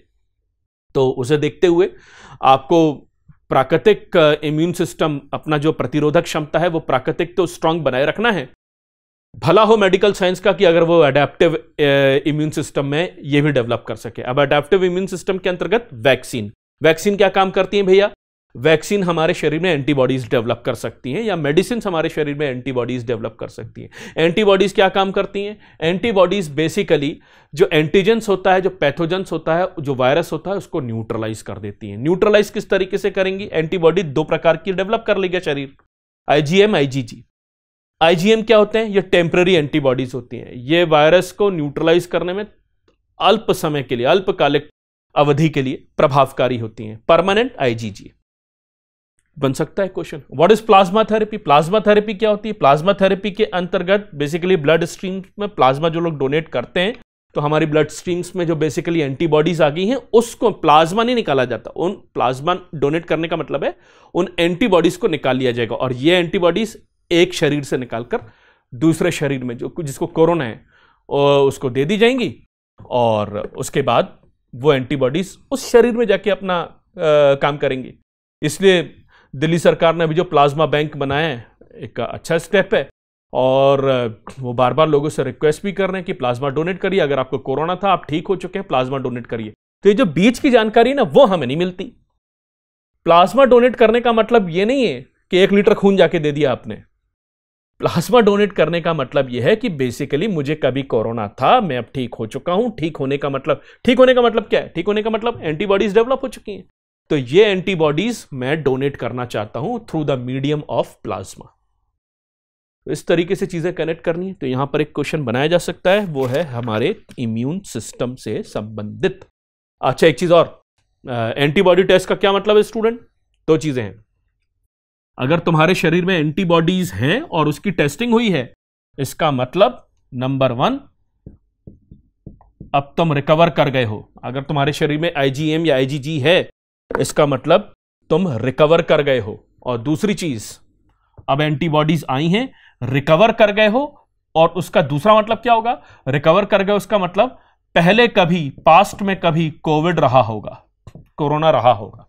तो उसे देखते हुए आपको प्राकृतिक इम्यून सिस्टम अपना जो प्रतिरोधक क्षमता है वो प्राकृतिक तो स्ट्रांग बनाए रखना है भला हो मेडिकल साइंस का कि अगर वो अडेप्टिव इम्यून सिस्टम में ये भी डेवलप कर सके अब अडेप्टिव इम्यून सिस्टम के अंतर्गत वैक्सीन वैक्सीन क्या काम करती है भैया वैक्सीन हमारे शरीर में एंटीबॉडीज डेवलप कर सकती हैं या मेडिसिन हमारे शरीर में एंटीबॉडीज डेवलप कर सकती हैं एंटीबॉडीज क्या काम करती हैं एंटीबॉडीज बेसिकली जो एंटीजेंस होता है जो पैथोजेंस होता है जो वायरस होता है उसको न्यूट्रलाइज कर देती हैं न्यूट्रलाइज किस तरीके से करेंगी एंटीबॉडी दो प्रकार की डेवलप कर लेगा शरीर आईजीएम आईजीजी आईजीएम क्या होते हैं ये टेम्प्ररी एंटीबॉडीज होती हैं ये वायरस को न्यूट्रलाइज करने में अल्प समय के लिए अल्पकालिक अवधि के लिए प्रभावकारी होती हैं परमानेंट आईजीजी बन सकता है question what is plasma therapy plasma therapy क्या होती है प्लाज्मा थेरेपी के अंतर्गत बेसिकली ब्लड स्ट्रीम में प्लाज्मा जो लोग डोनेट करते हैं तो हमारी ब्लड स्ट्रीम्स में जो बेसिकली एंटीबॉडीज आ गई हैं उसको प्लाज्मा नहीं निकाला जाता उन प्लाज्मा डोनेट करने का मतलब है उन एंटीबॉडीज को निकाल लिया जाएगा और ये एंटीबॉडीज एक शरीर से निकालकर दूसरे शरीर में जो जिसको कोरोना है उसको दे दी जाएंगी और उसके बाद वो एंटीबॉडीज उस शरीर में जाके अपना आ, काम करेंगी इसलिए दिल्ली सरकार ने अभी जो प्लाज्मा बैंक बनाया है एक अच्छा स्टेप है और वो बार बार लोगों से रिक्वेस्ट भी कर रहे हैं कि प्लाज्मा डोनेट करिए अगर आपको कोरोना था आप ठीक हो चुके हैं प्लाज्मा डोनेट करिए तो ये जो बीच की जानकारी ना वो हमें नहीं मिलती प्लाज्मा डोनेट करने का मतलब ये नहीं है कि एक लीटर खून जाके दे दिया आपने प्लाज्मा डोनेट करने का मतलब यह है कि बेसिकली मुझे कभी कोरोना था मैं अब ठीक हो चुका हूं ठीक होने का मतलब ठीक होने का मतलब क्या है ठीक होने का मतलब एंटीबॉडीज डेवलप हो चुकी हैं तो ये एंटीबॉडीज मैं डोनेट करना चाहता हूं through the medium of plasma इस तरीके से चीज़ें कनेक्ट करनी है तो यहां पर एक क्वेश्चन बनाया जा सकता है वो है हमारे इम्यून सिस्टम से संबंधित अच्छा एक चीज़ और एंटीबॉडी टेस्ट का क्या मतलब है स्टूडेंट दो चीज़ें हैं अगर तुम्हारे शरीर में एंटीबॉडीज हैं और उसकी टेस्टिंग हुई है इसका मतलब नंबर वन अब तुम रिकवर कर गए हो अगर तुम्हारे शरीर में आईजीएम या आईजीजी है इसका मतलब तुम रिकवर कर गए हो और दूसरी चीज अब एंटीबॉडीज आई हैं रिकवर कर गए हो और उसका दूसरा मतलब क्या होगा रिकवर कर गए उसका मतलब पहले कभी पास्ट में कभी कोविड रहा होगा कोरोना रहा होगा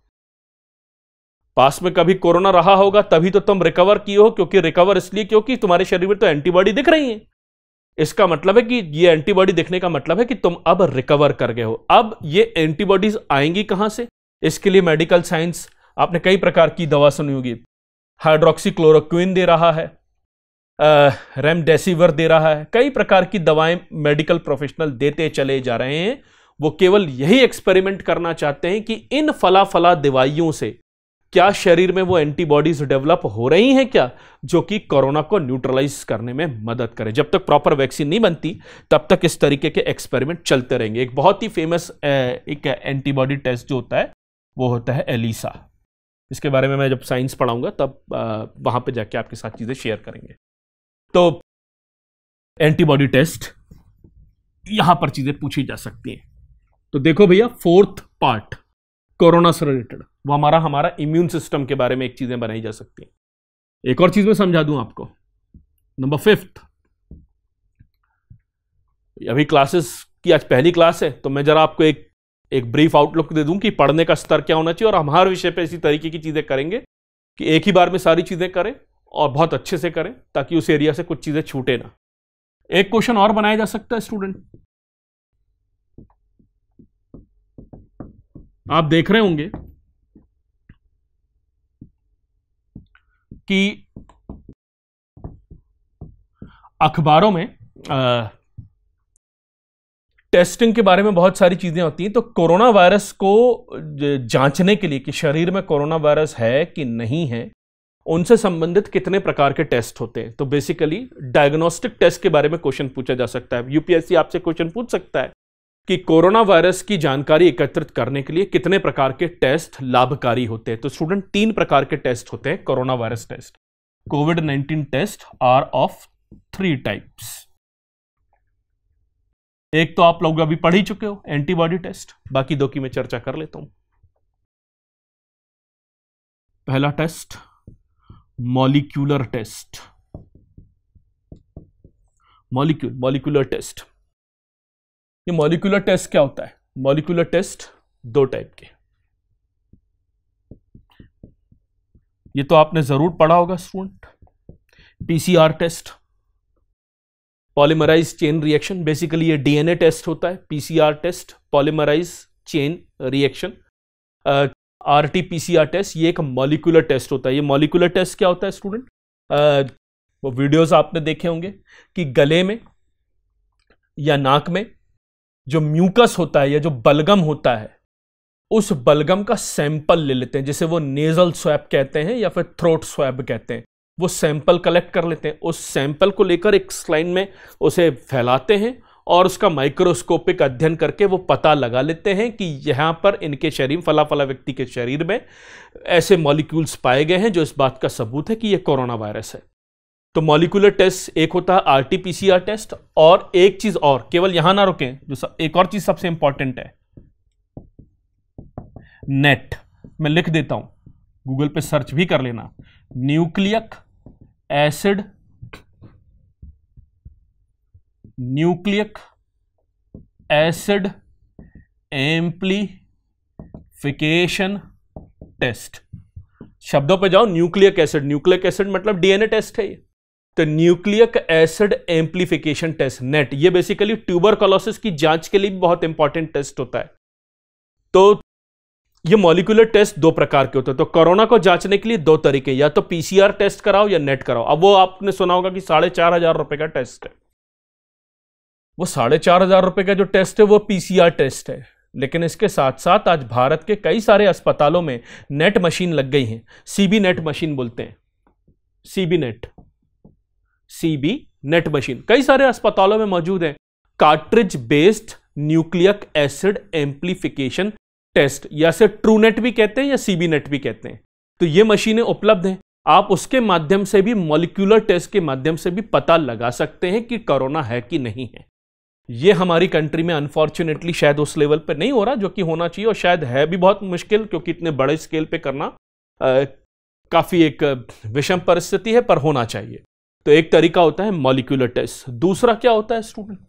पास में कभी कोरोना रहा होगा तभी तो तुम रिकवर किए हो क्योंकि रिकवर इसलिए क्योंकि तुम्हारे शरीर में तो एंटीबॉडी दिख रही है इसका मतलब है कि ये एंटीबॉडी दिखने का मतलब है कि तुम अब रिकवर कर गए हो अब ये एंटीबॉडीज आएंगी कहां से इसके लिए मेडिकल साइंस आपने कई प्रकार की दवा सुनी होगी हाइड्रोक्सीक्लोरोक्विन दे रहा है रेमडेसिविर दे रहा है कई प्रकार की दवाएं मेडिकल प्रोफेशनल देते चले जा रहे हैं वो केवल यही एक्सपेरिमेंट करना चाहते हैं कि इन फला फला दवाइयों से क्या शरीर में वो एंटीबॉडीज डेवलप हो रही हैं क्या जो कि कोरोना को न्यूट्रलाइज करने में मदद करे जब तक प्रॉपर वैक्सीन नहीं बनती तब तक इस तरीके के एक्सपेरिमेंट चलते रहेंगे एक बहुत ही फेमस एक एंटीबॉडी टेस्ट जो होता है वो होता है एलिसा इसके बारे में मैं जब साइंस पढ़ाऊंगा तब वहां पर जाके आपके साथ चीज़ें शेयर करेंगे तो एंटीबॉडी टेस्ट यहां पर चीज़ें पूछी जा सकती हैं तो देखो भैया फोर्थ पार्ट कोरोना से रिलेटेड वो हमारा हमारा इम्यून सिस्टम के बारे में एक चीज़ें बनाई जा सकती हैं एक और चीज़ मैं समझा दू आपको नंबर फिफ्थ अभी क्लासेस की आज पहली क्लास है तो मैं ज़रा आपको एक एक ब्रीफ आउटलुक दे दूं कि पढ़ने का स्तर क्या होना चाहिए और हम हर विषय पे इसी तरीके की चीज़ें करेंगे कि एक ही बार में सारी चीज़ें करें और बहुत अच्छे से करें ताकि उस एरिया से कुछ चीज़ें छूटे ना एक क्वेश्चन और बनाया जा सकता है स्टूडेंट आप देख रहे होंगे कि अखबारों में आ, टेस्टिंग के बारे में बहुत सारी चीज़ें होती हैं तो कोरोना वायरस को जांचने के लिए कि शरीर में कोरोना वायरस है कि नहीं है उनसे संबंधित कितने प्रकार के टेस्ट होते हैं तो बेसिकली डायग्नोस्टिक टेस्ट के बारे में क्वेश्चन पूछा जा सकता है यूपीएससी आपसे क्वेश्चन पूछ सकता है कि कोरोना वायरस की जानकारी एकत्रित करने के लिए कितने प्रकार के टेस्ट लाभकारी होते हैं तो स्टूडेंट तीन प्रकार के टेस्ट होते हैं corona virus test covid nineteen test are of three types एक तो आप लोग अभी पढ़ ही चुके हो एंटीबॉडी टेस्ट बाकी दो की मैं चर्चा कर लेता हूं पहला test molecular test molecule molecular test ये मॉलिकुलर टेस्ट क्या होता है मॉलिकुलर टेस्ट दो टाइप के ये तो आपने जरूर पढ़ा होगा student PCR test polymerise chain reaction basically ये डीएनए टेस्ट होता है PCR test polymerise chain reaction R T P C R test ये एक मॉलिकुलर टेस्ट होता है ये मॉलिकुलर टेस्ट क्या होता है स्टूडेंट uh, वो वीडियोस आपने देखे होंगे कि गले में या नाक में जो म्यूकस होता है या जो बलगम होता है उस बलगम का सैंपल ले लेते हैं जिसे वो नेजल स्वैप कहते हैं या फिर थ्रोट स्वैप कहते हैं वो सैंपल कलेक्ट कर लेते हैं उस सैंपल को लेकर एक स्लाइन में उसे फैलाते हैं और उसका माइक्रोस्कोपिक अध्ययन करके वो पता लगा लेते हैं कि यहाँ पर इनके शरीर फला फला व्यक्ति के शरीर में ऐसे मॉलिक्यूल्स पाए गए हैं जो इस बात का सबूत है कि ये कोरोना वायरस है तो मॉलिकुलर टेस्ट एक होता है आरटीपीसीआर टेस्ट और एक चीज और केवल यहां ना रुके जो सब, एक और चीज सबसे इंपॉर्टेंट है नेट मैं लिख देता हूं गूगल पे सर्च भी कर लेना nucleic acid nucleic acid amplification test शब्दों पे जाओ न्यूक्लियक एसिड न्यूक्लियक एसिड मतलब डीएनए टेस्ट है ये तो nucleic acid amplification test NAAT ये बेसिकली ट्यूबर कोलोसिस की जांच के लिए भी बहुत इंपॉर्टेंट टेस्ट होता है तो ये मॉलिकुलर टेस्ट दो प्रकार के होते हैं तो कोरोना को जांचने के लिए दो तरीके या तो पीसीआर टेस्ट कराओ या नेट कराओ अब वो आपने सुना होगा कि साढ़े चार हजार रुपए का टेस्ट है वो साढ़े चार हजार रुपए का जो टेस्ट है वो पीसीआर टेस्ट है लेकिन इसके साथ साथ आज भारत के कई सारे अस्पतालों में नेट मशीन लग गई हैं सीबी नेट मशीन बोलते हैं CB NAAT CB NAAT machine कई सारे अस्पतालों में मौजूद है cartridge based nucleic acid amplification test या से ट्रूनेट भी कहते हैं या सीबी नेट भी कहते हैं तो ये मशीनें उपलब्ध हैं आप उसके माध्यम से भी मॉलिक्यूलर टेस्ट के माध्यम से भी पता लगा सकते हैं कि कोरोना है कि नहीं है ये हमारी कंट्री में अनफॉर्चुनेटली शायद उस लेवल पर नहीं हो रहा जो कि होना चाहिए और शायद है भी बहुत मुश्किल क्योंकि इतने बड़े स्केल पर करना आ, काफी एक विषम परिस्थिति है पर होना चाहिए तो एक तरीका होता है मॉलिक्यूलर टेस्ट दूसरा क्या होता है स्टूडेंट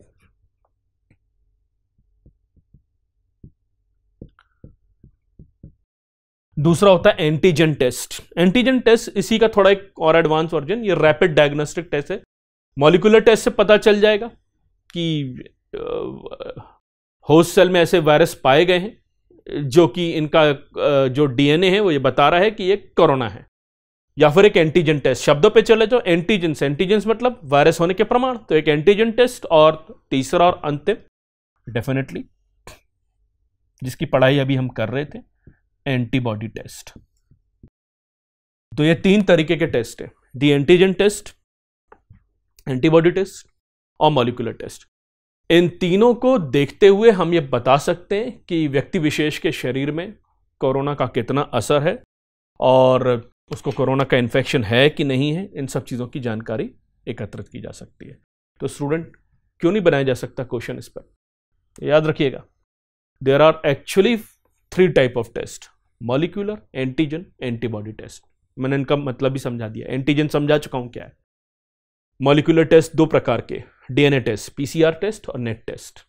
दूसरा होता है एंटीजन टेस्ट एंटीजन टेस्ट इसी का थोड़ा एक और एडवांस वर्जन ये रैपिड डायग्नोस्टिक टेस्ट है मॉलिकुलर टेस्ट से पता चल जाएगा कि होस्ट सेल में ऐसे वायरस पाए गए हैं जो कि इनका जो डीएनए है वो ये बता रहा है कि ये कोरोना है या फिर एक एंटीजन टेस्ट शब्दों पे चले जाओ एंटीजेंस एंटीजेंस मतलब वायरस होने के प्रमाण तो एक एंटीजन टेस्ट और तीसरा और अंतिम डेफिनेटली जिसकी पढ़ाई अभी हम कर रहे थे एंटीबॉडी टेस्ट तो ये तीन तरीके के टेस्ट है the antigen test antibody test और मॉलिकुलर टेस्ट इन तीनों को देखते हुए हम ये बता सकते हैं कि व्यक्ति विशेष के शरीर में कोरोना का कितना असर है और उसको कोरोना का इन्फेक्शन है कि नहीं है इन सब चीज़ों की जानकारी एकत्रित की जा सकती है तो स्टूडेंट क्यों नहीं बनाया जा सकता क्वेश्चन इस पर याद रखिएगा there are actually three type of test molecular antigen antibody test मैंने इनका मतलब भी समझा दिया एंटीजन समझा चुका हूँ क्या है मॉलिक्यूलर टेस्ट दो प्रकार के डीएनए टेस्ट पीसीआर टेस्ट और नेट टेस्ट e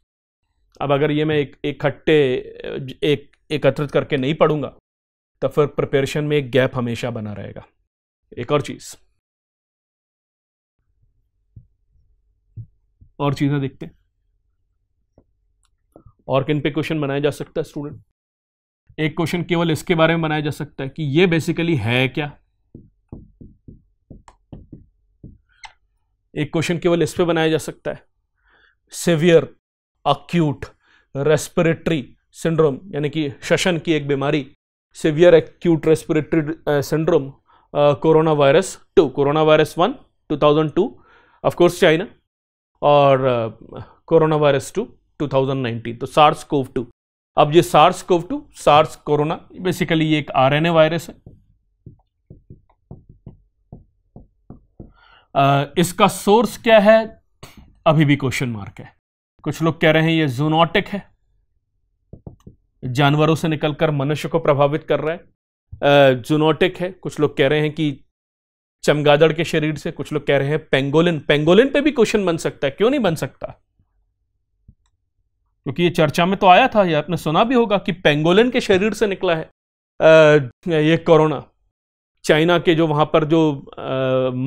अब अगर ये मैं एक इकट्ठे एक एकत्रित करके नहीं पढ़ूंगा तब तो फिर प्रिपरेशन में एक गैप हमेशा बना रहेगा एक और चीज़ और चीज़ें देखते हैं और किन पे क्वेश्चन बनाया जा सकता है स्टूडेंट एक क्वेश्चन केवल इसके बारे में बनाया जा सकता है कि ये बेसिकली है क्या एक क्वेश्चन केवल इस पे बनाया जा सकता है सिवियर अक्यूट रेस्पिरेटरी सिंड्रोम यानी कि शशन की एक बीमारी severe respiratory syndrome corona virus two corona virus one two thousand two of course China और corona virus two two thousand nineteen तो सार्स कोव टू अब ये SARS CoV two SARS corona basically ये एक आर एन ए वायरस है आ, uh, इसका source क्या है अभी भी क्वेश्चन मार्क है कुछ लोग कह रहे हैं ये जूनोटिक है जानवरों से निकलकर मनुष्य को प्रभावित कर रहा है जूनोटिक है कुछ लोग कह रहे हैं कि चमगादड़ के शरीर से कुछ लोग कह रहे हैं पेंगोलिन पेंगोलिन पे भी क्वेश्चन बन सकता है क्यों नहीं बन सकता क्योंकि ये चर्चा में तो आया था ये आपने सुना भी होगा कि पेंगोलिन के शरीर से निकला है ये कोरोना चाइना के जो वहां पर जो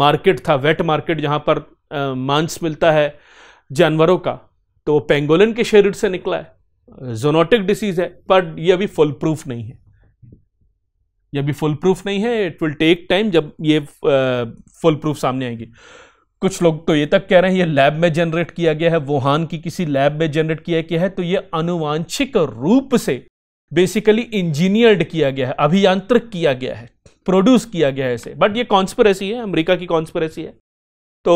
मार्केट था वेट मार्केट जहां पर मांस मिलता है जानवरों का तो पेंगोलिन के शरीर से निकला है जोनोटिक डिसीज है पर ये अभी फुल प्रूफ नहीं है ये अभी फुल प्रूफ नहीं है इट विल टेक टाइम जब ये फुल uh, प्रूफ सामने आएगी कुछ लोग तो ये तक कह रहे हैं ये लैब में जनरेट किया गया है वुहान की किसी लैब में जनरेट किया गया है तो ये अनुवांशिक रूप से बेसिकली इंजीनियर्ड किया गया है अभियांत्रिक किया गया है प्रोड्यूस किया गया है इसे बट ये कॉन्स्परेसी है अमेरिका की कॉन्स्परेसी है तो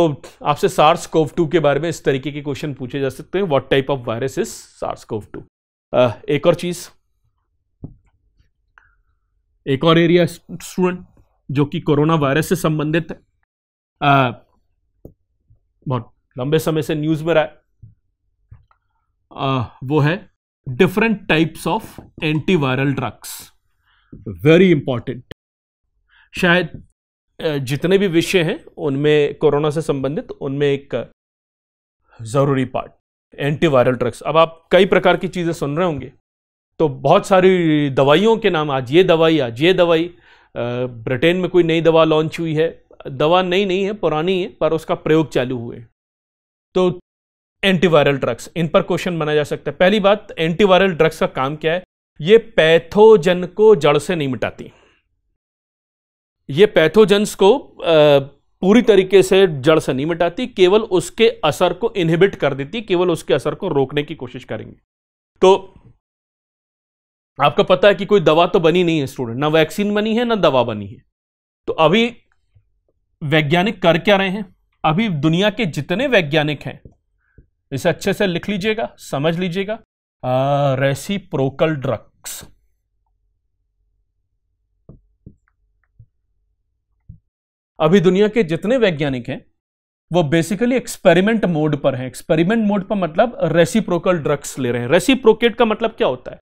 आपसे सार्स कोव टू के बारे में इस तरीके के क्वेश्चन पूछे जा सकते हैं what type of virus is SARS CoV two एक और चीज़ एक और एरिया स्टूडेंट जो कि कोरोना वायरस से संबंधित है आ, बहुत लंबे समय से न्यूज़ में रहा है आ, वो है different types of antiviral drugs very important शायद जितने भी विषय हैं उनमें कोरोना से संबंधित उनमें एक ज़रूरी पार्ट एंटीवायरल ड्रग्स अब आप कई प्रकार की चीज़ें सुन रहे होंगे तो बहुत सारी दवाइयों के नाम आज ये दवाई आज ये दवाई ब्रिटेन में कोई नई दवा लॉन्च हुई है दवा नई नहीं है पुरानी है पर उसका प्रयोग चालू हुए तो एंटीवायरल ड्रग्स इन पर क्वेश्चन बनाया जा सकता है पहली बात एंटीवायरल ड्रग्स का काम क्या है ये पैथोजन को जड़ से नहीं मिटाती ये पैथोजेंस को पूरी तरीके से जड़ से नहीं मिटाती केवल उसके असर को इनहिबिट कर देती केवल उसके असर को रोकने की कोशिश करेंगे तो आपका पता है कि कोई दवा तो बनी नहीं है स्टूडेंट ना वैक्सीन बनी है ना दवा बनी है तो अभी वैज्ञानिक कर क्या रहे हैं अभी दुनिया के जितने वैज्ञानिक हैं इसे अच्छे से लिख लीजिएगा समझ लीजिएगा रेसिप्रोकल ड्रग्स अभी दुनिया के जितने वैज्ञानिक हैं वो बेसिकली एक्सपेरिमेंट मोड पर हैं एक्सपेरिमेंट मोड पर मतलब रेसिप्रोकल ड्रग्स ले रहे हैं रेसिप्रोकेट का मतलब क्या होता है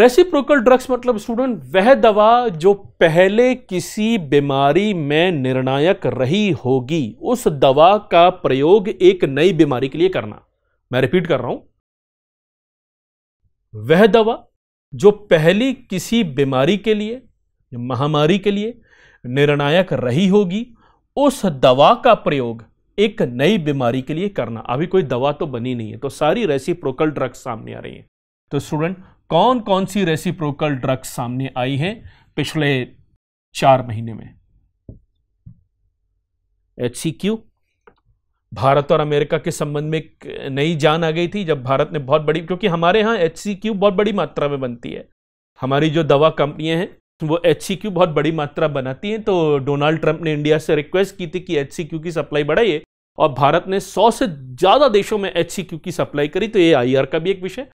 रेसिप्रोकल ड्रग्स मतलब स्टूडेंट वह दवा जो पहले किसी बीमारी में निर्णायक रही होगी उस दवा का प्रयोग एक नई बीमारी के लिए करना मैं रिपीट कर रहा हूं वह दवा जो पहली किसी बीमारी के लिए महामारी के लिए निर्णायक रही होगी उस दवा का प्रयोग एक नई बीमारी के लिए करना अभी कोई दवा तो बनी नहीं है तो सारी रेसी प्रोकल ड्रग्स सामने आ रही हैं तो स्टूडेंट कौन कौन सी रेसी प्रोकल ड्रग्स सामने आई हैं पिछले चार महीने में एच सी क्यू भारत और अमेरिका के संबंध में एक नई जान आ गई थी जब भारत ने बहुत बड़ी क्योंकि हमारे यहाँ एच सी क्यू बहुत बड़ी मात्रा में बनती है हमारी जो दवा कंपनियां हैं वो एच बहुत बड़ी मात्रा बनाती है तो डोनाल्ड ट्रंप ने इंडिया से रिक्वेस्ट की थी कि एच की सप्लाई बढ़ाइए और भारत ने 100 से ज़्यादा देशों में एच की सप्लाई करी तो ये आई e का भी एक विषय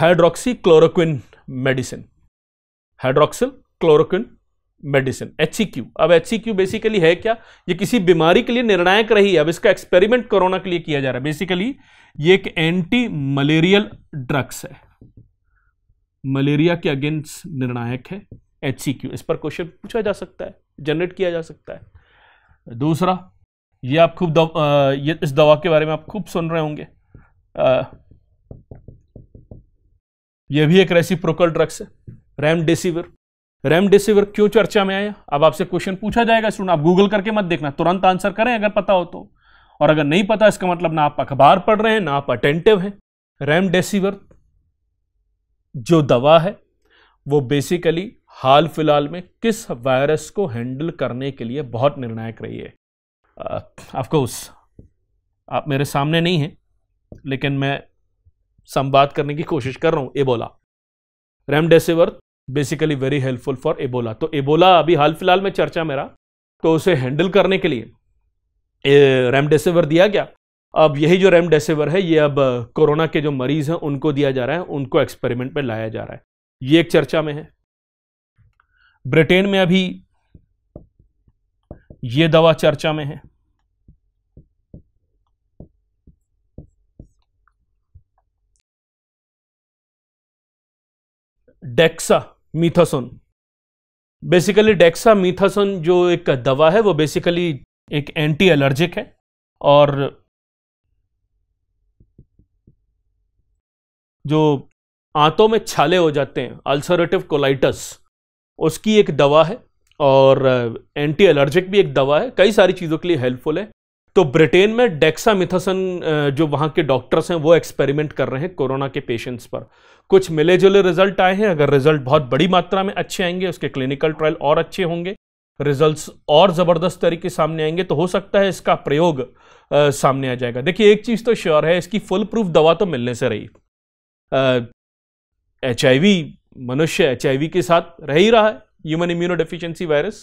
hydroxy chloroquine medicine hydroxyl chloroquine medicine H अब एच बेसिकली है क्या ये किसी बीमारी के लिए निर्णायक रही है अब इसका एक्सपेरिमेंट कोरोना के लिए किया जा रहा है बेसिकली ये एक एंटी मलेरियल ड्रग्स है मलेरिया के अगेंस्ट निर्णायक है एच इस पर क्वेश्चन पूछा जा सकता है जनरेट किया जा सकता है दूसरा ये आप खूब ये इस दवा के बारे में आप खूब सुन रहे होंगे ये भी एक प्रोकल ड्रग्स है रेमडेसिविर रेमडेसिविर क्यों चर्चा में आया अब आपसे क्वेश्चन पूछा जाएगा स्टूडेंट आप गूगल करके मत देखना तुरंत आंसर करें अगर पता हो तो और अगर नहीं पता इसका मतलब ना आप अखबार पढ़ रहे हैं ना आप अटेंटिव हैं रेमडेसिविर जो दवा है वो बेसिकली हाल फिलहाल में किस वायरस को हैंडल करने के लिए बहुत निर्णायक रही है ऑफकोर्स आप मेरे सामने नहीं हैं लेकिन मैं संवाद करने की कोशिश कर रहा हूँ Ebola remdesivir basically very helpful for Ebola तो एबोला अभी हाल फिलहाल में चर्चा मेरा तो उसे हैंडल करने के लिए रेमडेसिविर दिया गया अब यही जो रेमडेसिविर है ये अब कोरोना के जो मरीज़ हैं उनको दिया जा रहा है उनको एक्सपेरिमेंट में लाया जा रहा है ये एक चर्चा में है ब्रिटेन में अभी ये दवा चर्चा में है dexamethasone basically dexamethasone जो एक दवा है वो बेसिकली एक एंटी एलर्जिक है और जो आंतों में छाले हो जाते हैं अल्सरेटिव कोलाइटस उसकी एक दवा है और एंटी एलर्जिक भी एक दवा है कई सारी चीज़ों के लिए हेल्पफुल है तो ब्रिटेन में डेक्सामिथासन जो वहाँ के डॉक्टर्स हैं वो एक्सपेरिमेंट कर रहे हैं कोरोना के पेशेंट्स पर कुछ मिले जुले रिजल्ट आए हैं अगर रिजल्ट बहुत बड़ी मात्रा में अच्छे आएंगे उसके क्लिनिकल ट्रायल और अच्छे होंगे रिजल्ट्स और ज़बरदस्त तरीके सामने आएंगे तो हो सकता है इसका प्रयोग सामने आ जाएगा देखिए एक चीज़ तो श्योर है इसकी फुल प्रूफ दवा तो मिलने से रही एच मनुष्य एच के साथ रह ही रहा है ह्यूमन इम्यूनो वायरस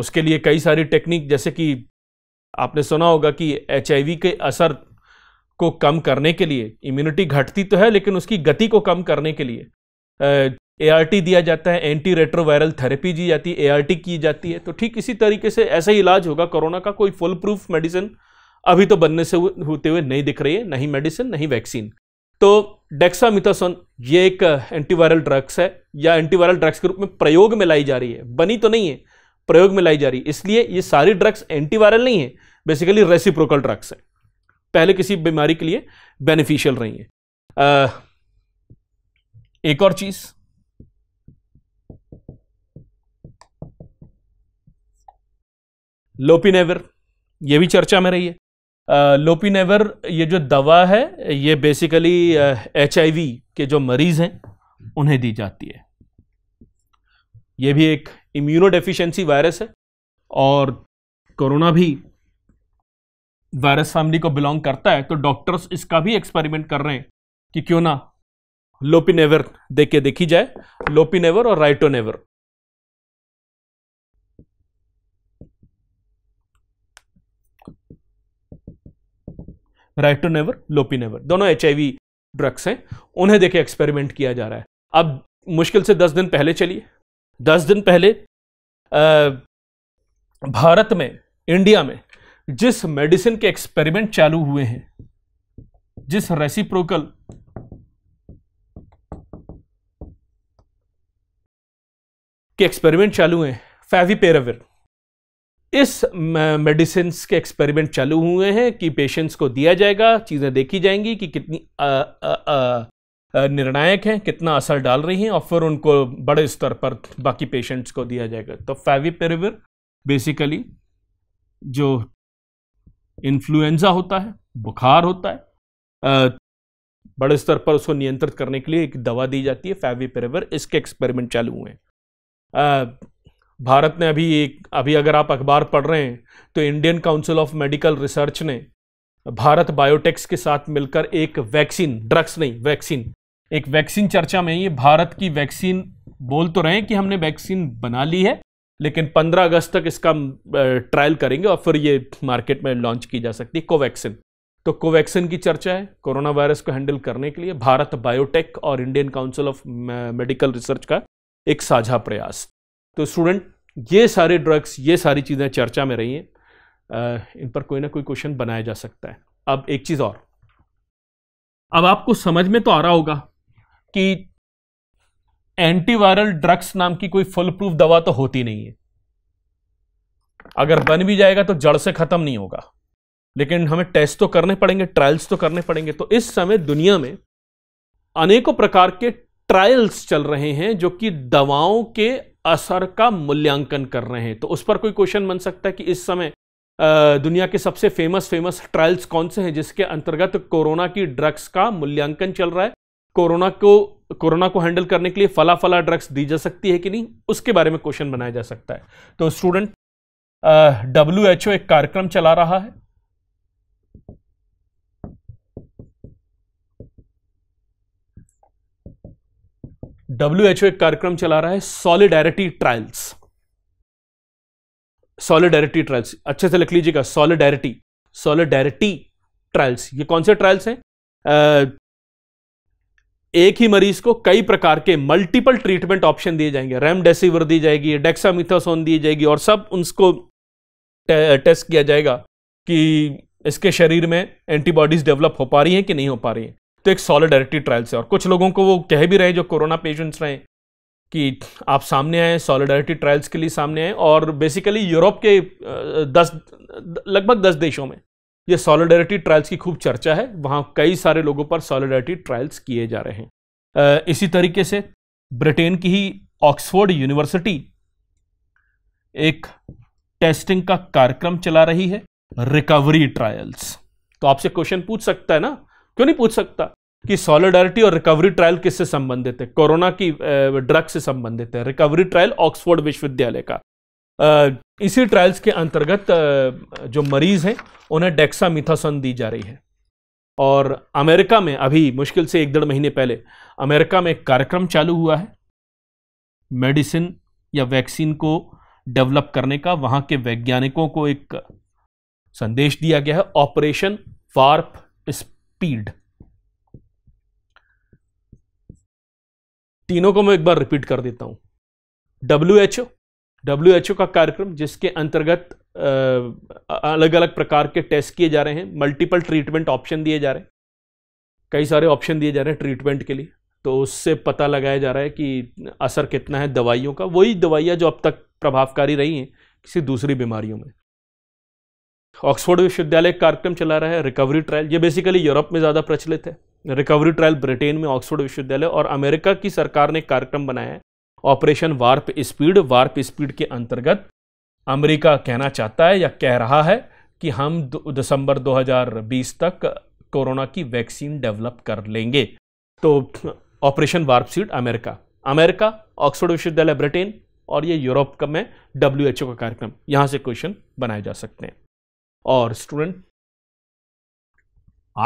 उसके लिए कई सारी टेक्निक जैसे कि आपने सुना होगा कि एच के असर को कम करने के लिए इम्यूनिटी घटती तो है लेकिन उसकी गति को कम करने के लिए ए दिया जाता है एंटी रेट्रोवायरल थेरेपी दी जाती है ए की जाती है तो ठीक इसी तरीके से ऐसा ही इलाज होगा कोरोना का कोई फुल प्रूफ मेडिसिन अभी तो बनने से होते हुए नहीं दिख रही है नहीं मेडिसिन नहीं वैक्सीन तो डेक्सामिथासोन ये एक एंटीवायरल ड्रग्स है या एंटीवायरल ड्रग्स के रूप में प्रयोग में लाई जा रही है बनी तो नहीं है प्रयोग में लाई जा रही है इसलिए ये सारी ड्रग्स एंटीवायरल नहीं है बेसिकली रेसिप्रोकल ड्रग्स है पहले किसी बीमारी के लिए बेनिफिशियल रही है आ, एक और चीज लोपिनेवर यह भी चर्चा में रही है लोपिनेवर ये जो दवा है ये बेसिकली एच के जो मरीज़ हैं उन्हें दी जाती है ये भी एक इम्यूनो डेफिशेंसी वायरस है और कोरोना भी वायरस फैमिली को बिलोंग करता है तो डॉक्टर्स इसका भी एक्सपेरिमेंट कर रहे हैं कि क्यों ना लोपिनेवर देख के देखी जाए लोपिनेवर और राइटोनेवर राइटोनेवर लोपिनेवर दोनों एच ड्रग्स हैं उन्हें देखे एक्सपेरिमेंट किया जा रहा है अब मुश्किल से दस दिन पहले चलिए दस दिन पहले आ, भारत में इंडिया में जिस मेडिसिन के एक्सपेरिमेंट चालू हुए हैं जिस रेसिप्रोकल के एक्सपेरिमेंट चालू हैं फैवीपेराविर इस मेडिसिन के एक्सपेरिमेंट चालू हुए हैं कि पेशेंट्स को दिया जाएगा चीज़ें देखी जाएंगी कि कितनी निर्णायक हैं कितना असर डाल रही हैं और फिर उनको बड़े स्तर पर बाकी पेशेंट्स को दिया जाएगा तो फेविपेरिविर बेसिकली जो इन्फ्लुएंजा होता है बुखार होता है बड़े स्तर पर उसको नियंत्रित करने के लिए एक दवा दी जाती है फेविपेरिविर इसके एक्सपेरिमेंट चालू हुए हैं भारत ने अभी एक अभी अगर आप अखबार पढ़ रहे हैं तो Indian Council of Medical Research ने भारत बायोटेक्स के साथ मिलकर एक वैक्सीन ड्रग्स नहीं वैक्सीन एक वैक्सीन चर्चा में ये भारत की वैक्सीन बोल तो रहे हैं कि हमने वैक्सीन बना ली है लेकिन 15 अगस्त तक इसका ट्रायल करेंगे और फिर ये मार्केट में लॉन्च की जा सकती है कोवैक्सीन तो कोवैक्सीन की चर्चा है कोरोना वायरस को हैंडल करने के लिए भारत बायोटेक और Indian Council of Medical Research का एक साझा प्रयास तो स्टूडेंट ये सारे ड्रग्स ये सारी चीज़ें चर्चा में रही हैं इन पर कोई ना कोई क्वेश्चन बनाया जा सकता है अब एक चीज़ और अब आपको समझ में तो आ रहा होगा कि एंटीवायरल ड्रग्स नाम की कोई फुल प्रूफ दवा तो होती नहीं है अगर बन भी जाएगा तो जड़ से खत्म नहीं होगा लेकिन हमें टेस्ट तो करने पड़ेंगे ट्रायल्स तो करने पड़ेंगे तो इस समय दुनिया में अनेकों प्रकार के ट्रायल्स चल रहे हैं जो कि दवाओं के असर का मूल्यांकन कर रहे हैं तो उस पर कोई क्वेश्चन बन सकता है कि इस समय दुनिया के सबसे फेमस फेमस ट्रायल्स कौन से हैं जिसके अंतर्गत कोरोना की ड्रग्स का मूल्यांकन चल रहा है कोरोना को कोरोना को हैंडल करने के लिए फला फला ड्रग्स दी जा सकती है कि नहीं उसके बारे में क्वेश्चन बनाया जा सकता है तो स्टूडेंट डब्ल्यू एच ओ एक कार्यक्रम चला रहा है डब्ल्यू एच एक कार्यक्रम चला रहा है सॉलिडेरिटी ट्रायल्स सॉलिडेरिटी ट्रायल्स अच्छे से लिख लीजिएगा सॉलिडेरिटी सॉलिडेरिटी ट्रायल्स ये कौन से ट्रायल्स हैं एक ही मरीज को कई प्रकार के मल्टीपल ट्रीटमेंट ऑप्शन दिए जाएंगे रेमडेसिविर दी जाएगी डेक्सामिथोसोन दी जाएगी और सब उनको टे, टेस्ट किया जाएगा कि इसके शरीर में एंटीबॉडीज डेवलप हो पा रही हैं कि नहीं हो पा रही हैं तो एक सॉलिडरिटी ट्रायल से और कुछ लोगों को वो कह भी रहे जो कोरोना पेशेंट्स रहे कि आप सामने आए सॉलिडारिटी ट्रायल्स के लिए सामने आए और बेसिकली यूरोप के दस लगभग दस देशों में ये सॉलिडरिटी ट्रायल्स की खूब चर्चा है वहाँ कई सारे लोगों पर सॉलिडरिटी ट्रायल्स किए जा रहे हैं इसी तरीके से ब्रिटेन की ही ऑक्सफोर्ड यूनिवर्सिटी एक टेस्टिंग का कार्यक्रम चला रही है रिकवरी ट्रायल्स तो आपसे क्वेश्चन पूछ सकता है ना क्यों नहीं पूछ सकता कि सॉलिडारिटी और रिकवरी ट्रायल किससे संबंधित है कोरोना की ड्रग से संबंधित है रिकवरी ट्रायल ऑक्सफोर्ड विश्वविद्यालय का इसी ट्रायल्स के अंतर्गत जो मरीज हैं उन्हें डेक्सामिथासन दी जा रही है और अमेरिका में अभी मुश्किल से एक डेढ़ महीने पहले अमेरिका में एक कार्यक्रम चालू हुआ है मेडिसिन या वैक्सीन को डेवलप करने का वहां के वैज्ञानिकों को एक संदेश दिया गया है ऑपरेशन स्प स्पीड तीनों को मैं एक बार रिपीट कर देता हूं W H O W H O का कार्यक्रम जिसके अंतर्गत अलग अलग प्रकार के टेस्ट किए जा रहे हैं मल्टीपल ट्रीटमेंट ऑप्शन दिए जा रहे हैं कई सारे ऑप्शन दिए जा रहे हैं ट्रीटमेंट के लिए तो उससे पता लगाया जा रहा है कि असर कितना है दवाइयों का वही दवाइयाँ जो अब तक प्रभावकारी रही हैं किसी दूसरी बीमारियों में ऑक्सफोर्ड विश्वविद्यालय एक कार्यक्रम चला रहा है रिकवरी ट्रायल ये बेसिकली यूरोप में ज़्यादा प्रचलित है रिकवरी ट्रायल ब्रिटेन में ऑक्सफोर्ड विश्वविद्यालय और अमेरिका की सरकार ने कार्यक्रम बनाया है operation warp speed warp speed के अंतर्गत अमेरिका कहना चाहता है या कह रहा है कि हम दिसंबर 2020 तक कोरोना की वैक्सीन डेवलप कर लेंगे तो operation warp speed America America Oxford विश्वविद्यालय ब्रिटेन और ये यूरोप का में डब्ल्यू का कार्यक्रम यहाँ से क्वेश्चन बनाए जा सकते हैं और स्टूडेंट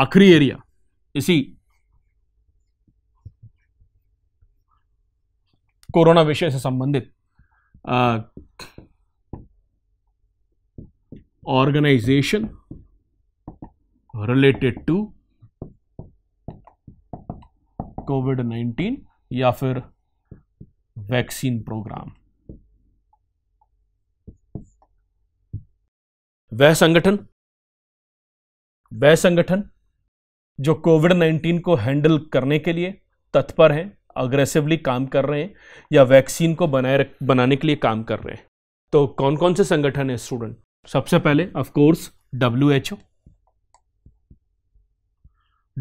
आखिरी एरिया इसी कोरोना विषय से संबंधित ऑर्गेनाइजेशन रिलेटेड टू कोविड 19 या फिर वैक्सीन प्रोग्राम वह संगठन वह संगठन जो कोविड 19 को हैंडल करने के लिए तत्पर हैं अग्रेसिवली काम कर रहे हैं या वैक्सीन को बनाए बनाने के लिए काम कर रहे हैं तो कौन कौन से संगठन है स्टूडेंट सबसे पहले of course W H O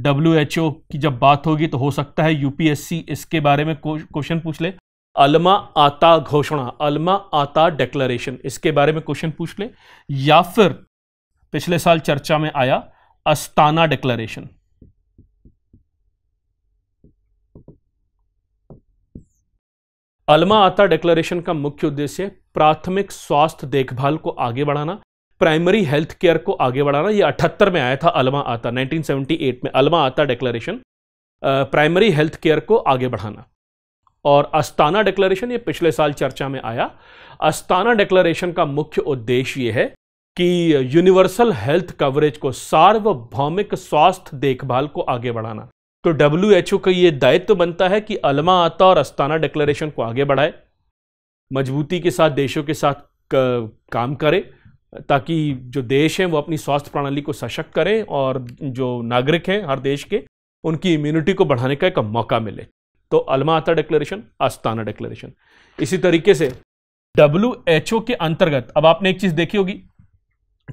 W H O की जब बात होगी तो हो सकता है यूपीएससी इसके बारे में क्वेश्चन पूछ ले अलमा आता घोषणा अलमा आता डेक्लरेशन इसके बारे में क्वेश्चन पूछ ले या फिर पिछले साल चर्चा में आया अस्ताना डेक्लरेशन अलमा आता डेक्लरेशन का मुख्य उद्देश्य प्राथमिक स्वास्थ्य देखभाल को आगे बढ़ाना प्राइमरी हेल्थ केयर को आगे बढ़ाना ये अठहत्तर में आया था अलमा आता 1978 में अलमा आता डेक्लरेशन प्राइमरी हेल्थ केयर को आगे बढ़ाना और अस्ताना डिक्लेरेशन ये पिछले साल चर्चा में आया अस्ताना डिक्लेरेशन का मुख्य उद्देश्य ये है कि यूनिवर्सल हेल्थ कवरेज को सार्वभौमिक स्वास्थ्य देखभाल को आगे बढ़ाना तो डब्ल्यू का ये दायित्व तो बनता है कि अलमा आता और अस्ताना डिक्लेरेशन को आगे बढ़ाए मजबूती के साथ देशों के साथ काम करे ताकि जो देश हैं वो अपनी स्वास्थ्य प्रणाली को सशक्त करें और जो नागरिक हैं हर देश के उनकी इम्यूनिटी को बढ़ाने का एक मौका मिले तो अलमाता डिक्लेरेशन अस्ताना डिक्लेरेशन इसी तरीके से डब्ल्यू के अंतर्गत अब आपने एक चीज़ देखी होगी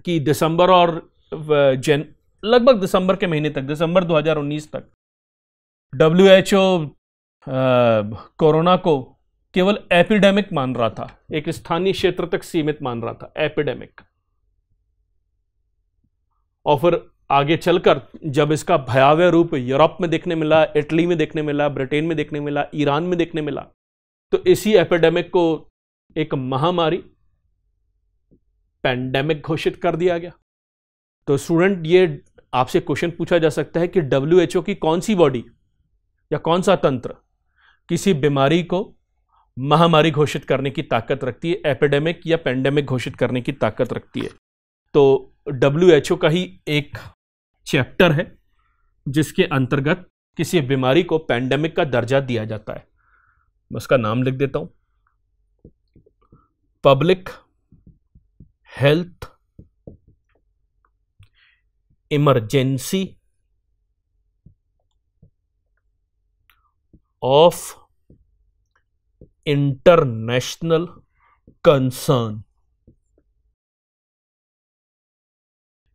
कि दिसंबर और जन लगभग दिसंबर के महीने तक दिसंबर 2019 तक डब्ल्यू एच ओ कोरोना को केवल एपिडेमिक मान रहा था एक स्थानीय क्षेत्र तक सीमित मान रहा था एपिडेमिक और फिर आगे चलकर जब इसका भयावह रूप यूरोप में देखने मिला इटली में देखने मिला ब्रिटेन में देखने मिला ईरान में देखने मिला तो इसी एपिडेमिक को एक महामारी पैंडेमिक घोषित कर दिया गया तो स्टूडेंट ये आपसे क्वेश्चन पूछा जा सकता है कि डब्ल्यू की कौन सी बॉडी या कौन सा तंत्र किसी बीमारी को महामारी घोषित करने की ताकत रखती है एपिडेमिक या पेंडेमिक घोषित करने की ताकत रखती है तो डब्ल्यू का ही एक चैप्टर है जिसके अंतर्गत किसी बीमारी को पैंडेमिक का दर्जा दिया जाता है मैं उसका नाम लिख देता हूं public health emergency of international concern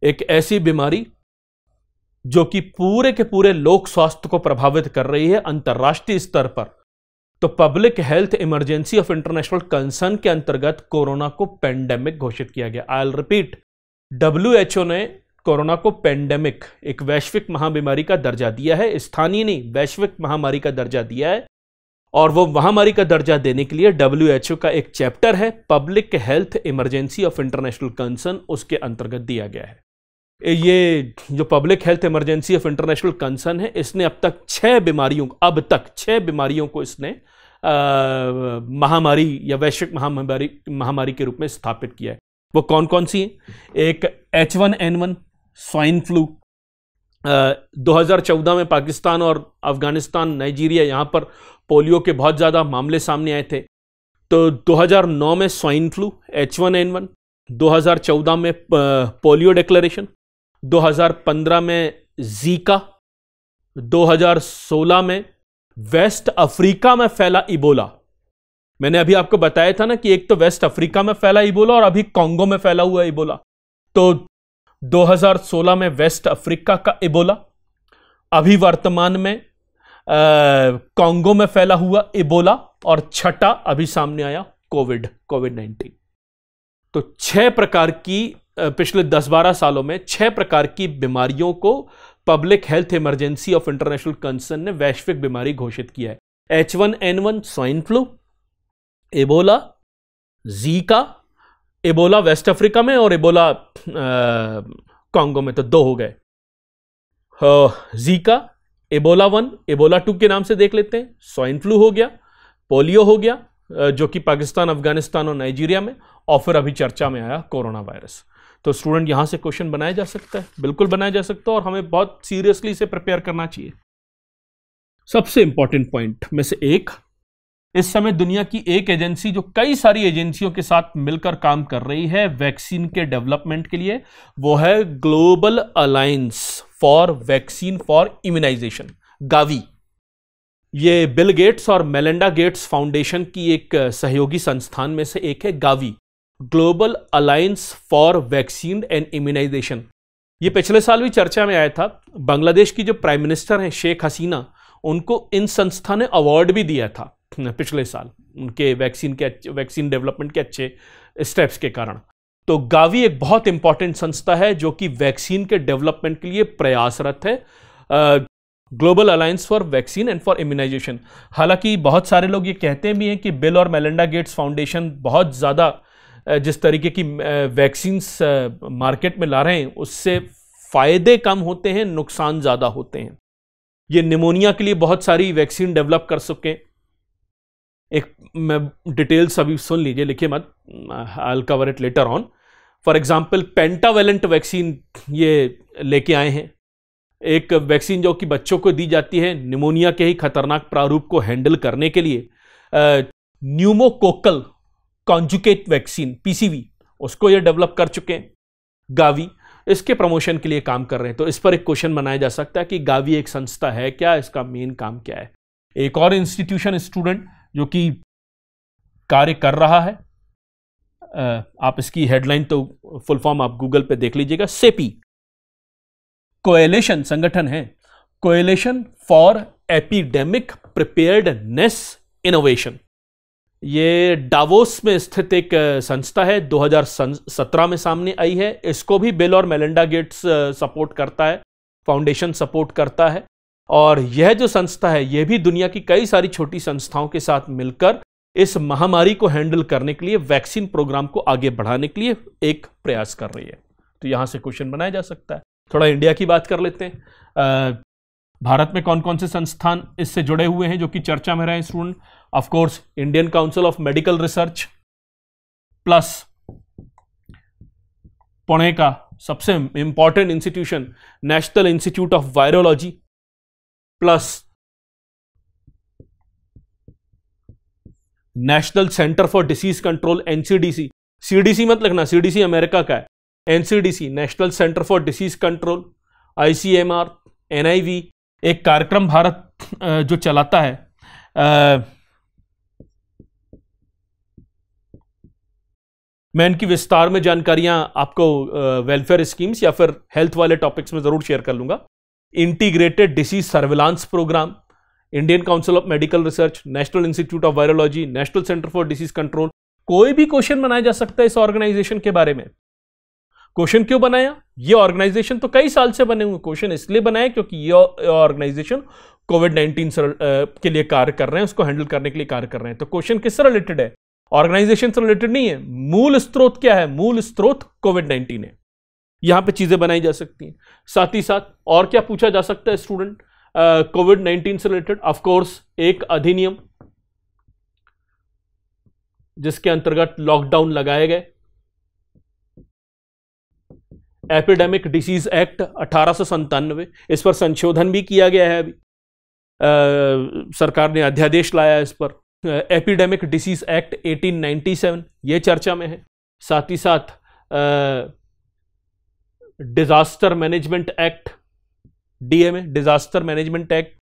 एक ऐसी बीमारी जो कि पूरे के पूरे लोक स्वास्थ्य को प्रभावित कर रही है अंतर्राष्ट्रीय स्तर पर तो public health emergency of international concern के अंतर्गत कोरोना को पेंडेमिक घोषित किया गया आई एल रिपीट डब्ल्यू ने कोरोना को पेंडेमिक एक वैश्विक महाबीमारी का दर्जा दिया है स्थानीय नहीं वैश्विक महामारी का दर्जा दिया है और वो महामारी का दर्जा देने के लिए डब्ल्यू का एक चैप्टर है public health emergency of international concern उसके अंतर्गत दिया गया है ये जो public health emergency of international concern है इसने अब तक छः बीमारियों अब तक छः बीमारियों को इसने महामारी या वैश्विक महामारी महामारी के रूप में स्थापित किया है वो कौन कौन सी है एक H one N one swine flu दो हज़ार चौदह में पाकिस्तान और अफगानिस्तान नाइजीरिया यहाँ पर पोलियो के बहुत ज़्यादा मामले सामने आए थे तो 2009 में swine flu H one N one 2014 में पोलियो डिक्लेरेशन 2015 में जीका 2016 में वेस्ट अफ्रीका में फैला इबोला मैंने अभी आपको बताया था ना कि एक तो वेस्ट अफ्रीका में फैला इबोला और अभी कांगो में फैला हुआ इबोला तो 2016 में वेस्ट अफ्रीका का इबोला अभी वर्तमान में कांगो में फैला हुआ इबोला और छठा अभी सामने आया कोविड कोविड 19 तो छह प्रकार की पिछले 10-12 सालों में छह प्रकार की बीमारियों को public health emergency of international concern ने वैश्विक बीमारी घोषित किया है H one N one swine flu Ebola Zika Ebola West Africa में और एबोला कांगो में तो दो हो गए Zika Ebola one Ebola two के नाम से देख लेते हैं स्वाइन फ्लू हो गया पोलियो हो गया जो कि पाकिस्तान अफगानिस्तान और नाइजीरिया में और फिर अभी चर्चा में आया कोरोना वायरस तो स्टूडेंट यहाँ से क्वेश्चन बनाया जा सकता है बिल्कुल बनाया जा सकता है और हमें बहुत सीरियसली इसे प्रिपेयर करना चाहिए सबसे इंपॉर्टेंट पॉइंट में से एक इस समय दुनिया की एक एजेंसी जो कई सारी एजेंसियों के साथ मिलकर काम कर रही है वैक्सीन के डेवलपमेंट के लिए वो है Global Alliance for Vaccine for Immunization GAVI ये बिल गेट्स और मेलेंडा गेट्स फाउंडेशन की एक सहयोगी संस्थान में से एक है GAVI Global Alliance for Vaccine and Immunization ये पिछले साल भी चर्चा में आया था बांग्लादेश की जो प्राइम मिनिस्टर हैं शेख हसीना उनको इन संस्था ने अवार्ड भी दिया था पिछले साल उनके वैक्सीन के वैक्सीन डेवलपमेंट के अच्छे स्टेप्स के कारण तो गावी एक बहुत इंपॉर्टेंट संस्था है जो कि वैक्सीन के डेवलपमेंट के लिए प्रयासरत है Global Alliance for Vaccine and for Immunization हालांकि बहुत सारे लोग ये कहते भी हैं कि बिल और मेलिंडा गेट्स फाउंडेशन बहुत ज़्यादा जिस तरीके की वैक्सीन्स मार्केट में ला रहे हैं उससे फ़ायदे कम होते हैं नुकसान ज़्यादा होते हैं ये निमोनिया के लिए बहुत सारी वैक्सीन डेवलप कर सकें एक मैं डिटेल्स अभी सुन लीजिए लिखिए मत I cover it later on for example pentavalent vaccine ये लेके आए हैं एक वैक्सीन जो कि बच्चों को दी जाती है निमोनिया के ही खतरनाक प्रारूप को हैंडल करने के लिए न्यूमोकोकल कॉन्जुकेट वैक्सीन पीसीवी उसको ये डेवलप कर चुके हैं गावी इसके प्रमोशन के लिए काम कर रहे हैं तो इस पर एक क्वेश्चन बनाया जा सकता है कि गावी एक संस्था है क्या इसका मेन काम क्या है एक और इंस्टीट्यूशन स्टूडेंट जो कि कार्य कर रहा है आप इसकी हेडलाइन तो फुल फॉर्म आप गूगल पे देख लीजिएगा सेपी कोएलेशन e संगठन है coalition for epidemic preparedness innovation ये डावोस में स्थित एक संस्था है 2017 में सामने आई है इसको भी बिल और मेलिंडा गेट्स सपोर्ट करता है फाउंडेशन सपोर्ट करता है और यह जो संस्था है यह भी दुनिया की कई सारी छोटी संस्थाओं के साथ मिलकर इस महामारी को हैंडल करने के लिए वैक्सीन प्रोग्राम को आगे बढ़ाने के लिए एक प्रयास कर रही है तो यहां से क्वेश्चन बनाया जा सकता है थोड़ा इंडिया की बात कर लेते हैं आ, भारत में कौन कौन से संस्थान इससे जुड़े हुए हैं जो कि चर्चा में रहे student of course Indian Council of Medical Research plus Pune का सबसे important institution National Institute of Virology plus National Centre for Disease Control NCDC CDC मत लिखना सीडीसी अमेरिका का है NCDC National Centre for Disease Control ICMR NIV एक कार्यक्रम भारत जो चलाता है मैं इनकी विस्तार में जानकारियां आपको वेलफेयर स्कीम्स या फिर हेल्थ वाले टॉपिक्स में ज़रूर शेयर कर लूंगा integrated disease surveillance programme Indian Council of Medical Research National Institute of Virology National Centre for Disease Control कोई भी क्वेश्चन बनाया जा सकता है इस ऑर्गेनाइजेशन के बारे में क्वेश्चन क्यों बनाया ये ऑर्गेनाइजेशन तो कई साल से बने हुए क्वेश्चन इसलिए बनाया क्योंकि ये ऑर्गेनाइजेशन कोविड नाइन्टीन के लिए कार्य कर रहे हैं उसको हैंडल करने के लिए कार्य कर रहे हैं तो क्वेश्चन किससे रिलेटेड है ऑर्गेनाइजेशन से रिलेटेड नहीं है मूल स्त्रोत क्या है मूल स्त्रोत कोविड नाइन्टीन है यहां पे चीजें बनाई जा सकती हैं साथ ही साथ और क्या पूछा जा सकता है स्टूडेंट कोविड नाइन्टीन से रिलेटेड ऑफकोर्स एक अधिनियम जिसके अंतर्गत लॉकडाउन लगाए गए एपिडेमिक डिसीज एक्ट अठारह इस पर संशोधन भी किया गया है अभी आ, सरकार ने अध्यादेश लाया इस पर एपिडेमिक डिसीज एक्ट 1897 ये चर्चा में है साथ ही साथ disaster management act DMA disaster management act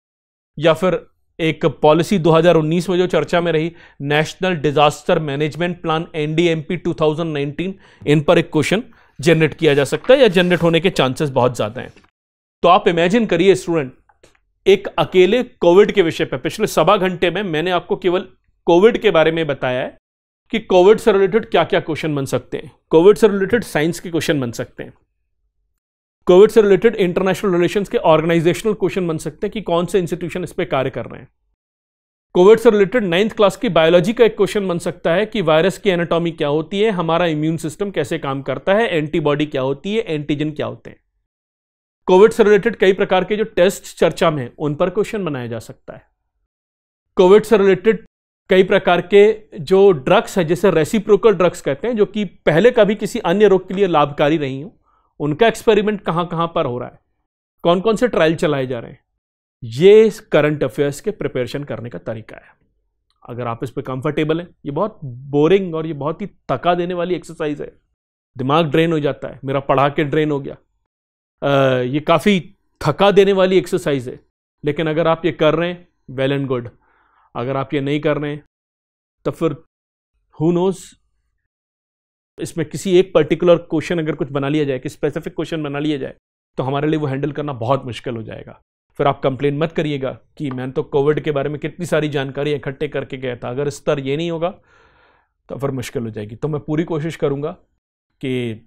या फिर एक पॉलिसी 2019 में जो चर्चा में रही National Disaster Management Plan NDMP 2019 इन पर एक क्वेश्चन जनरेट किया जा सकता है या जनरेट होने के चांसेस बहुत ज़्यादा हैं तो आप इमेजिन करिए स्टूडेंट एक अकेले कोविड के विषय पर पिछले सवा घंटे में मैंने आपको केवल कोविड के बारे में बताया है कि कोविड से रिलेटेड क्या क्या क्वेश्चन बन सकते हैं कोविड से रिलेटेड साइंस के क्वेश्चन बन सकते हैं कोविड से रिलेटेड इंटरनेशनल रिलेशंस के ऑर्गेनाइजेशनल क्वेश्चन बन सकते हैं कि कौन से इंस्टीट्यूशन इस पर कार्य कर रहे हैं कोविड से रिलेटेड नाइन्थ क्लास की बायोलॉजी का एक क्वेश्चन बन सकता है कि वायरस की एनाटॉमी क्या होती है हमारा इम्यून सिस्टम कैसे काम करता है एंटीबॉडी क्या होती है एंटीजन क्या होते हैं कोविड से रिलेटेड कई प्रकार के जो टेस्ट चर्चा में उन पर क्वेश्चन बनाया जा सकता है कोविड से रिलेटेड कई प्रकार के जो ड्रग्स है जैसे रेसिप्रोकल ड्रग्स कहते हैं जो कि पहले कभी किसी अन्य रोग के लिए लाभकारी रही हो उनका एक्सपेरिमेंट कहां कहां पर हो रहा है कौन कौन से ट्रायल चलाए जा रहे हैं ये करंट अफेयर्स के प्रिपरेशन करने का तरीका है अगर आप इस पर कंफर्टेबल हैं ये बहुत बोरिंग और ये बहुत ही थका देने वाली एक्सरसाइज है दिमाग ड्रेन हो जाता है मेरा पढ़ा के ड्रेन हो गया ये काफ़ी थका देने वाली एक्सरसाइज है लेकिन अगर आप ये कर रहे हैं वेल एंड गुड अगर आप ये नहीं कर रहे हैं तो फिर हु नोज इसमें किसी एक पर्टिकुलर क्वेश्चन अगर कुछ बना लिया जाए कि स्पेसिफिक क्वेश्चन बना लिया जाए तो हमारे लिए वो हैंडल करना बहुत मुश्किल हो जाएगा फिर आप कंप्लेन मत करिएगा कि मैंने तो कोविड के बारे में कितनी सारी जानकारी इकट्ठे करके गया था अगर स्तर ये नहीं होगा तो फिर मुश्किल हो जाएगी तो मैं पूरी कोशिश करूँगा कि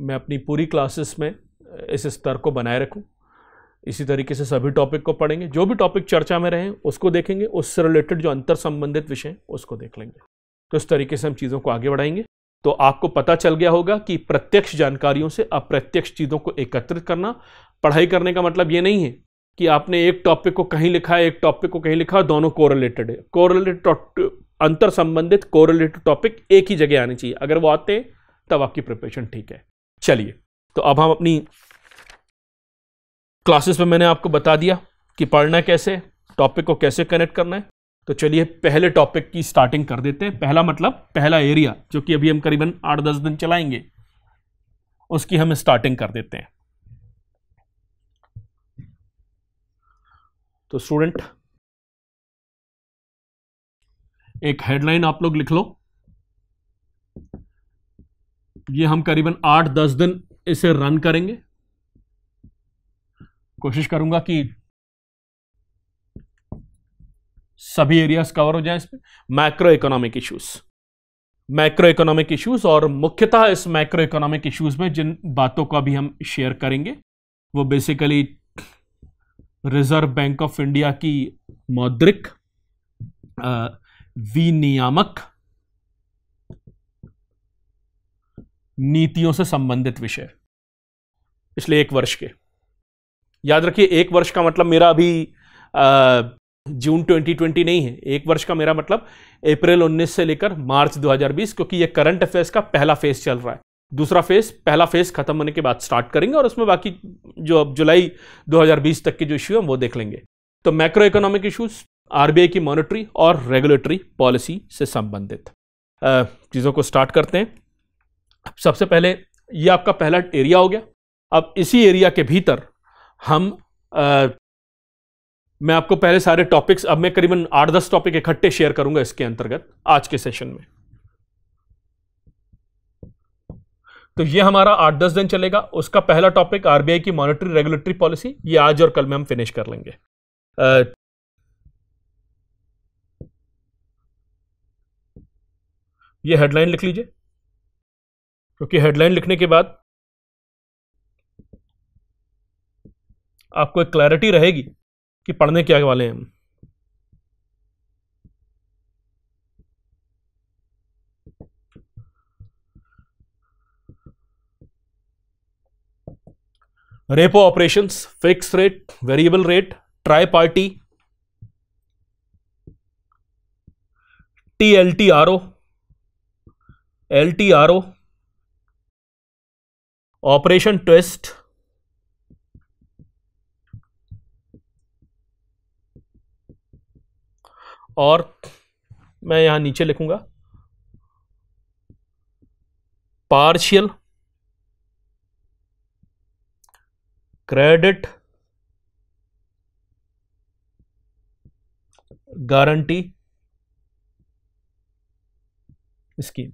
मैं अपनी पूरी क्लासेस में इस स्तर को बनाए रखूँ इसी तरीके से सभी टॉपिक को पढ़ेंगे जो भी टॉपिक चर्चा में रहें उसको देखेंगे उससे रिलेटेड जो अंतर संबंधित विषय हैं उसको देख लेंगे तो इस तरीके से हम चीज़ों को आगे बढ़ाएंगे तो आपको पता चल गया होगा कि प्रत्यक्ष जानकारियों से अप्रत्यक्ष चीज़ों को एकत्रित करना पढ़ाई करने का मतलब ये नहीं है कि आपने एक टॉपिक को कहीं लिखा है एक टॉपिक को कहीं लिखा दोनों कोरिलेटेड है कोरिलेटेड अंतर संबंधित कोरिलेटेड टॉपिक एक ही जगह आने चाहिए अगर वो आते हैं तब आपकी प्रिपरेशन ठीक है चलिए तो अब हम अपनी क्लासेस में मैंने आपको बता दिया कि पढ़ना कैसे टॉपिक को कैसे कनेक्ट करना है तो चलिए पहले टॉपिक की स्टार्टिंग कर देते हैं पहला मतलब पहला एरिया जो कि अभी हम करीबन आठ दस दिन चलाएंगे उसकी हम स्टार्टिंग कर देते हैं तो स्टूडेंट एक हेडलाइन आप लोग लिख लो ये हम करीबन आठ दस दिन इसे रन करेंगे कोशिश करूंगा कि सभी एरियाज कवर हो जाए इसमें macro economic issues macro economic issues और मुख्यतः इस मैक्रो इकोनॉमिक इश्यूज में जिन बातों का भी हम शेयर करेंगे वो basically Reserve Bank of India की मौद्रिक विनियामक नीतियों से संबंधित विषय पिछले एक वर्ष के याद रखिए एक वर्ष का मतलब मेरा अभी जून 2020 नहीं है एक वर्ष का मेरा मतलब अप्रैल 19 से लेकर मार्च 2020 क्योंकि ये करंट अफेयर्स का पहला फेज चल रहा है दूसरा फेज पहला फेज खत्म होने के बाद स्टार्ट करेंगे और उसमें बाकी जो अब जुलाई 2020 तक के जो इश्यू हैं वो देख लेंगे तो मैक्रो इकोनॉमिक इश्यूज आरबीआई की मॉनिटरी और रेगुलेटरी पॉलिसी से संबंधित चीज़ों को स्टार्ट करते हैं सबसे पहले ये आपका पहला एरिया हो गया अब इसी एरिया के भीतर हम आ, मैं आपको पहले सारे टॉपिक्स अब मैं करीबन आठ दस टॉपिक इकट्ठे शेयर करूंगा इसके अंतर्गत आज के सेशन में तो ये हमारा आठ दस दिन चलेगा उसका पहला टॉपिक आरबीआई की मॉनिटरी रेगुलेटरी पॉलिसी ये आज और कल में हम फिनिश कर लेंगे आ, ये हेडलाइन लिख लीजिए क्योंकि हेडलाइन लिखने के बाद आपको एक क्लैरिटी रहेगी कि पढ़ने क्या वाले हैं हम repo operations fix rate variable rate tri party T L T R O L T R O operation twist और मैं यहां नीचे लिखूंगा पार्शियल क्रेडिट गारंटी स्कीम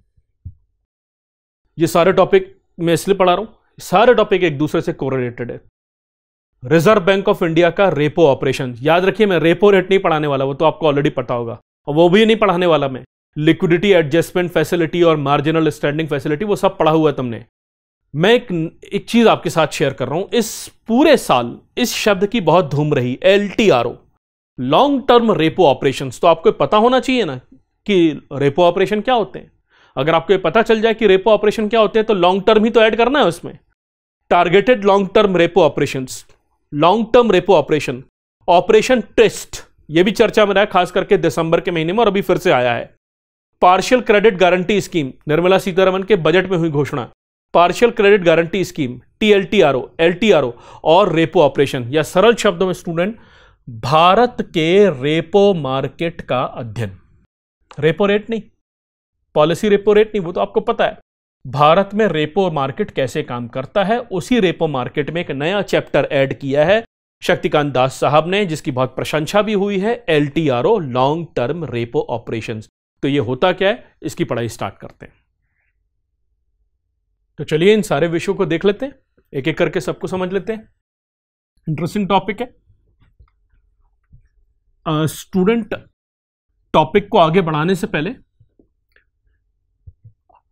ये सारे टॉपिक मैं इसलिए पढ़ा रहा हूं सारे टॉपिक एक दूसरे से कोरिलेटेड है रिजर्व बैंक ऑफ इंडिया का रेपो ऑपरेशन याद रखिए मैं रेपो रेट नहीं पढ़ाने वाला वो तो आपको ऑलरेडी पता होगा और वो भी नहीं पढ़ाने वाला मैं लिक्विडिटी एडजस्टमेंट फैसिलिटी और मार्जिनल स्टैंडिंग फैसिलिटी वो सब पढ़ा हुआ है तुमने मैं एक एक चीज आपके साथ शेयर कर रहा हूं इस पूरे साल इस शब्द की बहुत धूम रही L long term repo operation तो आपको पता होना चाहिए ना कि रेपो ऑपरेशन क्या होते हैं अगर आपको पता चल जाए कि रेपो ऑपरेशन क्या होते हैं तो लॉन्ग टर्म ही तो ऐड करना है उसमें targeted long term repo operations long term repo operation operation test यह भी चर्चा में रहा है खास करके दिसंबर के महीने में और अभी फिर से आया है partial credit guarantee scheme Nirmala Sitharaman के बजट में हुई घोषणा partial credit guarantee scheme TLTRO LTRO और रेपो ऑपरेशन या सरल शब्दों में स्टूडेंट भारत के रेपो मार्केट का अध्ययन रेपो रेट नहीं पॉलिसी रेपो रेट नहीं वो तो आपको पता है भारत में रेपो मार्केट कैसे काम करता है उसी रेपो मार्केट में एक नया चैप्टर ऐड किया है शक्तिकांत दास साहब ने जिसकी बहुत प्रशंसा भी हुई है L long term repo operation तो ये होता क्या है इसकी पढ़ाई स्टार्ट करते हैं तो चलिए इन सारे विषयों को देख लेते हैं एक एक करके सबको समझ लेते हैं इंटरेस्टिंग टॉपिक है स्टूडेंट uh, टॉपिक को आगे बढ़ाने से पहले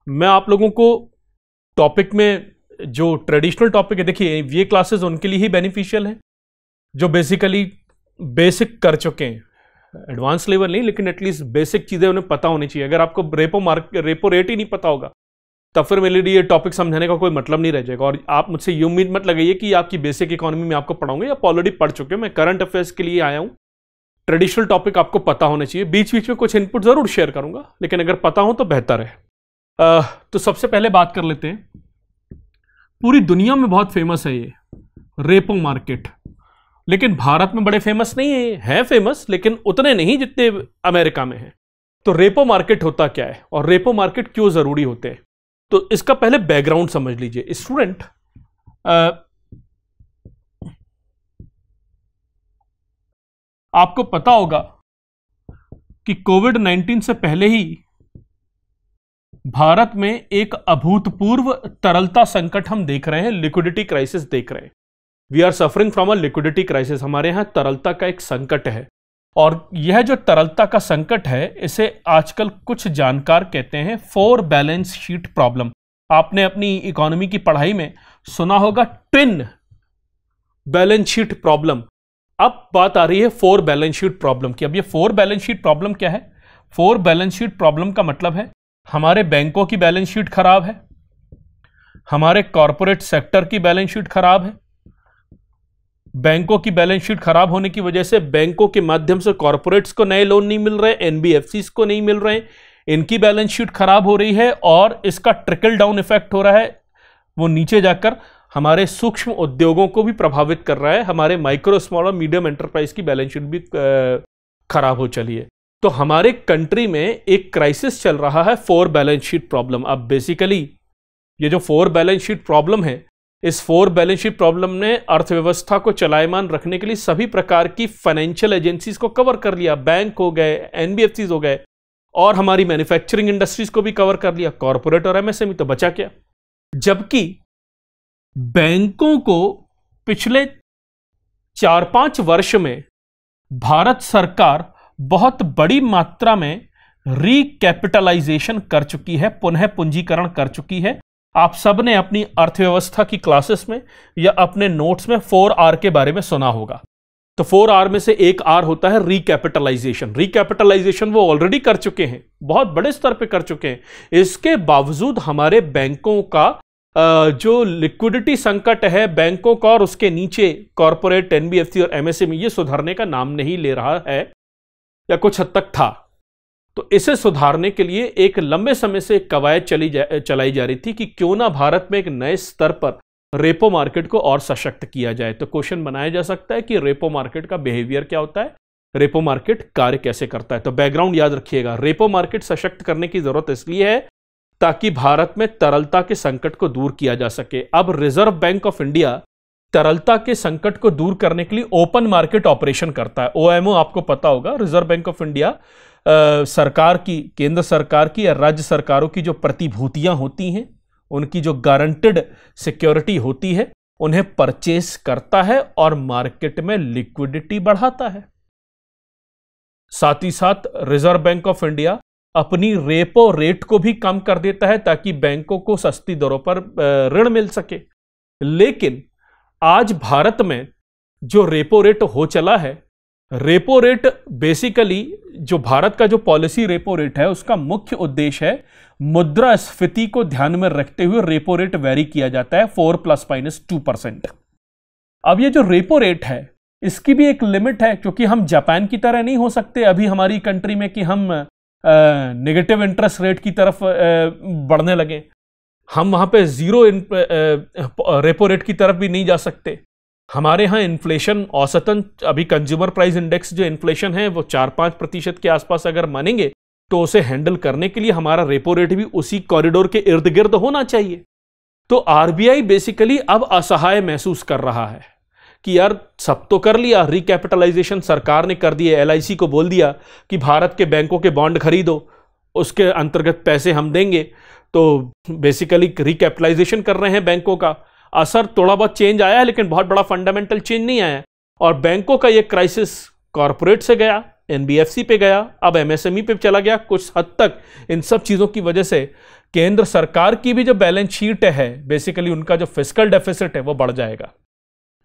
मैं आप लोगों को टॉपिक में जो ट्रेडिशनल टॉपिक है देखिए ये क्लासेस उनके लिए ही बेनिफिशियल है जो बेसिकली बेसिक कर चुके हैं एडवांस लेवल नहीं लेकिन एटलीस्ट बेसिक चीज़ें उन्हें पता होनी चाहिए अगर आपको रेपो मार्क रेपो रेट ही नहीं पता होगा तब फिर मेरे लिए टॉपिक समझाने का कोई मतलब नहीं रह जाएगा और आप मुझसे ये उम्मीद मत लगाइए कि आपकी बेसिक इकोनॉमी में आपको पढ़ाऊंगा या आप ऑलरेडी पढ़ चुके हैं मैं करंट अफेयर्स के लिए आया हूँ ट्रेडिशनल टॉपिक आपको पता होना चाहिए बीच बीच में कुछ इनपुट ज़रूर शेयर करूंगा लेकिन अगर पता हो तो बेहतर है तो सबसे पहले बात कर लेते हैं पूरी दुनिया में बहुत फेमस है ये रेपो मार्केट लेकिन भारत में बड़े फेमस नहीं है है फेमस लेकिन उतने नहीं जितने अमेरिका में है तो रेपो मार्केट होता क्या है और रेपो मार्केट क्यों ज़रूरी होते हैं तो इसका पहले बैकग्राउंड समझ लीजिए स्टूडेंट आपको पता होगा कि कोविड 19 से पहले ही भारत में एक अभूतपूर्व तरलता संकट हम देख रहे हैं लिक्विडिटी क्राइसिस देख रहे हैं we are suffering from a liquidity crisis हमारे यहाँ तरलता का एक संकट है और यह जो तरलता का संकट है इसे आजकल कुछ जानकार कहते हैं फोर बैलेंस शीट प्रॉब्लम आपने अपनी इकोनॉमी की पढ़ाई में सुना होगा ट्विन बैलेंस शीट प्रॉब्लम अब बात आ रही है फोर बैलेंस शीट प्रॉब्लम की अब ये फोर बैलेंस शीट प्रॉब्लम क्या है फोर बैलेंस शीट प्रॉब्लम का मतलब है हमारे बैंकों की बैलेंस शीट खराब है हमारे कॉरपोरेट सेक्टर की बैलेंस शीट खराब है बैंकों की बैलेंस शीट खराब होने की वजह से बैंकों के माध्यम से कॉरपोरेट्स को नए लोन नहीं मिल रहे एनबीएफसी को नहीं मिल रहे इनकी बैलेंस शीट खराब हो रही है और इसका ट्रिकल डाउन इफेक्ट हो रहा है वो नीचे जाकर हमारे सूक्ष्म उद्योगों को भी प्रभावित कर रहा है हमारे माइक्रो स्मॉल और मीडियम एंटरप्राइज की बैलेंस शीट भी खराब हो चली है तो हमारे कंट्री में एक क्राइसिस चल रहा है फोर बैलेंस शीट प्रॉब्लम अब बेसिकली ये जो फोर बैलेंस शीट प्रॉब्लम है इस फोर बैलेंस शीट प्रॉब्लम ने अर्थव्यवस्था को चलायमान रखने के लिए सभी प्रकार की फाइनेंशियल एजेंसीज को कवर कर लिया बैंक हो गए एनबीएफसीज हो गए और हमारी मैन्युफैक्चरिंग इंडस्ट्रीज को भी कवर कर लिया कॉरपोरेट और एमएसएमई e तो बचा क्या जबकि बैंकों को पिछले चार पांच वर्ष में भारत सरकार बहुत बड़ी मात्रा में रिकैपिटलाइजेशन कर चुकी है पुनः पूंजीकरण कर चुकी है आप सब ने अपनी अर्थव्यवस्था की क्लासेस में या अपने नोट्स में फोर आर के बारे में सुना होगा तो फोर आर में से एक आर होता है रिकैपिटलाइजेशन रिकैपिटलाइजेशन वो ऑलरेडी कर चुके हैं बहुत बड़े स्तर पे कर चुके हैं इसके बावजूद हमारे बैंकों का जो लिक्विडिटी संकट है बैंकों का और उसके नीचे कॉरपोरेट एनबीएफसी और एमएसएमई e, ये सुधरने का नाम नहीं ले रहा है या कुछ हद तक था तो इसे सुधारने के लिए एक लंबे समय से एक कवायद चली जा चलाई जा रही थी कि क्यों ना भारत में एक नए स्तर पर रेपो मार्केट को और सशक्त किया जाए तो क्वेश्चन बनाया जा सकता है कि रेपो मार्केट का बिहेवियर क्या होता है रेपो मार्केट कार्य कैसे करता है तो बैकग्राउंड याद रखिएगा रेपो मार्केट सशक्त करने की जरूरत इसलिए है ताकि भारत में तरलता के संकट को दूर किया जा सके अब रिजर्व बैंक ऑफ इंडिया तरलता के संकट को दूर करने के लिए ओपन मार्केट ऑपरेशन करता है ओएमओ आपको पता होगा रिजर्व बैंक ऑफ इंडिया सरकार की केंद्र सरकार की या राज्य सरकारों की जो प्रतिभूतियां होती हैं उनकी जो गारंटेड सिक्योरिटी होती है उन्हें परचेस करता है और मार्केट में लिक्विडिटी बढ़ाता है साथ ही साथ रिजर्व बैंक ऑफ इंडिया अपनी रेपो रेट को भी कम कर देता है ताकि बैंकों को सस्ती दरों पर ऋण मिल सके लेकिन आज भारत में जो रेपो रेट हो चला है रेपो रेट बेसिकली जो भारत का जो पॉलिसी रेपो रेट है उसका मुख्य उद्देश्य है मुद्रा स्फीति को ध्यान में रखते हुए रेपो रेट वेरी किया जाता है four plus minus two percent अब ये जो रेपो रेट है इसकी भी एक लिमिट है क्योंकि हम जापान की तरह नहीं हो सकते अभी हमारी कंट्री में कि हम नेगेटिव इंटरेस्ट रेट की तरफ आ, बढ़ने लगे हम वहाँ पे ज़ीरो रेपो रेट की तरफ भी नहीं जा सकते हमारे यहाँ इन्फ्लेशन औसतन अभी कंज्यूमर प्राइस इंडेक्स जो इन्फ्लेशन है वो चार पाँच प्रतिशत के आसपास अगर मानेंगे तो उसे हैंडल करने के लिए हमारा रेपो रेट भी उसी कॉरिडोर के इर्द गिर्द होना चाहिए तो आर बेसिकली अब असहाय महसूस कर रहा है कि यार सब तो कर लिया रिकैपिटलाइजेशन सरकार ने कर दिया एल को बोल दिया कि भारत के बैंकों के बॉन्ड खरीदो उसके अंतर्गत पैसे हम देंगे तो बेसिकली रिकैपिटलाइजेशन कर रहे हैं बैंकों का असर थोड़ा बहुत चेंज आया है लेकिन बहुत बड़ा फंडामेंटल चेंज नहीं आया और बैंकों का ये क्राइसिस कॉरपोरेट से गया एनबीएफसी पे गया अब एमएसएमई e पे चला गया कुछ हद तक इन सब चीज़ों की वजह से केंद्र सरकार की भी जो बैलेंस शीट है बेसिकली उनका जो फिजिकल डेफिसिट है वो बढ़ जाएगा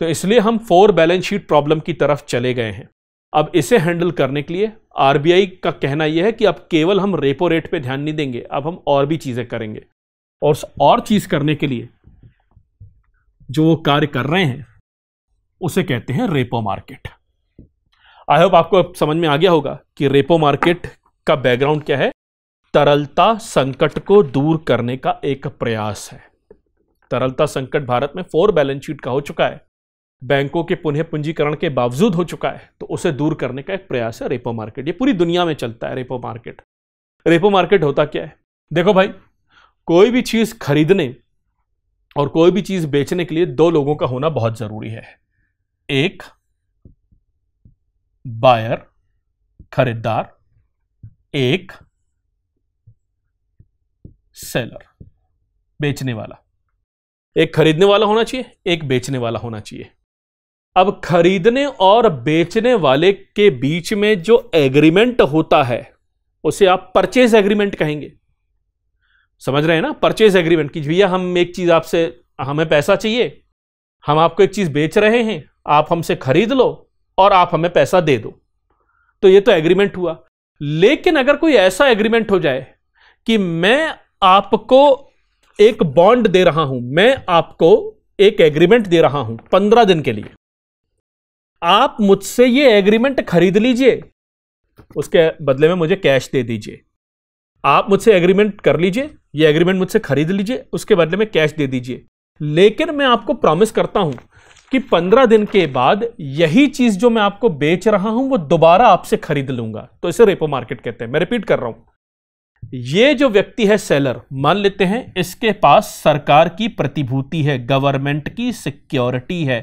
तो इसलिए हम फोर बैलेंस शीट प्रॉब्लम की तरफ चले गए हैं अब इसे हैंडल करने के लिए आरबीआई का कहना यह है कि अब केवल हम रेपो रेट पे ध्यान नहीं देंगे अब हम और भी चीज़ें करेंगे और और चीज़ करने के लिए जो वो कार्य कर रहे हैं उसे कहते हैं रेपो मार्केट आई होप आपको अब समझ में आ गया होगा कि रेपो मार्केट का बैकग्राउंड क्या है तरलता संकट को दूर करने का एक प्रयास है तरलता संकट भारत में फोर बैलेंस शीट का हो चुका है बैंकों के पुनः पूंजीकरण के बावजूद हो चुका है तो उसे दूर करने का एक प्रयास है रेपो मार्केट ये पूरी दुनिया में चलता है रेपो मार्केट रेपो मार्केट होता क्या है देखो भाई कोई भी चीज़ खरीदने और कोई भी चीज़ बेचने के लिए दो लोगों का होना बहुत ज़रूरी है एक बायर खरीदार एक सेलर बेचने वाला एक खरीदने वाला होना चाहिए एक बेचने वाला होना चाहिए अब खरीदने और बेचने वाले के बीच में जो एग्रीमेंट होता है उसे आप परचेज एग्रीमेंट कहेंगे समझ रहे हैं ना परचेज एग्रीमेंट कि भैया हम एक चीज़ आपसे हमें पैसा चाहिए हम आपको एक चीज़ बेच रहे हैं आप हमसे खरीद लो और आप हमें पैसा दे दो तो ये तो एग्रीमेंट हुआ लेकिन अगर कोई ऐसा एग्रीमेंट हो जाए कि मैं आपको एक बॉन्ड दे रहा हूं मैं आपको एक एग्रीमेंट दे रहा हूं पंद्रह दिन के लिए आप मुझसे ये एग्रीमेंट खरीद लीजिए उसके बदले में मुझे कैश दे दीजिए आप मुझसे एग्रीमेंट कर लीजिए ये एग्रीमेंट मुझसे खरीद लीजिए उसके बदले में कैश दे दीजिए लेकिन मैं आपको प्रॉमिस करता हूं कि पंद्रह दिन के बाद यही चीज जो मैं आपको बेच रहा हूं वो दोबारा आपसे खरीद लूंगा तो इसे रेपो मार्केट कहते हैं मैं रिपीट कर रहा हूं ये जो व्यक्ति है सेलर मान लेते हैं इसके पास सरकार की प्रतिभूति है गवर्नमेंट की सिक्योरिटी है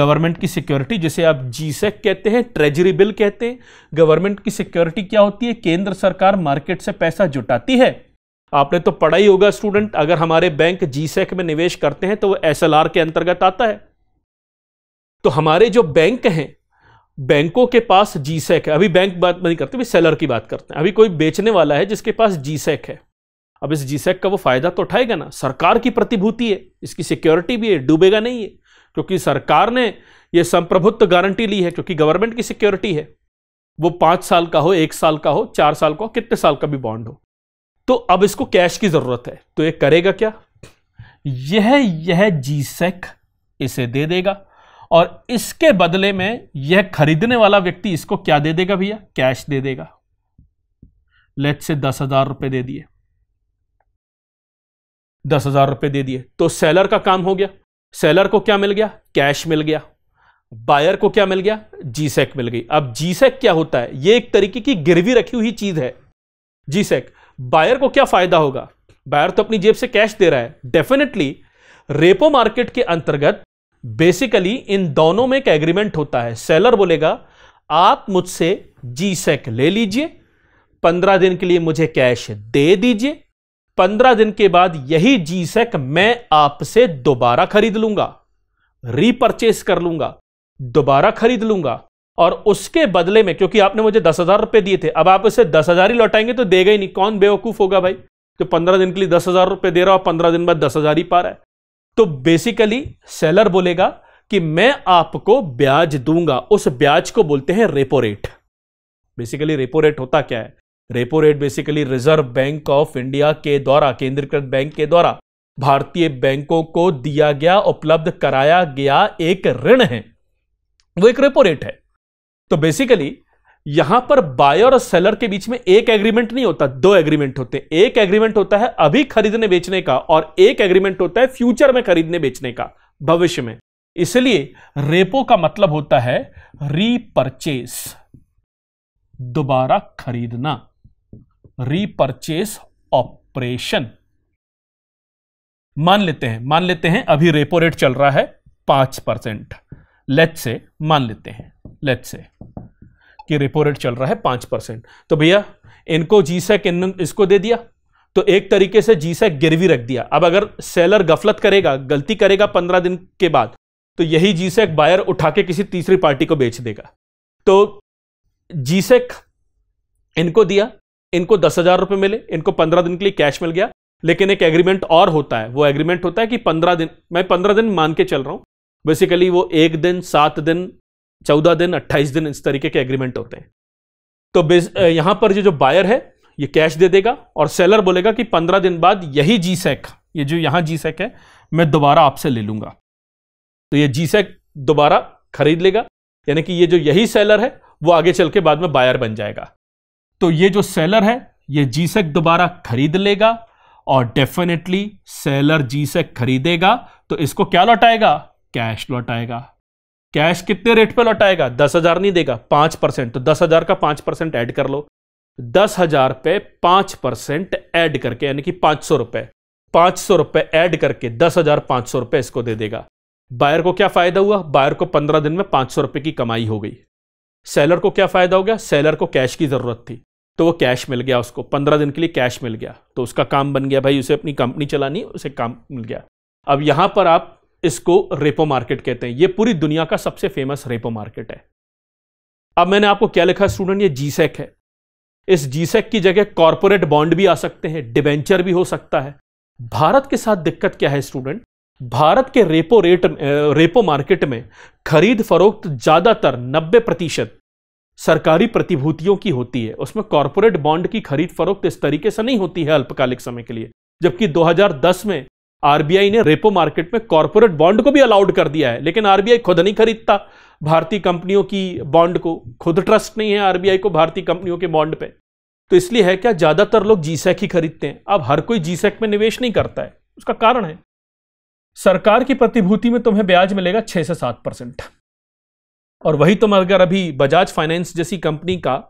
गवर्नमेंट की सिक्योरिटी जिसे आप जीसेक e कहते हैं ट्रेजरी बिल कहते हैं गवर्नमेंट की सिक्योरिटी क्या होती है केंद्र सरकार मार्केट से पैसा जुटाती है आपने तो पढ़ा ही होगा स्टूडेंट अगर हमारे बैंक जीसेक e में निवेश करते हैं तो वो आर के अंतर्गत आता है तो हमारे जो बैंक हैं बैंकों के पास जीसेक है अभी बैंक बात नहीं करते अभी सेलर की बात करते हैं अभी कोई बेचने वाला है जिसके पास जीसेक है अब इस जीसेक का वो फायदा तो उठाएगा ना सरकार की प्रतिभूति है इसकी सिक्योरिटी भी है डूबेगा नहीं है क्योंकि सरकार ने ये संप्रभुत्व गारंटी ली है क्योंकि गवर्नमेंट की सिक्योरिटी है वो पाँच साल का हो एक साल का हो चार साल का हो कितने साल का भी बॉन्ड हो तो अब इसको कैश की ज़रूरत है तो ये करेगा क्या यह यह जीसेक इसे दे देगा और इसके बदले में यह खरीदने वाला व्यक्ति इसको क्या दे देगा भैया कैश दे देगा लेट से दस हजार रुपए दे दिए दस हजार रुपए दे दिए तो सेलर का काम हो गया सेलर को क्या मिल गया कैश मिल गया बायर को क्या मिल गया जीसेक मिल गई अब जीसेक क्या होता है यह एक तरीके की गिरवी रखी हुई चीज है जीसेक बायर को क्या फायदा होगा बायर तो अपनी जेब से कैश दे रहा है डेफिनेटली रेपो मार्केट के अंतर्गत बेसिकली इन दोनों में एक एग्रीमेंट होता है सेलर बोलेगा आप मुझसे जी सेक ले लीजिए पंद्रह दिन के लिए मुझे कैश दे दीजिए पंद्रह दिन के बाद यही जी सेक मैं आपसे दोबारा खरीद लूंगा रीपरचेस कर लूंगा दोबारा खरीद लूंगा और उसके बदले में क्योंकि आपने मुझे दस हजार रुपए दिए थे अब आप उसे दस हजार ही लौटाएंगे तो देगा ही नहीं कौन बेवकूफ होगा भाई जो पंद्रह दिन के लिए दस हजार रुपए दे रहा और पंद्रह दिन बाद दस हजार ही पा रहा है तो बेसिकली सेलर बोलेगा कि मैं आपको ब्याज दूंगा उस ब्याज को बोलते हैं repo rate basically repo rate होता क्या है repo rate basically Reserve Bank of India के द्वारा केंद्रीकृत बैंक के द्वारा भारतीय बैंकों को दिया गया उपलब्ध कराया गया एक ऋण है वो एक रेपो रेट है तो बेसिकली यहां पर बायर और सेलर के बीच में एक एग्रीमेंट नहीं होता दो एग्रीमेंट होते हैं एक एग्रीमेंट होता है अभी खरीदने बेचने का और एक एग्रीमेंट होता है फ्यूचर में खरीदने बेचने का भविष्य में इसलिए रेपो का मतलब होता है रीपरचेस दोबारा खरीदना रीपरचेस ऑपरेशन मान लेते हैं मान लेते हैं अभी रेपो रेट चल रहा है पांच परसेंट लेट से मान लेते हैं लेट से कि रेपो रेट चल रहा है पांच परसेंट तो भैया इनको जी इन इसको दे दिया तो एक तरीके से जी गिरवी रख दिया अब अगर सेलर गफलत करेगा गलती करेगा पंद्रह दिन के बाद तो यही जी बायर उठा के किसी तीसरी पार्टी को बेच देगा तो जी इनको दिया इनको दस हजार रुपये मिले इनको पंद्रह दिन के लिए कैश मिल गया लेकिन एक एग्रीमेंट और होता है वो एग्रीमेंट होता है कि पंद्रह दिन मैं पंद्रह दिन मान के चल रहा हूं बेसिकली वो एक दिन सात दिन चौदह दिन अट्ठाईस दिन इस तरीके के एग्रीमेंट होते हैं तो यहां पर जो जो बायर है ये कैश दे देगा और सेलर बोलेगा कि पंद्रह दिन बाद यही जी सेक ये जो यहां जी सेक है मैं दोबारा आपसे ले लूंगा तो ये जी सेक दोबारा खरीद लेगा यानी कि ये जो यही सेलर है वो आगे चल के बाद में बायर बन जाएगा तो ये जो सेलर है ये जी सेक दोबारा खरीद लेगा और डेफिनेटली सेलर जी सेक खरीदेगा तो इसको क्या लौटाएगा कैश लौटाएगा कैश कितने रेट पे लौटाएगा दस हजार नहीं देगा पांच परसेंट तो दस हजार का पांच परसेंट ऐड कर लो दस हजार पे पांच परसेंट ऐड करके यानी कि पांच सौ रुपए पांच सौ रुपए ऐड करके दस हजार पांच सौ रुपए इसको दे देगा बायर को क्या फायदा हुआ बायर को पंद्रह दिन में पांच सौ रुपए की कमाई हो गई सेलर को क्या फायदा हो गया सेलर को कैश की जरूरत थी तो वो कैश मिल गया उसको पंद्रह दिन के लिए कैश मिल गया तो उसका काम बन गया भाई उसे अपनी कंपनी चलानी उसे काम मिल गया अब यहां पर आप इसको रेपो मार्केट कहते हैं ये पूरी दुनिया का सबसे फेमस रेपो मार्केट है अब मैंने आपको क्या लिखा स्टूडेंट ये जीसेक e है इस जीसेक e की जगह कॉरपोरेट बॉन्ड भी आ सकते हैं डिबेंचर भी हो सकता है भारत के साथ दिक्कत क्या है स्टूडेंट भारत के रेपो रेट रेपो मार्केट में खरीद फरोख्त ज्यादातर 90 प्रतिशत सरकारी प्रतिभूतियों की होती है उसमें कॉरपोरेट बॉन्ड की खरीद फरोख्त इस तरीके से नहीं होती है अल्पकालिक समय के लिए जबकि 2010 में आरबीआई ने रेपो मार्केट में कॉरपोरेट बॉन्ड को भी अलाउड कर दिया है लेकिन आरबीआई खुद नहीं खरीदता भारतीय कंपनियों की बॉन्ड को खुद ट्रस्ट नहीं है आरबीआई को भारतीय कंपनियों के बॉन्ड पे तो इसलिए है क्या ज्यादातर लोग जीसेक e ही खरीदते हैं अब हर कोई जीसेक e में निवेश नहीं करता है उसका कारण है सरकार की प्रतिभूति में तुम्हें ब्याज मिलेगा छह से सात परसेंट और वही तुम अगर अभी बजाज फाइनेंस जैसी कंपनी का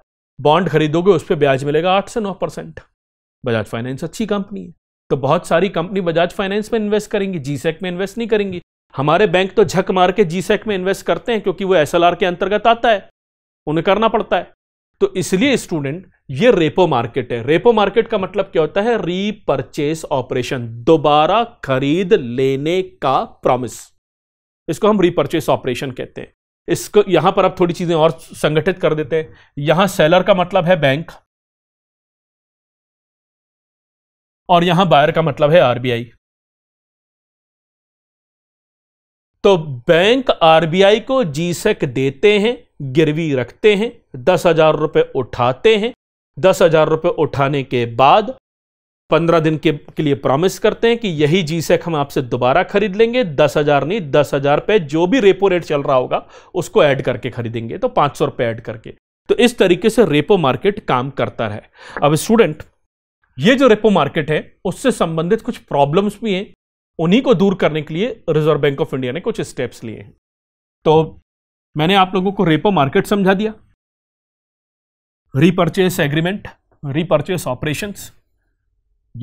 बॉन्ड खरीदोगे उस पर ब्याज मिलेगा आठ से नौ परसेंट बजाज फाइनेंस अच्छी कंपनी है तो बहुत सारी कंपनी बजाज फाइनेंस में इन्वेस्ट करेंगी जीसेक में इन्वेस्ट नहीं करेंगी हमारे बैंक तो झक मार के जीसेक में इन्वेस्ट करते हैं क्योंकि वो एस के अंतर्गत आता है उन्हें करना पड़ता है तो इसलिए स्टूडेंट ये रेपो मार्केट है रेपो मार्केट का मतलब क्या होता है रीपरचेस ऑपरेशन दोबारा खरीद लेने का प्रॉमिस इसको हम रीपरचेस ऑपरेशन कहते हैं इसको यहां पर आप थोड़ी चीजें और संगठित कर देते हैं यहां सेलर का मतलब है बैंक और यहां बायर का मतलब है आरबीआई तो बैंक आरबीआई को जीसेक देते हैं गिरवी रखते हैं दस हजार रुपये उठाते हैं दस हजार रुपये उठाने के बाद पंद्रह दिन के, के लिए प्रॉमिस करते हैं कि यही जी सेक हम आपसे दोबारा खरीद लेंगे दस हजार नहीं दस हजार पे जो भी रेपो रेट चल रहा होगा उसको ऐड करके खरीदेंगे तो पांच सौ रुपये ऐड करके तो इस तरीके से रेपो मार्केट काम करता है अब स्टूडेंट ये जो रेपो मार्केट है उससे संबंधित कुछ प्रॉब्लम्स भी हैं उन्हीं को दूर करने के लिए रिजर्व बैंक ऑफ इंडिया ने कुछ स्टेप्स लिए हैं तो मैंने आप लोगों को रेपो मार्केट समझा दिया रिपर्चेस एग्रीमेंट रिपर्चेस ऑपरेशंस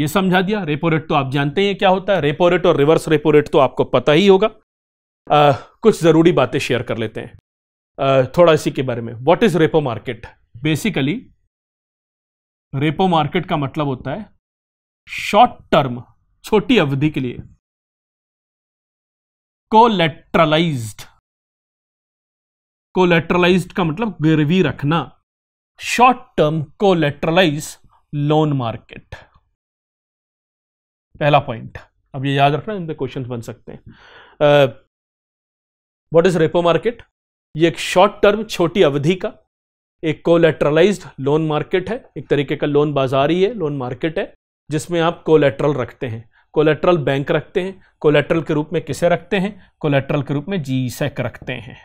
ये समझा दिया रेपो रेट तो आप जानते हैं क्या होता है रेपो रेट और रिवर्स रेपो रेट तो आपको पता ही होगा आ, कुछ ज़रूरी बातें शेयर कर लेते हैं आ, थोड़ा इसी के बारे में what is repo market basically repo market का मतलब होता है शॉर्ट टर्म छोटी अवधि के लिए कोलेट्रलाइज्ड कोलेट्रलाइज्ड का मतलब गिरवी रखना short term collateralise loan market पहला पॉइंट अब ये याद रखना इनके क्वेश्चन बन सकते हैं व्हाट इज रेपो मार्केट ये एक शॉर्ट टर्म छोटी अवधि का एक कोलेट्रलाइज्ड लोन मार्केट है एक तरीके का लोन बाजार ही है लोन मार्केट है जिसमें आप कोलेट्रल रखते हैं कोलेट्रल बैंक रखते हैं कोलेट्रल के रूप में किसे रखते हैं कोलेट्रल के रूप में जी सेक e रखते हैं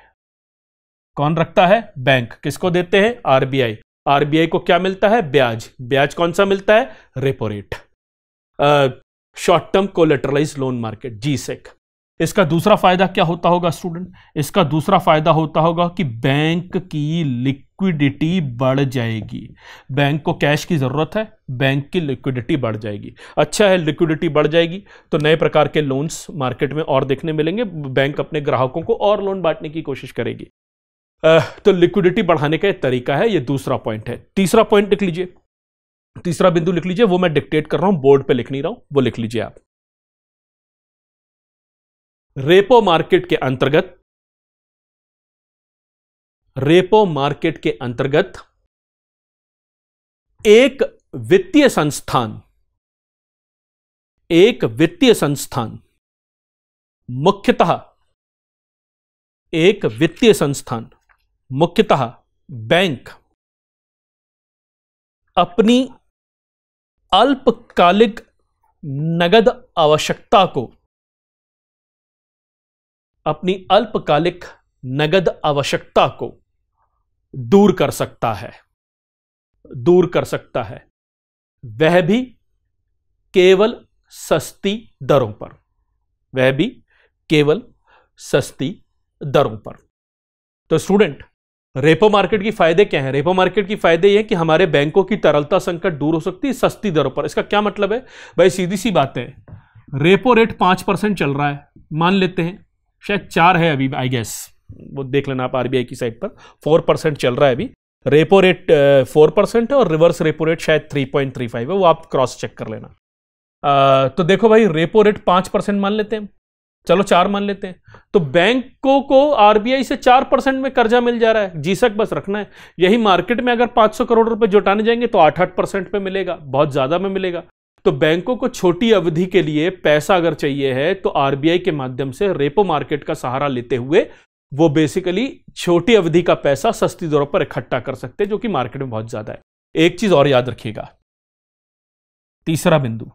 कौन रखता है बैंक किसको देते हैं आरबीआई आरबीआई को क्या मिलता है ब्याज ब्याज कौन सा मिलता है repo rate short term collateralise loan market G sec इसका दूसरा फायदा क्या होता होगा स्टूडेंट इसका दूसरा फायदा होता होगा कि बैंक की लिक्विडिटी बढ़ जाएगी बैंक को कैश की जरूरत है बैंक की लिक्विडिटी बढ़ जाएगी अच्छा है लिक्विडिटी बढ़ जाएगी तो नए प्रकार के लोन्स मार्केट में और देखने मिलेंगे बैंक अपने ग्राहकों को और लोन बांटने की कोशिश करेगी तो लिक्विडिटी बढ़ाने का एक तरीका है ये दूसरा पॉइंट है तीसरा पॉइंट लिख लीजिए तीसरा बिंदु लिख लीजिए वो मैं डिक्टेट कर रहा हूं बोर्ड पर लिख नहीं रहा हूं वो लिख लीजिए आप रेपो मार्केट के अंतर्गत रेपो मार्केट के अंतर्गत एक वित्तीय संस्थान एक वित्तीय संस्थान मुख्यतः एक वित्तीय संस्थान मुख्यतः बैंक अपनी अल्पकालिक नगद आवश्यकता को अपनी अल्पकालिक नगद आवश्यकता को दूर कर सकता है दूर कर सकता है वह भी केवल सस्ती दरों पर वह भी केवल सस्ती दरों पर तो स्टूडेंट रेपो मार्केट की फायदे क्या हैं रेपो मार्केट की फायदे ये कि हमारे बैंकों की तरलता संकट दूर हो सकती है सस्ती दरों पर इसका क्या मतलब है भाई सीधी सी बात है रेपो रेट पांच परसेंट चल रहा है मान लेते हैं शायद चार है अभी आई गेस वो देख लेना आप आरबीआई की साइड पर फोर परसेंट चल रहा है अभी रेपो रेट फोर परसेंट है और रिवर्स रेपो रेट शायद थ्री पॉइंट थ्री फाइव है वो आप क्रॉस चेक कर लेना आ, तो देखो भाई रेपो रेट पांच परसेंट मान लेते हैं चलो चार मान लेते हैं तो बैंकों को आरबीआई से चार परसेंट में कर्जा मिल जा रहा है जीसक बस रखना है यही मार्केट में अगर सौ करोड़ रुपए जुटाने जाएंगे तो आठ आठ परसेंट पे मिलेगा बहुत ज़्यादा में मिलेगा तो बैंकों को छोटी अवधि के लिए पैसा अगर चाहिए है तो आरबीआई के माध्यम से रेपो मार्केट का सहारा लेते हुए वो बेसिकली छोटी अवधि का पैसा सस्ती दरों पर इकट्ठा कर सकते हैं जो कि मार्केट में बहुत ज्यादा है एक चीज और याद रखिएगा तीसरा बिंदु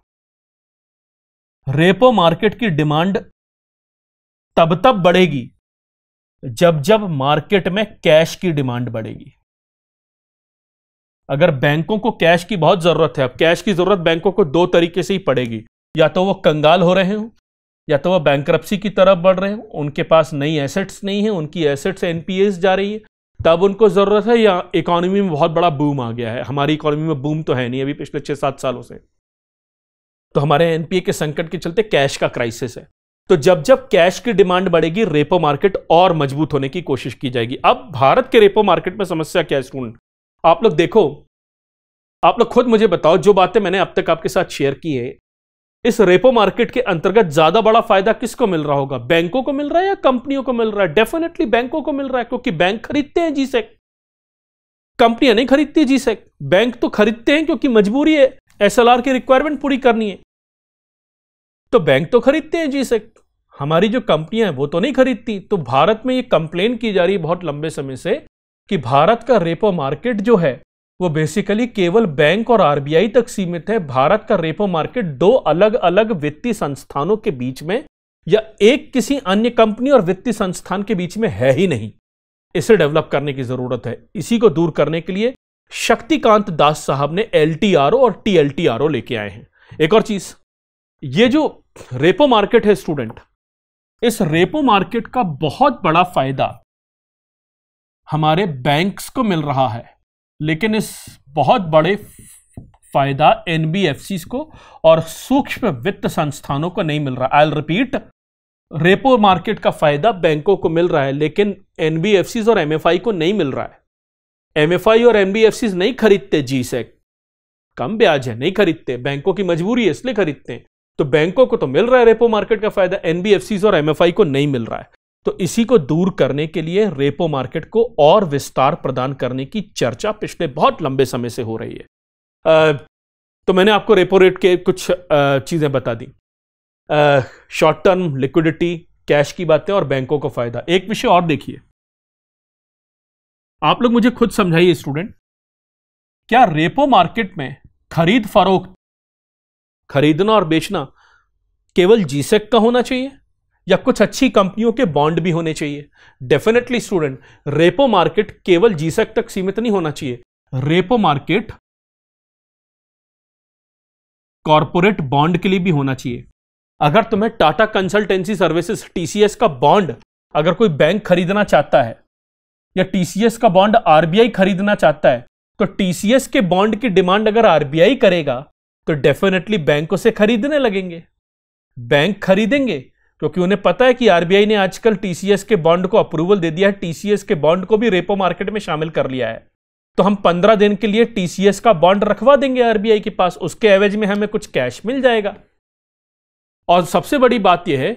रेपो मार्केट की डिमांड तब तब बढ़ेगी जब जब मार्केट में कैश की डिमांड बढ़ेगी अगर बैंकों को कैश की बहुत ज़रूरत है अब कैश की ज़रूरत बैंकों को दो तरीके से ही पड़ेगी या तो वो कंगाल हो रहे हों या तो वह बैंक्रप्सी की तरफ बढ़ रहे हो उनके पास नई एसेट्स नहीं है उनकी एसेट्स एन जा रही है तब उनको ज़रूरत है या इकोनॉमी में बहुत बड़ा बूम आ गया है हमारी इकोनॉमी में बूम तो है नहीं अभी पिछले छः सात सालों से तो हमारे एनपीए के संकट के चलते कैश का क्राइसिस है तो जब जब कैश की डिमांड बढ़ेगी रेपो मार्केट और मजबूत होने की कोशिश की जाएगी अब भारत के रेपो मार्केट में समस्या क्या है स्टूडेंट आप लोग देखो आप लोग खुद मुझे बताओ जो बातें मैंने अब तक आपके साथ शेयर की है इस रेपो मार्केट के अंतर्गत ज्यादा बड़ा फायदा किसको मिल रहा होगा बैंकों को मिल रहा है या कंपनियों को मिल रहा है डेफिनेटली बैंकों को मिल रहा है क्योंकि बैंक खरीदते हैं जी सेक कंपनियां नहीं खरीदती जी सेक बैंक तो खरीदते हैं क्योंकि मजबूरी है एसएलआर की रिक्वायरमेंट पूरी करनी है तो बैंक तो खरीदते हैं जी सेक हमारी जो कंपनियां हैं वो तो नहीं खरीदती तो भारत में ये कंप्लेन की जा रही है बहुत लंबे समय से कि भारत का रेपो मार्केट जो है वो बेसिकली केवल बैंक और आरबीआई तक सीमित है भारत का रेपो मार्केट दो अलग अलग वित्तीय संस्थानों के बीच में या एक किसी अन्य कंपनी और वित्तीय संस्थान के बीच में है ही नहीं इसे डेवलप करने की जरूरत है इसी को दूर करने के लिए शक्तिकांत दास साहब ने एल और टी लेके आए हैं एक और चीज ये जो रेपो मार्केट है स्टूडेंट इस रेपो मार्केट का बहुत बड़ा फायदा हमारे बैंक्स को मिल रहा है लेकिन इस बहुत बड़े फायदा एन को और सूक्ष्म वित्त संस्थानों को नहीं मिल रहा आई रिपीट रेपो मार्केट का फायदा बैंकों को मिल रहा है लेकिन एन और एम को नहीं मिल रहा है एम और एन नहीं खरीदते जी सेक कम ब्याज है नहीं खरीदते बैंकों की मजबूरी है इसलिए खरीदते हैं तो बैंकों को तो मिल रहा है रेपो मार्केट का फायदा एनबीएफसी और एमएफआई को नहीं मिल रहा है तो इसी को दूर करने के लिए रेपो मार्केट को और विस्तार प्रदान करने की चर्चा पिछले बहुत लंबे समय से हो रही है तो मैंने आपको रेपो रेट के कुछ चीज़ें बता दी शॉर्ट टर्म लिक्विडिटी कैश की बातें और बैंकों का फायदा एक विषय और देखिए आप लोग मुझे खुद समझाइए स्टूडेंट क्या रेपो मार्केट में खरीद फरोख्त खरीदना और बेचना केवल जीसेक का होना चाहिए या कुछ अच्छी कंपनियों के बॉन्ड भी होने चाहिए डेफिनेटली स्टूडेंट रेपो मार्केट केवल जीसेक तक सीमित नहीं होना चाहिए रेपो मार्केट कॉरपोरेट बॉन्ड के लिए भी होना चाहिए अगर तुम्हें टाटा कंसल्टेंसी सर्विसेज टीसीएस का बॉन्ड अगर कोई बैंक खरीदना चाहता है या टीसीएस का बॉन्ड आरबीआई खरीदना चाहता है तो टीसीएस के बॉन्ड की डिमांड अगर आरबीआई करेगा तो डेफिनेटली बैंकों से खरीदने लगेंगे बैंक खरीदेंगे क्योंकि उन्हें पता है कि आरबीआई ने आजकल टीसीएस के बॉन्ड को अप्रूवल दे दिया है टीसीएस के बॉन्ड को भी रेपो मार्केट में शामिल कर लिया है तो हम पंद्रह दिन के लिए टीसीएस का बॉन्ड रखवा देंगे आरबीआई के पास उसके एवेज में हमें कुछ कैश मिल जाएगा और सबसे बड़ी बात यह है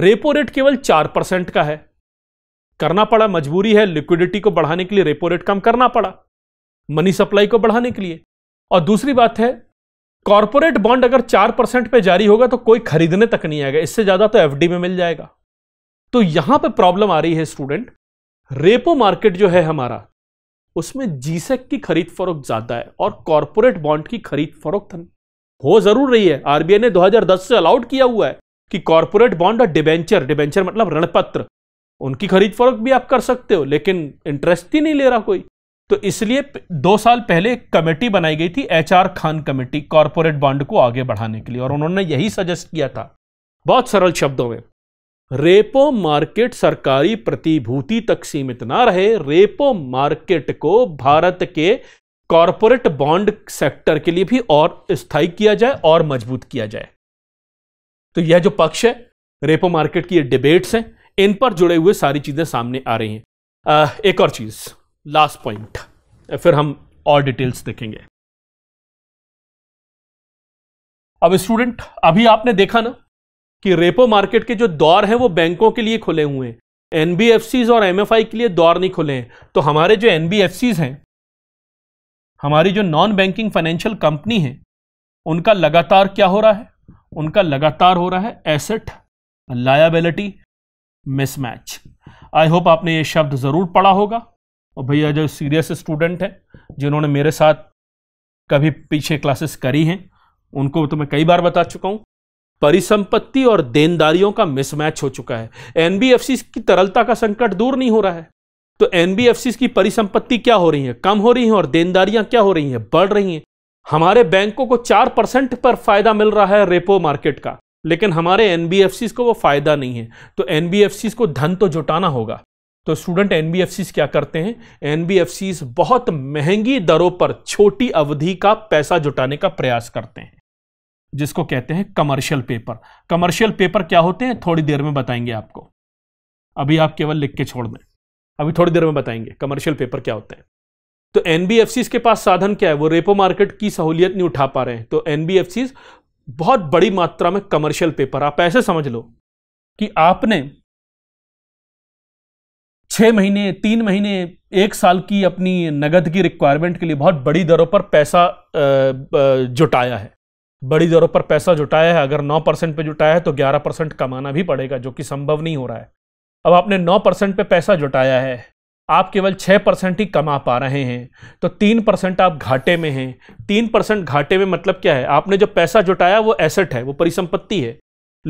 रेपो रेट केवल चार परसेंट का है करना पड़ा मजबूरी है लिक्विडिटी को बढ़ाने के लिए रेपो रेट कम करना पड़ा मनी सप्लाई को बढ़ाने के लिए और दूसरी बात है कॉरपोरेट बॉन्ड अगर चार परसेंट पे जारी होगा तो कोई खरीदने तक नहीं आएगा इससे ज्यादा तो एफडी में मिल जाएगा तो यहां पे प्रॉब्लम आ रही है स्टूडेंट रेपो मार्केट जो है हमारा उसमें जीसेक e की खरीद फरोख ज्यादा है और कॉरपोरेट बॉन्ड की खरीद फरोख्त हो जरूर रही है आरबीआई ने 2010 से अलाउड किया हुआ है कि कॉरपोरेट बॉन्ड और डिबेंचर डिबेंचर मतलब ऋणपत्र उनकी खरीद फरोख भी आप कर सकते हो लेकिन इंटरेस्ट ही नहीं ले रहा कोई तो इसलिए दो साल पहले एक कमेटी बनाई गई थी HR Khan committee corporate bond को आगे बढ़ाने के लिए और उन्होंने यही सजेस्ट किया था बहुत सरल शब्दों में रेपो मार्केट सरकारी प्रतिभूति तक सीमित ना रहे रेपो मार्केट को भारत के कॉरपोरेट बॉन्ड सेक्टर के लिए भी और स्थायी किया जाए और मजबूत किया जाए तो यह जो पक्ष है रेपो मार्केट की ये डिबेट्स हैं इन पर जुड़े हुए सारी चीजें सामने आ रही हैं एक और चीज लास्ट पॉइंट फिर हम और डिटेल्स देखेंगे अब स्टूडेंट अभी आपने देखा ना कि रेपो मार्केट के जो दौर है वो बैंकों के लिए खुले हुए हैं एनबीएफसीज और एमएफआई के लिए दौर नहीं खुले हैं तो हमारे जो एनबीएफसीज हैं हमारी जो नॉन बैंकिंग फाइनेंशियल कंपनी है उनका लगातार क्या हो रहा है उनका लगातार हो रहा है asset liability mismatch I hope आपने ये शब्द जरूर पढ़ा होगा और भैया जो सीरियस स्टूडेंट हैं जिन्होंने मेरे साथ कभी पीछे क्लासेस करी हैं उनको तो मैं कई बार बता चुका हूँ परिसंपत्ति और देनदारियों का मिसमैच हो चुका है एनबीएफसी की तरलता का संकट दूर नहीं हो रहा है तो एनबीएफसी की परिसंपत्ति क्या हो रही है कम हो रही है और देनदारियां क्या हो रही हैं बढ़ रही हैं हमारे बैंकों को चार परसेंट पर फायदा मिल रहा है रेपो मार्केट का लेकिन हमारे एनबीएफसी को वो फायदा नहीं है तो एनबीएफसी को धन तो जुटाना होगा तो स्टूडेंट एन क्या करते हैं एन बहुत महंगी दरों पर छोटी अवधि का पैसा जुटाने का प्रयास करते हैं जिसको कहते हैं कमर्शियल पेपर कमर्शियल पेपर क्या होते हैं थोड़ी देर में बताएंगे आपको अभी आप केवल लिख के छोड़ दें अभी थोड़ी देर में बताएंगे कमर्शियल पेपर क्या होते हैं तो एन के पास साधन क्या है वो रेपो मार्केट की सहूलियत नहीं उठा पा रहे हैं तो एन बहुत बड़ी मात्रा में कमर्शियल पेपर आप ऐसे समझ लो कि आपने छः महीने तीन महीने एक साल की अपनी नगद की रिक्वायरमेंट के लिए बहुत बड़ी दरों पर पैसा जुटाया है बड़ी दरों पर पैसा जुटाया है अगर 9 परसेंट पर जुटाया है तो 11 परसेंट कमाना भी पड़ेगा जो कि संभव नहीं हो रहा है अब आपने 9 परसेंट पर पैसा जुटाया है आप केवल 6 परसेंट ही कमा पा रहे हैं तो 3 परसेंट आप घाटे में हैं 3 परसेंट घाटे में मतलब क्या है आपने जो पैसा जुटाया वो एसेट है वो परिसंपत्ति है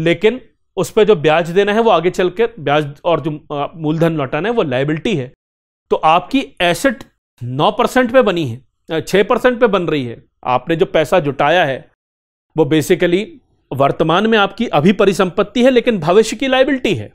लेकिन उस पर जो ब्याज देना है वो आगे चल के ब्याज और जो मूलधन लौटाना है वो लाइबिलिटी है तो आपकी एसेट नौ परसेंट पे बनी है छः परसेंट पे बन रही है आपने जो पैसा जुटाया है वो बेसिकली वर्तमान में आपकी अभी परिसंपत्ति है लेकिन भविष्य की लाइबिलिटी है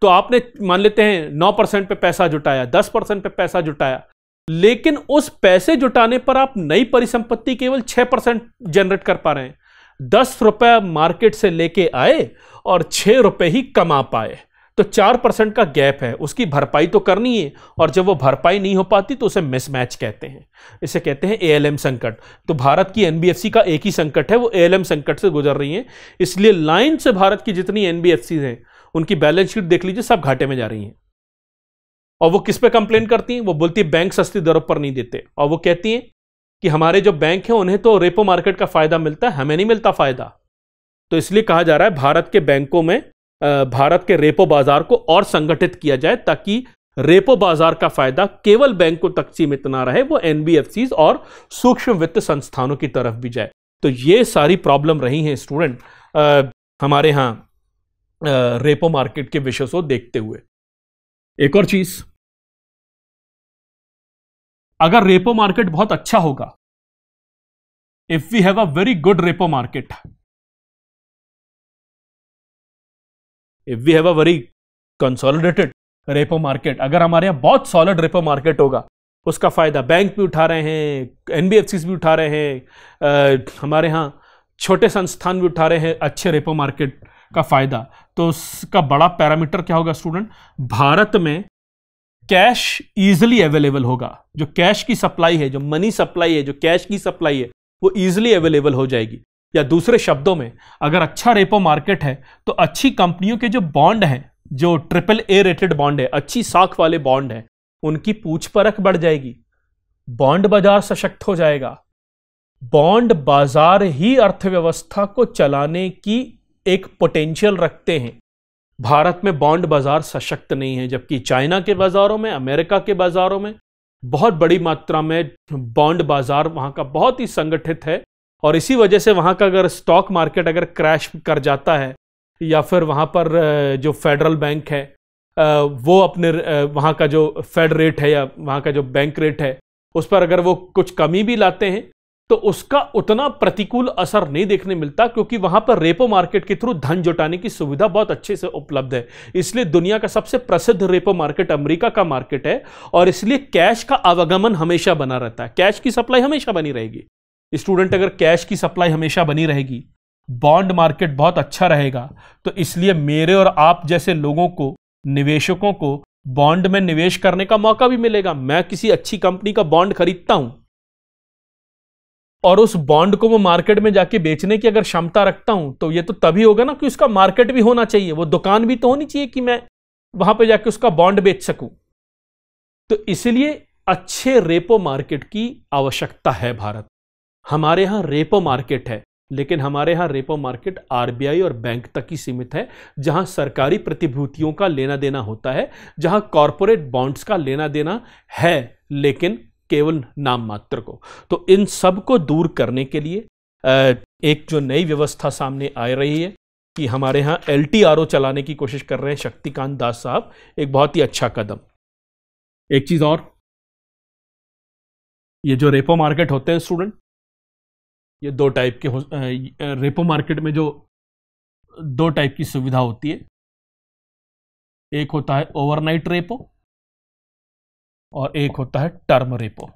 तो आपने मान लेते हैं नौ परसेंट पर पैसा जुटाया दस परसेंट पे पैसा जुटाया लेकिन उस पैसे जुटाने पर आप नई परिसंपत्ति केवल छह परसेंट जनरेट कर पा रहे हैं दस रुपये मार्केट से लेके आए और छः रुपये ही कमा पाए तो चार परसेंट का गैप है उसकी भरपाई तो करनी है और जब वो भरपाई नहीं हो पाती तो उसे मिसमैच कहते हैं इसे कहते हैं एएलएम संकट तो भारत की एनबीएफसी का एक ही संकट है वो एएलएम संकट से गुजर रही है इसलिए लाइन से भारत की जितनी एनबीएफसी हैं उनकी बैलेंस शीट देख लीजिए सब घाटे में जा रही हैं और वो किस पे कंप्लेन करती हैं वो बोलती है बैंक सस्ती दरों पर नहीं देते और वो कहती हैं कि हमारे जो बैंक हैं उन्हें तो रेपो मार्केट का फायदा मिलता है हमें नहीं मिलता फायदा तो इसलिए कहा जा रहा है भारत के बैंकों में भारत के रेपो बाजार को और संगठित किया जाए ताकि रेपो बाजार का फायदा केवल बैंकों तक सीमित ना रहे वो एनबीएफसी और सूक्ष्म वित्त संस्थानों की तरफ भी जाए तो ये सारी प्रॉब्लम रही है स्टूडेंट हमारे यहां रेपो मार्केट के विषय को देखते हुए एक और चीज़ अगर रेपो मार्केट बहुत अच्छा होगा if we have a very good repo market if we have a very consolidated repo market अगर हमारे यहां बहुत सॉलिड रेपो मार्केट होगा उसका फायदा बैंक भी उठा रहे हैं एनबीएफसी भी उठा रहे हैं हमारे यहां छोटे संस्थान भी उठा रहे हैं अच्छे रेपो मार्केट का फायदा तो उसका बड़ा पैरामीटर क्या होगा स्टूडेंट भारत में कैश इजिली अवेलेबल होगा जो कैश की सप्लाई है जो मनी सप्लाई है जो कैश की सप्लाई है वो इजिली अवेलेबल हो जाएगी या दूसरे शब्दों में अगर अच्छा रेपो मार्केट है तो अच्छी कंपनियों के जो बॉन्ड हैं जो ट्रिपल ए रेटेड बॉन्ड है अच्छी साख वाले बॉन्ड हैं उनकी पूछ परख बढ़ जाएगी बॉन्ड बाजार सशक्त हो जाएगा बॉन्ड बाजार ही अर्थव्यवस्था को चलाने की एक पोटेंशियल रखते हैं भारत में बॉन्ड बाजार सशक्त नहीं है जबकि चाइना के बाज़ारों में अमेरिका के बाज़ारों में बहुत बड़ी मात्रा में बॉन्ड बाज़ार वहाँ का बहुत ही संगठित है और इसी वजह से वहाँ का अगर स्टॉक मार्केट अगर क्रैश कर जाता है या फिर वहाँ पर जो फेडरल बैंक है वो अपने वहाँ का जो फेड रेट है या वहाँ का जो बैंक रेट है उस पर अगर वो कुछ कमी भी लाते हैं तो उसका उतना प्रतिकूल असर नहीं देखने मिलता क्योंकि वहां पर रेपो मार्केट के थ्रू धन जुटाने की सुविधा बहुत अच्छे से उपलब्ध है इसलिए दुनिया का सबसे प्रसिद्ध रेपो मार्केट अमेरिका का मार्केट है और इसलिए कैश का आवागमन हमेशा बना रहता है कैश की सप्लाई हमेशा बनी रहेगी स्टूडेंट अगर कैश की सप्लाई हमेशा बनी रहेगी बॉन्ड मार्केट बहुत अच्छा रहेगा तो इसलिए मेरे और आप जैसे लोगों को निवेशकों को बॉन्ड में निवेश करने का मौका भी मिलेगा मैं किसी अच्छी कंपनी का बॉन्ड खरीदता हूं और उस बॉन्ड को मैं मार्केट में जाके बेचने की अगर क्षमता रखता हूं तो ये तो तभी होगा ना कि उसका मार्केट भी होना चाहिए वो दुकान भी तो होनी चाहिए कि मैं वहां पे जाके उसका बॉन्ड बेच सकूं तो इसलिए अच्छे रेपो मार्केट की आवश्यकता है भारत हमारे यहां रेपो मार्केट है लेकिन हमारे यहां रेपो मार्केट आरबीआई और बैंक तक ही सीमित है जहां सरकारी प्रतिभूतियों का लेना देना होता है जहां कॉरपोरेट बॉन्ड्स का लेना देना है लेकिन केवल नाम मात्र को तो इन सब को दूर करने के लिए एक जो नई व्यवस्था सामने आ रही है कि हमारे यहाँ एल चलाने की कोशिश कर रहे हैं शक्तिकांत दास साहब एक बहुत ही अच्छा कदम एक चीज़ और ये जो रेपो मार्केट होते हैं स्टूडेंट ये दो टाइप के हो रेपो मार्केट में जो दो टाइप की सुविधा होती है एक होता है ओवरनाइट रेपो और एक होता है टर्म रेपो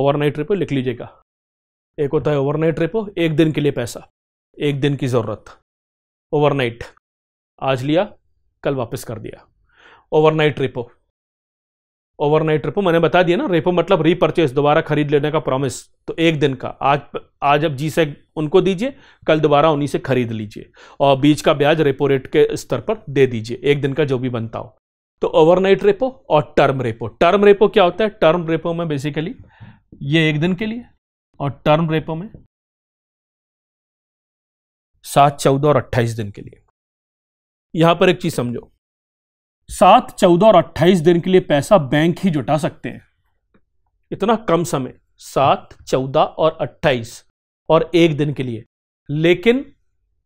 ओवरनाइट रेपो लिख लीजिएगा एक होता है ओवरनाइट रेपो एक दिन के लिए पैसा एक दिन की ज़रूरत ओवरनाइट आज लिया कल वापस कर दिया ओवरनाइट रेपो ओवरनाइट रेपो मैंने बता दिया ना रेपो मतलब रीपरचेस दोबारा खरीद लेने का प्रॉमिस तो एक दिन का आज आज अब जी से उनको दीजिए कल दोबारा उन्हीं से खरीद लीजिए और बीच का ब्याज रेपो रेट के स्तर पर दे दीजिए एक दिन का जो भी बनता हो तो ओवरनाइट रेपो और टर्म रेपो टर्म रेपो क्या होता है टर्म रेपो में बेसिकली ये एक दिन के लिए और टर्म रेपो में सात चौदह और अट्ठाईस दिन के लिए यहां पर एक चीज समझो सात चौदह और अट्ठाईस दिन के लिए पैसा बैंक ही जुटा सकते हैं इतना कम समय सात चौदह और अट्ठाईस और एक दिन के लिए लेकिन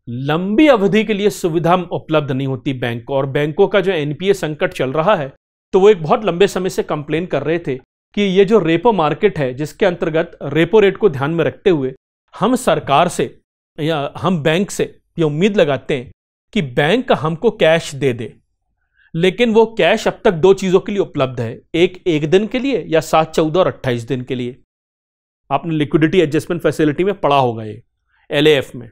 लंबी अवधि के लिए सुविधा उपलब्ध नहीं होती बैंक को और बैंकों का जो एनपीए संकट चल रहा है तो वो एक बहुत लंबे समय से कंप्लेन कर रहे थे कि ये जो रेपो मार्केट है जिसके अंतर्गत रेपो रेट को ध्यान में रखते हुए हम सरकार से या हम बैंक से ये उम्मीद लगाते हैं कि बैंक हमको कैश दे दे लेकिन वो कैश अब तक दो चीज़ों के लिए उपलब्ध है एक एक दिन के लिए या सात चौदह और अट्ठाईस दिन के लिए आपने लिक्विडिटी एडजस्टमेंट फैसिलिटी में पढ़ा होगा ये एल में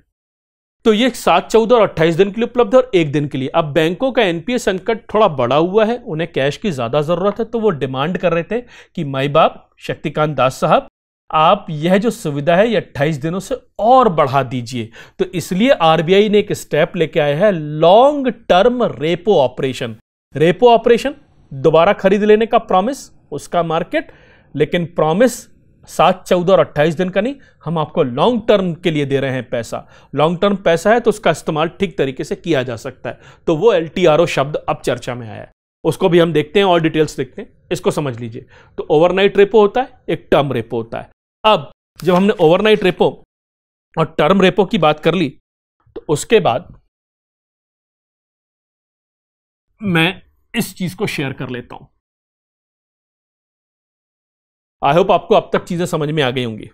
तो ये सात चौदह और अट्ठाईस दिन के लिए उपलब्ध है और एक दिन के लिए अब बैंकों का एनपीए संकट थोड़ा बड़ा हुआ है उन्हें कैश की ज़्यादा ज़रूरत है तो वो डिमांड कर रहे थे कि माई बाप शक्तिकांत दास साहब आप यह जो सुविधा है ये 28 दिनों से और बढ़ा दीजिए तो इसलिए आरबीआई ने एक स्टेप लेके आया है long term repo operation repo operation दोबारा खरीद लेने का प्रॉमिस उसका मार्केट लेकिन प्रॉमिस सात चौदह और अट्ठाईस दिन का नहीं हम आपको लॉन्ग टर्म के लिए दे रहे हैं पैसा लॉन्ग टर्म पैसा है तो उसका इस्तेमाल ठीक तरीके से किया जा सकता है तो वो एल शब्द अब चर्चा में आया है उसको भी हम देखते हैं और डिटेल्स देखते हैं इसको समझ लीजिए तो ओवरनाइट रेपो होता है एक टर्म रेपो होता है अब जब हमने ओवरनाइट रेपो और टर्म रेपो की बात कर ली तो उसके बाद मैं इस चीज को शेयर कर लेता हूं आई होप आपको अब तक चीज़ें समझ में आ गई होंगी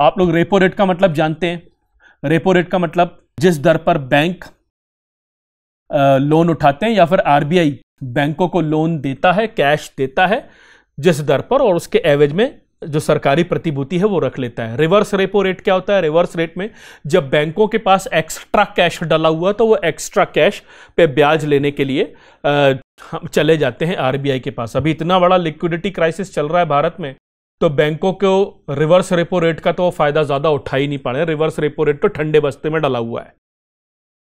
आप लोग रेपो रेट का मतलब जानते हैं रेपो रेट का मतलब जिस दर पर बैंक लोन उठाते हैं या फिर आरबीआई बैंकों को लोन देता है कैश देता है जिस दर पर और उसके एवरेज में जो सरकारी प्रतिभूति है वो रख लेता है रिवर्स रेपो रेट क्या होता है रिवर्स रेट में जब बैंकों के पास एक्स्ट्रा कैश डला हुआ तो वो एक्स्ट्रा कैश पे ब्याज लेने के लिए चले जाते हैं आरबीआई के पास अभी इतना बड़ा लिक्विडिटी क्राइसिस चल रहा है भारत में तो बैंकों को रिवर्स रेपो रेट का तो फायदा ज्यादा उठा ही नहीं पा रहे रिवर्स रेपो रेट तो ठंडे बस्ते में डला हुआ है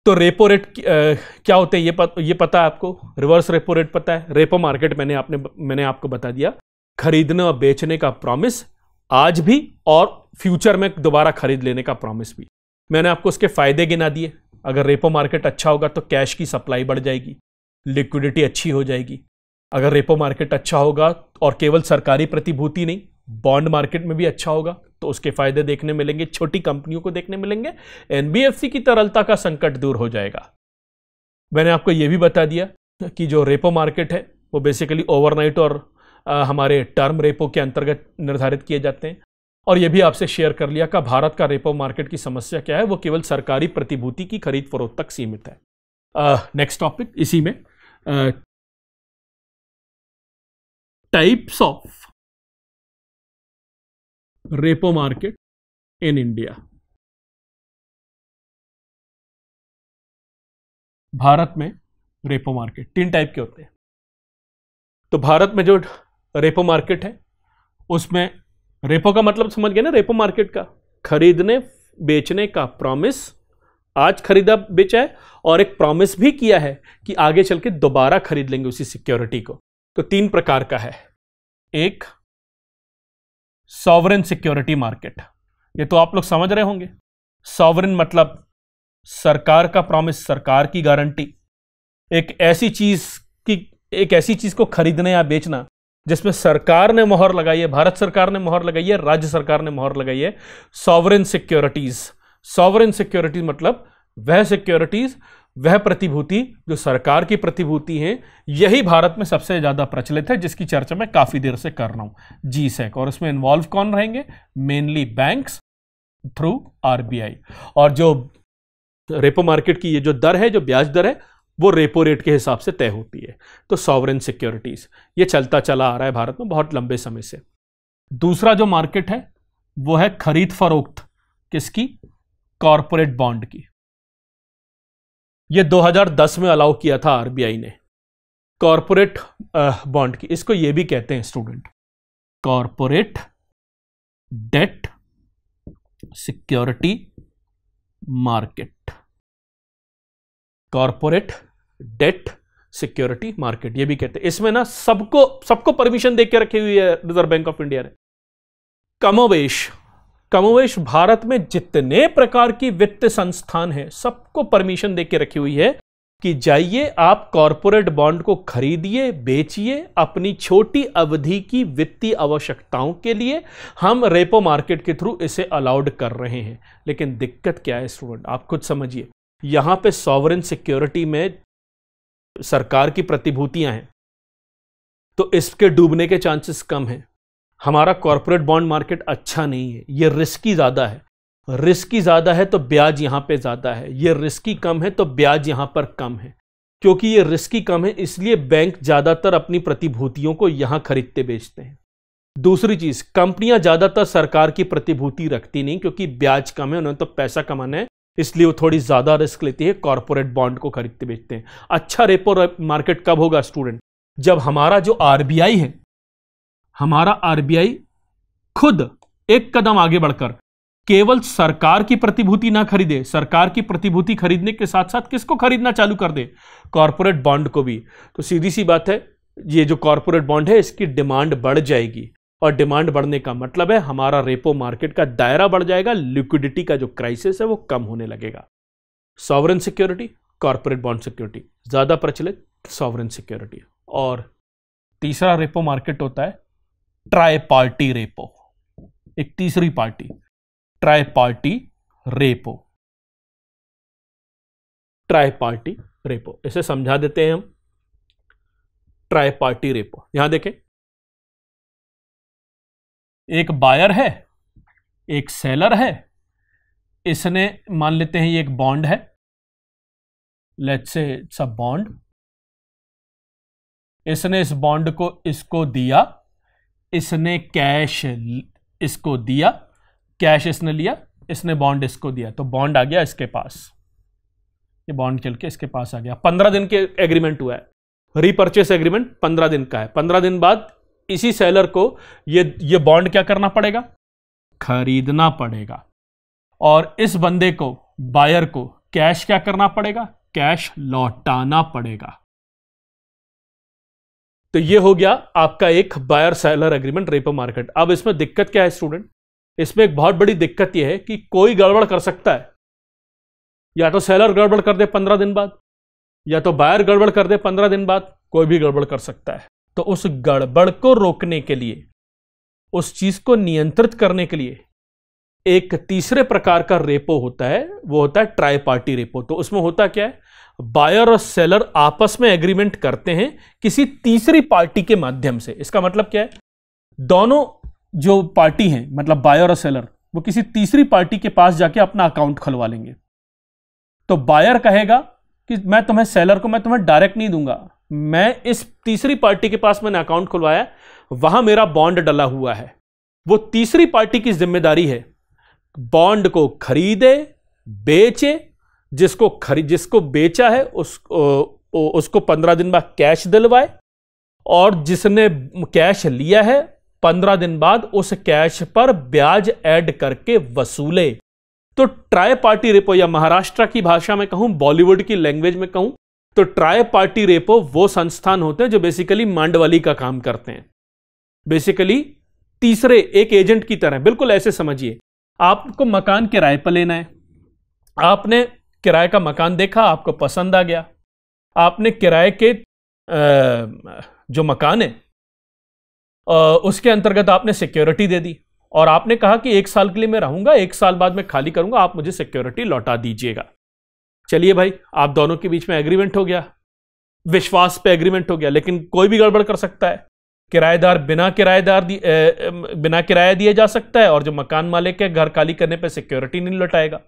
तो रेपो रेट क्या होते हैं ये पत, ये पता है आपको रिवर्स रेपो रेट पता है रेपो मार्केट मैंने आपने मैंने आपको बता दिया खरीदने और बेचने का प्रॉमिस आज भी और फ्यूचर में दोबारा खरीद लेने का प्रॉमिस भी मैंने आपको उसके फायदे गिना दिए अगर रेपो मार्केट अच्छा होगा तो कैश की सप्लाई बढ़ जाएगी लिक्विडिटी अच्छी हो जाएगी अगर रेपो मार्केट अच्छा होगा और केवल सरकारी प्रतिभूति नहीं बॉन्ड मार्केट में भी अच्छा होगा तो उसके फायदे देखने मिलेंगे छोटी कंपनियों को देखने मिलेंगे एनबीएफसी की तरलता का संकट दूर हो जाएगा मैंने आपको यह भी बता दिया कि जो रेपो मार्केट है वो बेसिकली ओवरनाइट और आ, हमारे टर्म रेपो के अंतर्गत निर्धारित किए जाते हैं और यह भी आपसे शेयर कर लिया का भारत का रेपो मार्केट की समस्या क्या है वो केवल सरकारी प्रतिभूति की खरीद फरोख तक सीमित है नेक्स्ट टॉपिक इसी में types of repo market in India. Bharat में रेपो मार्केट तीन टाइप के होते हैं तो भारत में जो रेपो मार्केट है उसमें रेपो का मतलब समझ गए ना रेपो मार्केट का खरीदने बेचने का प्रॉमिस आज खरीदा बेचा है और एक प्रॉमिस भी किया है कि आगे चल के दोबारा खरीद लेंगे उसी सिक्योरिटी को तो तीन प्रकार का है एक सॉवरन सिक्योरिटी मार्केट ये तो आप लोग समझ रहे होंगे सॉवरन मतलब सरकार का प्रॉमिस सरकार की गारंटी एक ऐसी चीज की एक ऐसी चीज को खरीदना या बेचना जिसमें सरकार ने मोहर लगाई है भारत सरकार ने मोहर लगाई है राज्य सरकार ने मोहर लगाई है सॉवरन सिक्योरिटीज सॉवरन सिक्योरिटीज मतलब वह सिक्योरिटीज वह प्रतिभूति जो सरकार की प्रतिभूति है यही भारत में सबसे ज़्यादा प्रचलित है जिसकी चर्चा मैं काफ़ी देर से कर रहा हूँ जी सेक और इसमें इन्वॉल्व कौन रहेंगे मेनली बैंक्स थ्रू आर और जो रेपो मार्केट की ये जो दर है जो ब्याज दर है वो रेपो रेट के हिसाब से तय होती है तो सॉवरेन सिक्योरिटीज़ ये चलता चला आ रहा है भारत में बहुत लंबे समय से दूसरा जो मार्केट है वो है खरीद फरोख्त किसकी कॉरपोरेट बॉन्ड की ये 2010 में अलाउ किया था आरबीआई ने कॉरपोरेट बॉन्ड uh, की इसको ये भी कहते हैं student corporate debt security market corporate debt security market ये भी कहते हैं इसमें ना सबको सबको परमिशन देकर रखी हुई है रिजर्व बैंक ऑफ इंडिया ने कमोवेश कमोवेश भारत में जितने प्रकार की वित्त संस्थान हैं सबको परमिशन दे के रखी हुई है कि जाइए आप कॉरपोरेट बॉन्ड को खरीदिए बेचिए अपनी छोटी अवधि की वित्तीय आवश्यकताओं के लिए हम रेपो मार्केट के थ्रू इसे अलाउड कर रहे हैं लेकिन दिक्कत क्या है स्टूडेंट आप खुद समझिए यहां पे सॉवरन सिक्योरिटी में सरकार की प्रतिभूतियां हैं तो इसके डूबने के चांसेस कम हैं हमारा कॉरपोरेट बॉन्ड मार्केट अच्छा नहीं है ये रिस्की ज़्यादा है रिस्की ज़्यादा है तो ब्याज यहाँ पे ज़्यादा है ये रिस्की कम है तो ब्याज यहाँ पर कम है क्योंकि ये रिस्की कम है इसलिए बैंक ज़्यादातर अपनी प्रतिभूतियों को यहाँ खरीदते बेचते हैं दूसरी चीज़ कंपनियां ज़्यादातर सरकार की प्रतिभूति रखती नहीं क्योंकि ब्याज कम है उन्हें तो पैसा कमाना है इसलिए वो थोड़ी ज़्यादा रिस्क लेती है कॉरपोरेट बॉन्ड को खरीदते बेचते हैं अच्छा रेपो मार्केट कब होगा स्टूडेंट जब हमारा जो आर है हमारा आरबीआई खुद एक कदम आगे बढ़कर केवल सरकार की प्रतिभूति ना खरीदे सरकार की प्रतिभूति खरीदने के साथ साथ किसको खरीदना चालू कर दे कॉरपोरेट बॉन्ड को भी तो सीधी सी बात है ये जो कॉरपोरेट बॉन्ड है इसकी डिमांड बढ़ जाएगी और डिमांड बढ़ने का मतलब है हमारा रेपो मार्केट का दायरा बढ़ जाएगा लिक्विडिटी का जो क्राइसिस है वो कम होने लगेगा sovereign security corporate bond security ज़्यादा प्रचलित सॉवरन सिक्योरिटी और तीसरा रेपो मार्केट होता है ट्राई पार्टी रेपो एक तीसरी party tri party repo tri party repo इसे समझा देते हैं हम ट्राई पार्टी रेपो यहां देखें एक बायर है एक सेलर है इसने मान लेते हैं ये एक बॉन्ड है let's say it's a bond इसने इस बॉन्ड को इसको दिया इसने कैश इसको दिया कैश इसने लिया इसने बॉन्ड इसको दिया तो बॉन्ड आ गया इसके पास ये बॉन्ड चल के इसके पास आ गया पंद्रह दिन के एग्रीमेंट हुआ है रीपर्चेस एग्रीमेंट पंद्रह दिन का है पंद्रह दिन बाद इसी सेलर को ये ये बॉन्ड क्या करना पड़ेगा खरीदना पड़ेगा और इस बंदे को बायर को कैश क्या करना पड़ेगा कैश लौटाना पड़ेगा तो ये हो गया आपका एक buyer seller agreement repo market अब इसमें दिक्कत क्या है स्टूडेंट इसमें एक बहुत बड़ी दिक्कत यह है कि कोई गड़बड़ कर सकता है या तो सेलर गड़बड़ कर दे पंद्रह दिन बाद या तो बायर गड़बड़ कर दे पंद्रह दिन बाद कोई भी गड़बड़ कर सकता है तो उस गड़बड़ को रोकने के लिए उस चीज को नियंत्रित करने के लिए एक तीसरे प्रकार का रेपो होता है वो होता है ट्राई पार्टी रेपो तो उसमें होता क्या है बायर और सेलर आपस में एग्रीमेंट करते हैं किसी तीसरी पार्टी के माध्यम से इसका मतलब क्या है दोनों जो पार्टी हैं मतलब बायर और सेलर वो किसी तीसरी पार्टी के पास जाके अपना अकाउंट खुलवा लेंगे तो बायर कहेगा कि मैं तुम्हें सेलर को मैं तुम्हें डायरेक्ट नहीं दूंगा मैं इस तीसरी पार्टी के पास मैंने अकाउंट खुलवाया वहां मेरा बॉन्ड डला हुआ है वो तीसरी पार्टी की जिम्मेदारी है बॉन्ड को खरीदे बेचे जिसको खरीद जिसको बेचा है उस उसको पंद्रह दिन बाद कैश दिलवाए और जिसने कैश लिया है पंद्रह दिन बाद उस कैश पर ब्याज ऐड करके वसूले तो ट्राई पार्टी रेपो या महाराष्ट्र की भाषा में कहूं बॉलीवुड की लैंग्वेज में कहूं तो ट्राई पार्टी रेपो वो संस्थान होते हैं जो बेसिकली मांडवली का काम करते हैं बेसिकली तीसरे एक एजेंट की तरह बिल्कुल ऐसे समझिए आपको मकान किराए पर लेना है आपने किराए का मकान देखा आपको पसंद आ गया आपने किराए के जो मकान है उसके अंतर्गत आपने सिक्योरिटी दे दी और आपने कहा कि एक साल के लिए मैं रहूंगा एक साल बाद मैं खाली करूंगा आप मुझे सिक्योरिटी लौटा दीजिएगा चलिए भाई आप दोनों के बीच में एग्रीमेंट हो गया विश्वास पे एग्रीमेंट हो गया लेकिन कोई भी गड़बड़ कर सकता है किराएदार बिना किराएदार बिना किराया दिए जा सकता है और जो मकान मालिक है घर खाली करने पर सिक्योरिटी नहीं लौटाएगा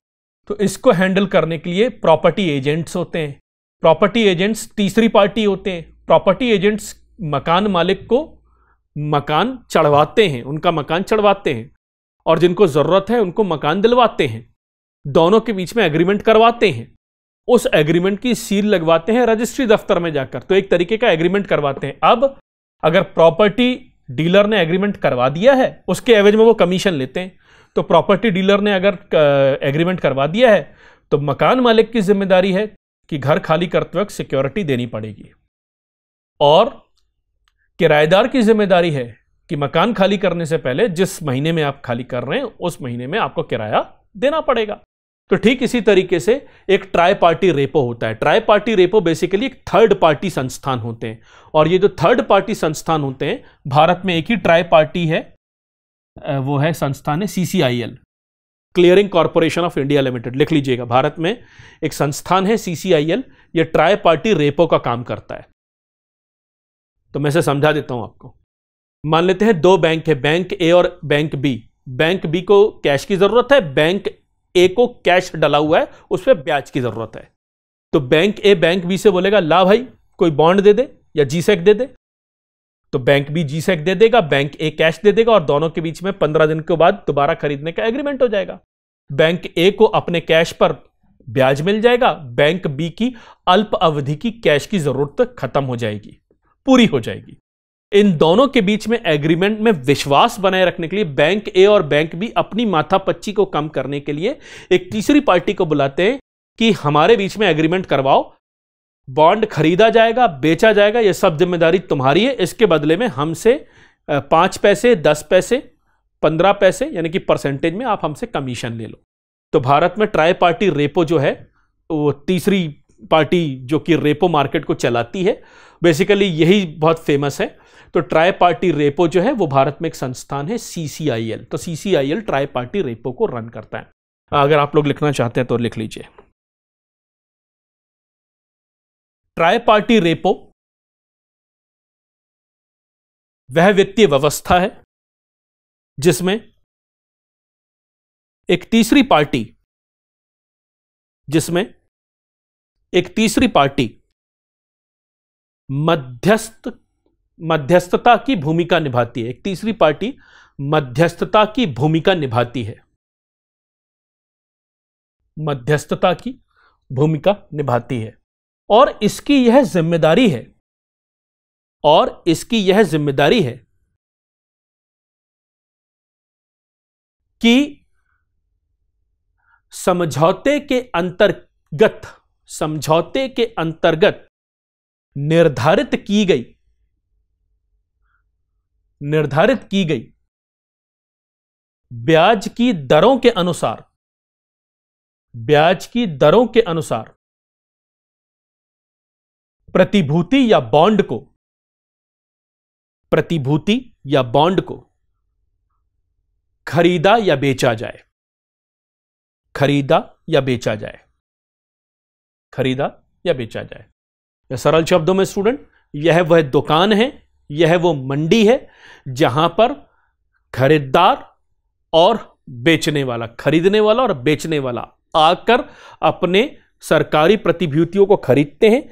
तो इसको हैंडल करने के लिए प्रॉपर्टी एजेंट्स होते हैं प्रॉपर्टी एजेंट्स तीसरी पार्टी होते हैं प्रॉपर्टी एजेंट्स मकान मालिक को मकान चढ़वाते हैं उनका मकान चढ़वाते हैं और जिनको ज़रूरत है उनको मकान दिलवाते हैं दोनों के बीच में एग्रीमेंट करवाते हैं उस एग्रीमेंट की सील लगवाते हैं रजिस्ट्री दफ्तर में जाकर तो एक तरीके का एग्रीमेंट करवाते हैं अब अगर प्रॉपर्टी डीलर ने एग्रीमेंट करवा दिया है उसके एवज में वो कमीशन लेते हैं तो प्रॉपर्टी डीलर ने अगर एग्रीमेंट करवा दिया है तो मकान मालिक की जिम्मेदारी है कि घर खाली करते वक्त सिक्योरिटी देनी पड़ेगी और किराएदार की जिम्मेदारी है कि मकान खाली करने से पहले जिस महीने में आप खाली कर रहे हैं उस महीने में आपको किराया देना पड़ेगा तो ठीक इसी तरीके से एक ट्राई पार्टी रेपो होता है ट्राई पार्टी रेपो बेसिकली एक थर्ड पार्टी संस्थान होते हैं और ये जो थर्ड पार्टी संस्थान होते हैं भारत में एक ही ट्राई पार्टी है वो है संस्थान है CCIL Clearing Corporation of India Limited लिख लीजिएगा भारत में एक संस्थान है सीसीआईएल ये ट्राई पार्टी रेपो का काम करता है तो मैं इसे समझा देता हूं आपको मान लेते हैं दो बैंक है बैंक ए और बैंक बी बैंक बी को कैश की जरूरत है बैंक ए को कैश डला हुआ है उस पर ब्याज की जरूरत है तो बैंक ए बैंक बी से बोलेगा ला भाई कोई बॉन्ड दे दे या जी सेक दे दे तो बैंक बी जी सेक दे देगा बैंक ए कैश दे देगा और दोनों के बीच में पंद्रह दिन के बाद दोबारा खरीदने का एग्रीमेंट हो जाएगा बैंक ए को अपने कैश पर ब्याज मिल जाएगा बैंक बी की अल्प अवधि की कैश की जरूरत खत्म हो जाएगी पूरी हो जाएगी इन दोनों के बीच में एग्रीमेंट में विश्वास बनाए रखने के लिए बैंक ए और बैंक बी अपनी माथापच्ची को कम करने के लिए एक तीसरी पार्टी को बुलाते हैं कि हमारे बीच में एग्रीमेंट करवाओ बॉन्ड खरीदा जाएगा बेचा जाएगा यह सब जिम्मेदारी तुम्हारी है इसके बदले में हमसे पांच पैसे दस पैसे पंद्रह पैसे यानी कि परसेंटेज में आप हमसे कमीशन ले लो तो भारत में ट्राई पार्टी रेपो जो है वो तीसरी पार्टी जो कि रेपो मार्केट को चलाती है बेसिकली यही बहुत फेमस है तो ट्राई पार्टी रेपो जो है वो भारत में एक संस्थान है सीसीआईएल तो सीसीआईएल ट्राई पार्टी रेपो को रन करता है अगर आप लोग लिखना चाहते हैं तो लिख लीजिए ट्राई पार्टी रेपो वह वित्तीय व्यवस्था है जिसमें एक तीसरी पार्टी जिसमें एक तीसरी पार्टी मध्यस्थ मध्यस्थता की भूमिका निभाती है एक तीसरी पार्टी मध्यस्थता की भूमिका निभाती है मध्यस्थता की भूमिका निभाती है और इसकी यह जिम्मेदारी है और इसकी यह जिम्मेदारी है कि समझौते के अंतर्गत समझौते के अंतर्गत निर्धारित की गई निर्धारित की गई ब्याज की दरों के अनुसार ब्याज की दरों के अनुसार प्रतिभूति या बॉन्ड को प्रतिभूति या बॉन्ड को खरीदा या बेचा जाए खरीदा या बेचा जाए खरीदा या बेचा जाए सरल शब्दों में स्टूडेंट यह वह दुकान है यह वो मंडी है जहां पर खरीदार और बेचने वाला खरीदने वाला और बेचने वाला आकर अपने सरकारी प्रतिभूतियों को खरीदते हैं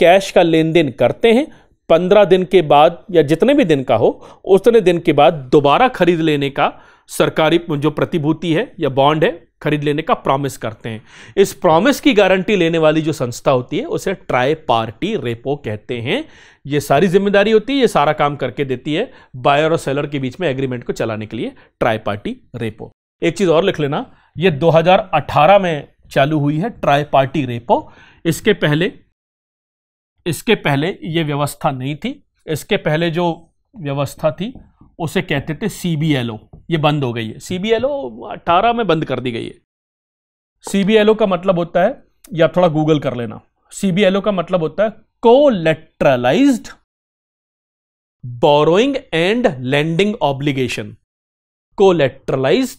कैश का लेन देन करते हैं पंद्रह दिन के बाद या जितने भी दिन का हो उतने दिन के बाद दोबारा खरीद लेने का सरकारी जो प्रतिभूति है या बॉन्ड है खरीद लेने का प्रॉमिस करते हैं इस प्रॉमिस की गारंटी लेने वाली जो संस्था होती है उसे ट्राई पार्टी रेपो कहते हैं ये सारी जिम्मेदारी होती है ये सारा काम करके देती है बायर और सेलर के बीच में एग्रीमेंट को चलाने के लिए ट्राई पार्टी रेपो एक चीज़ और लिख लेना ये 2018 में चालू हुई है ट्राई पार्टी रेपो इसके पहले इसके पहले ये व्यवस्था नहीं थी इसके पहले जो व्यवस्था थी उसे कहते थे सी बी एल ओ ये बंद हो गई है सी बी एल ओ में बंद कर दी गई है सी बी एल ओ का मतलब होता है या थोड़ा गूगल कर लेना सी बी एल ओ का मतलब होता है collateralise borrowing and lending obligation collateralise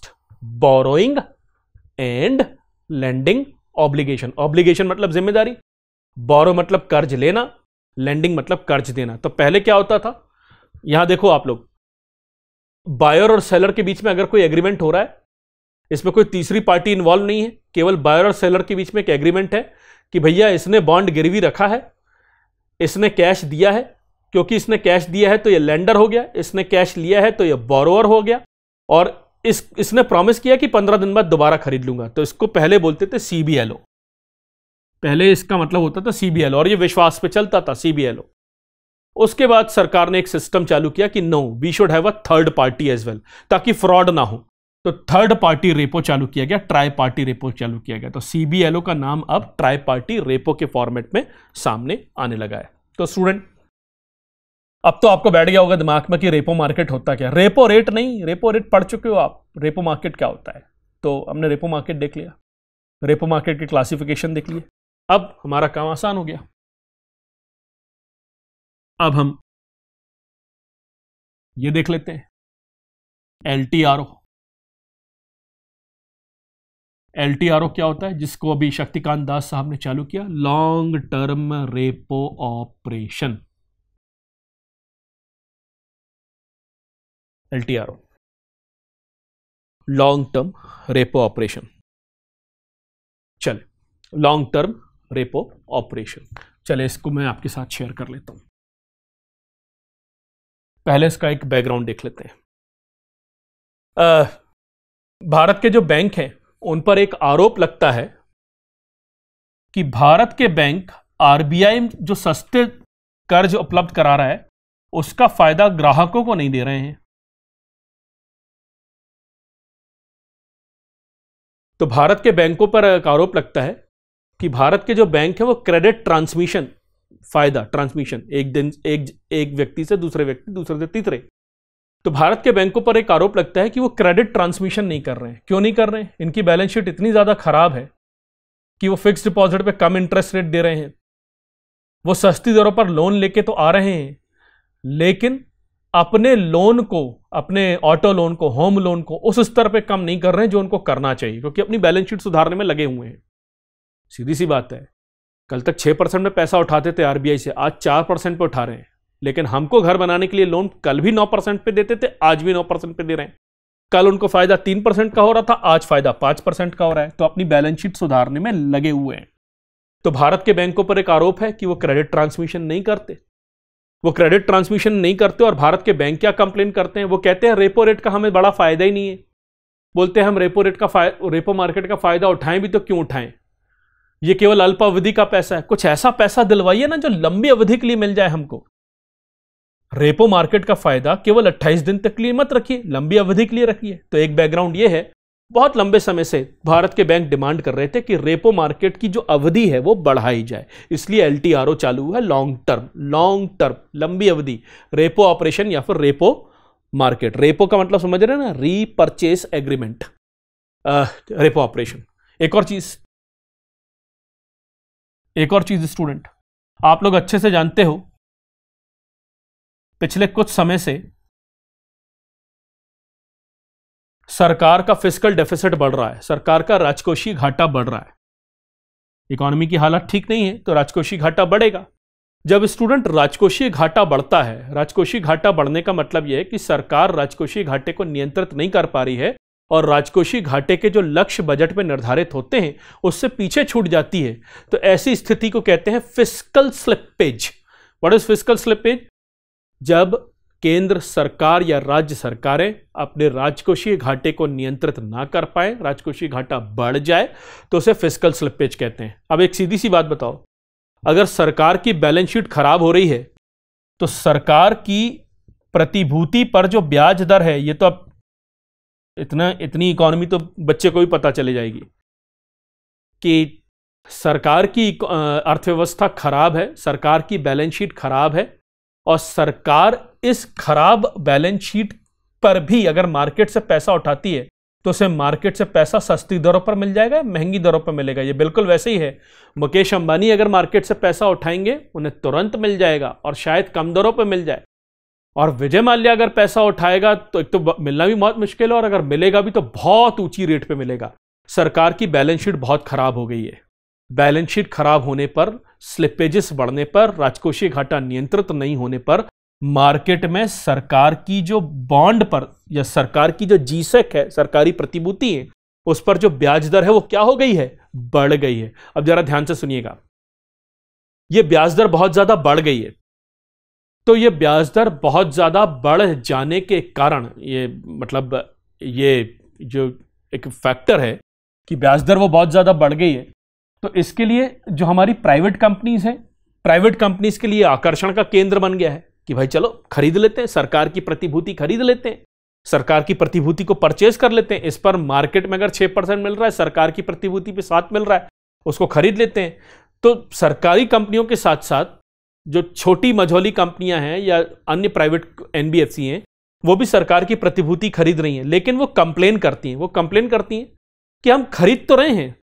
borrowing and lending obligation obligation मतलब जिम्मेदारी बोरो मतलब कर्ज लेना लैंडिंग मतलब कर्ज देना तो पहले क्या होता था यहां देखो आप लोग बायर और सेलर के बीच में अगर कोई एग्रीमेंट हो रहा है इसमें कोई तीसरी पार्टी इन्वॉल्व नहीं है केवल बायर और सेलर के बीच में एक एग्रीमेंट है कि भैया इसने बॉन्ड गिरवी रखा है इसने कैश दिया है क्योंकि इसने कैश दिया है तो ये लैंडर हो गया इसने कैश लिया है तो ये बोरोवर हो गया और इस इसने प्रॉमिस किया कि पंद्रह दिन बाद दोबारा खरीद लूंगा तो इसको पहले बोलते थे सीबीएलओ पहले इसका मतलब होता था सीबीएलओ और ये विश्वास पे चलता था सीबीएलओ उसके बाद सरकार ने एक सिस्टम चालू किया कि no we should have a third party as well ताकि फ्रॉड ना हो तो थर्ड पार्टी रेपो चालू किया गया ट्राई पार्टी रेपो चालू किया गया तो सीबीएलओ का नाम अब ट्राई पार्टी रेपो के फॉर्मेट में सामने आने लगा है तो स्टूडेंट अब तो आपको बैठ गया होगा दिमाग में कि रेपो मार्केट होता क्या रेपो रेट नहीं रेपो रेट पढ़ चुके हो आप रेपो मार्केट क्या होता है तो हमने रेपो मार्केट देख लिया रेपो मार्केट की क्लासिफिकेशन देख लिए अब हमारा काम आसान हो गया अब हम ये देख लेते हैं L T R O L T R O क्या होता है जिसको अभी शक्तिकांत दास साहब ने चालू किया long term repo operation L T R O long term repo operation चले लॉन्ग टर्म रेपो ऑपरेशन चले इसको मैं आपके साथ शेयर कर लेता हूं पहले इसका एक बैकग्राउंड देख लेते हैं आ, भारत के जो बैंक हैं उन पर एक आरोप लगता है कि भारत के बैंक आरबीआई जो सस्ते कर्ज उपलब्ध करा रहा है उसका फायदा ग्राहकों को नहीं दे रहे हैं तो भारत के बैंकों पर एक आरोप लगता है कि भारत के जो बैंक है वो क्रेडिट ट्रांसमिशन फायदा ट्रांसमिशन एक दिन एक एक व्यक्ति से दूसरे व्यक्ति दूसरे से तीसरे तो भारत के बैंकों पर एक आरोप लगता है कि वो क्रेडिट ट्रांसमिशन नहीं कर रहे हैं क्यों नहीं कर रहे हैं इनकी बैलेंस शीट इतनी ज़्यादा खराब है कि वो फिक्स डिपॉजिट पे कम इंटरेस्ट रेट दे रहे हैं वो सस्ती दरों पर लोन लेके तो आ रहे हैं लेकिन अपने लोन को अपने ऑटो लोन को होम लोन को उस स्तर पे कम नहीं कर रहे हैं जो उनको करना चाहिए क्योंकि अपनी बैलेंस शीट सुधारने में लगे हुए हैं सीधी सी बात है कल तक छः परसेंट में पैसा उठाते थे आरबीआई से आज चार परसेंट पर उठा रहे हैं लेकिन हमको घर बनाने के लिए लोन कल भी नौ परसेंट पे देते थे आज भी नौ परसेंट पे दे रहे हैं कल उनको फायदा तीन परसेंट का हो रहा था आज फायदा पांच परसेंट का हो रहा है तो अपनी बैलेंस शीट सुधारने में लगे हुए हैं तो भारत के बैंकों पर एक आरोप है कि वो क्रेडिट ट्रांसमिशन नहीं करते वो क्रेडिट ट्रांसमिशन नहीं करते और भारत के बैंक क्या कंप्लेन करते हैं वो कहते हैं रेपो रेट का हमें बड़ा फायदा ही नहीं है बोलते हैं हम रेपो रेट का रेपो मार्केट का फायदा उठाएं भी तो क्यों उठाएं ये केवल अल्पावधि का पैसा है कुछ ऐसा पैसा दिलवाइए ना जो लंबी अवधि के लिए मिल जाए हमको रेपो मार्केट का फायदा केवल 28 दिन तक के लिए मत रखिए लंबी अवधि के लिए रखिए तो एक बैकग्राउंड ये है बहुत लंबे समय से भारत के बैंक डिमांड कर रहे थे कि रेपो मार्केट की जो अवधि है वो बढ़ाई जाए इसलिए एल चालू हुआ लॉन्ग टर्म लॉन्ग टर्म लंबी अवधि रेपो ऑपरेशन या फिर रेपो मार्केट रेपो का मतलब समझ रहे हैं ना रीपरचेस एग्रीमेंट रेपो ऑपरेशन एक और चीज एक और चीज़ स्टूडेंट आप लोग अच्छे से जानते हो पिछले कुछ समय से सरकार का फिजिकल डेफिसिट बढ़ रहा है सरकार का राजकोषीय घाटा बढ़ रहा है इकोनॉमी की हालत ठीक नहीं है तो राजकोषीय घाटा बढ़ेगा जब स्टूडेंट राजकोषीय घाटा बढ़ता है राजकोषीय घाटा बढ़ने का मतलब यह है कि सरकार राजकोषीय घाटे को नियंत्रित नहीं कर पा रही है और राजकोषीय घाटे के जो लक्ष्य बजट में निर्धारित होते हैं उससे पीछे छूट जाती है तो ऐसी स्थिति को कहते हैं fiscal slippage what is fiscal slippage जब केंद्र सरकार या राज्य सरकारें अपने राजकोषीय घाटे को नियंत्रित ना कर पाए राजकोषीय घाटा बढ़ जाए तो उसे फिस्कल स्लिपेज कहते हैं अब एक सीधी सी बात बताओ अगर सरकार की बैलेंस शीट खराब हो रही है तो सरकार की प्रतिभूति पर जो ब्याज दर है ये तो अब इतना इतनी इकोनॉमी तो बच्चे को भी पता चले जाएगी कि सरकार की अर्थव्यवस्था खराब है सरकार की बैलेंस शीट खराब है और सरकार इस खराब बैलेंस शीट पर भी अगर मार्केट से पैसा उठाती है तो उसे मार्केट से पैसा सस्ती दरों पर मिल जाएगा महंगी दरों पर मिलेगा ये बिल्कुल वैसे ही है मुकेश अंबानी अगर मार्केट से पैसा उठाएंगे उन्हें तुरंत मिल जाएगा और शायद कम दरों पर मिल जाए और विजय माल्या अगर पैसा उठाएगा तो एक तो मिलना भी बहुत मुश्किल है और अगर मिलेगा भी तो बहुत ऊंची रेट पे मिलेगा सरकार की बैलेंस शीट बहुत खराब हो गई है बैलेंस शीट खराब होने पर स्लिपेजेस बढ़ने पर राजकोषीय घाटा नियंत्रित नहीं होने पर मार्केट में सरकार की जो बॉन्ड पर या सरकार की जो जीसेक है सरकारी प्रतिभूति है उस पर जो ब्याज दर है वो क्या हो गई है बढ़ गई है अब जरा ध्यान से सुनिएगा ये ब्याज दर बहुत ज्यादा बढ़ गई है तो ये ब्याज दर बहुत ज़्यादा बढ़ जाने के कारण ये मतलब ये जो एक फैक्टर है कि ब्याज दर वो बहुत ज़्यादा बढ़ गई है तो इसके लिए जो हमारी प्राइवेट कंपनीज हैं प्राइवेट कंपनीज के लिए आकर्षण का केंद्र बन गया है कि भाई चलो खरीद लेते हैं सरकार की प्रतिभूति खरीद लेते हैं सरकार की प्रतिभूति को परचेज कर लेते हैं इस पर मार्केट में अगर छः परसेंट मिल रहा है सरकार की प्रतिभूति पे सात मिल रहा है उसको खरीद लेते हैं तो सरकारी कंपनियों के साथ साथ जो छोटी मझौली कंपनियां हैं या अन्य प्राइवेट एन हैं वो भी सरकार की प्रतिभूति खरीद रही हैं लेकिन वो कंप्लेन करती हैं वो कंप्लेन करती हैं कि हम खरीद तो रहे हैं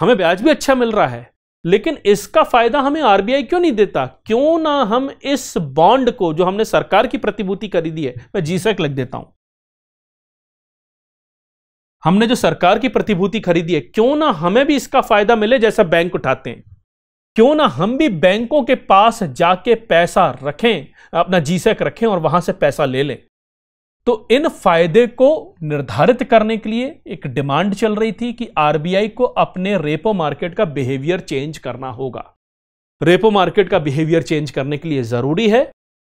हमें ब्याज भी अच्छा मिल रहा है लेकिन इसका फायदा हमें आरबीआई क्यों नहीं देता क्यों ना हम इस बॉन्ड को जो हमने सरकार की प्रतिभूति खरीदी है मैं जीसैक e लग देता हूं हमने जो सरकार की प्रतिभूति खरीदी है क्यों ना हमें भी इसका फायदा मिले जैसा बैंक उठाते हैं क्यों ना हम भी बैंकों के पास जाके पैसा रखें अपना जीसेक रखें और वहां से पैसा ले लें तो इन फायदे को निर्धारित करने के लिए एक डिमांड चल रही थी कि आरबीआई को अपने रेपो मार्केट का बिहेवियर चेंज करना होगा रेपो मार्केट का बिहेवियर चेंज करने के लिए जरूरी है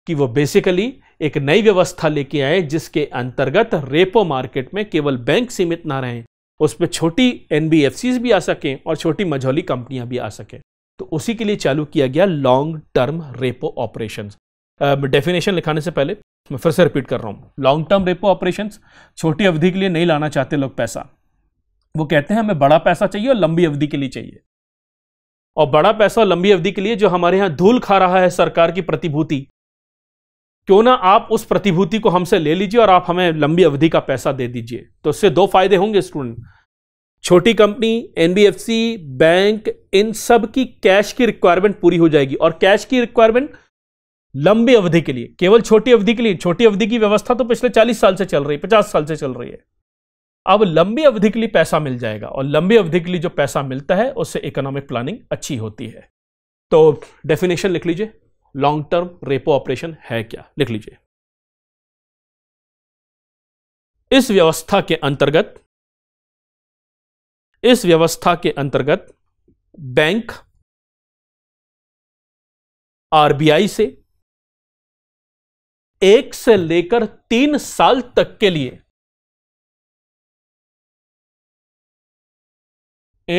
कि वो बेसिकली एक नई व्यवस्था लेके आए जिसके अंतर्गत रेपो मार्केट में केवल बैंक सीमित ना रहें उस पर छोटी एनबीएफसी भी आ सकें और छोटी मझौली कंपनियां भी आ सकें तो उसी के लिए चालू किया गया long term repo operation definition लिखाने से पहले मैं फिर से रिपीट कर रहा हूँ लॉन्ग टर्म रेपो ऑपरेशन छोटी अवधि के लिए नहीं लाना चाहते लोग पैसा वो कहते हैं हमें बड़ा पैसा चाहिए और लंबी अवधि के लिए चाहिए और बड़ा पैसा और लंबी अवधि के लिए जो हमारे यहाँ धूल खा रहा है सरकार की प्रतिभूति क्यों ना आप उस प्रतिभूति को हमसे ले लीजिए और आप हमें लंबी अवधि का पैसा दे दीजिए तो इससे दो फायदे होंगे स्टूडेंट छोटी कंपनी एनबीएफसी बैंक इन सब की कैश की रिक्वायरमेंट पूरी हो जाएगी और कैश की रिक्वायरमेंट लंबी अवधि के लिए केवल छोटी अवधि के लिए छोटी अवधि की व्यवस्था तो पिछले 40 साल से चल रही है 50 साल से चल रही है अब लंबी अवधि के लिए पैसा मिल जाएगा और लंबी अवधि के लिए जो पैसा मिलता है उससे इकोनॉमिक प्लानिंग अच्छी होती है तो डेफिनेशन लिख लीजिए लॉन्ग टर्म रेपो ऑपरेशन है क्या लिख लीजिए इस व्यवस्था के अंतर्गत इस व्यवस्था के अंतर्गत बैंक आरबीआई से एक से लेकर तीन साल तक के लिए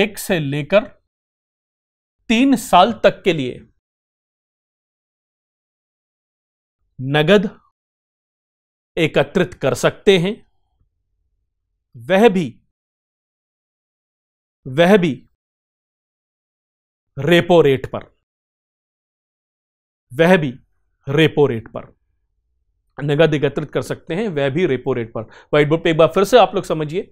एक से लेकर तीन साल तक के लिए नगद एकत्रित कर सकते हैं वह भी वह भी रेपो रेट पर वह भी रेपो रेट पर नगद एकत्रित कर सकते हैं वह भी रेपो रेट पर व्हाइट बोर्ड पर एक बार फिर से आप लोग समझिए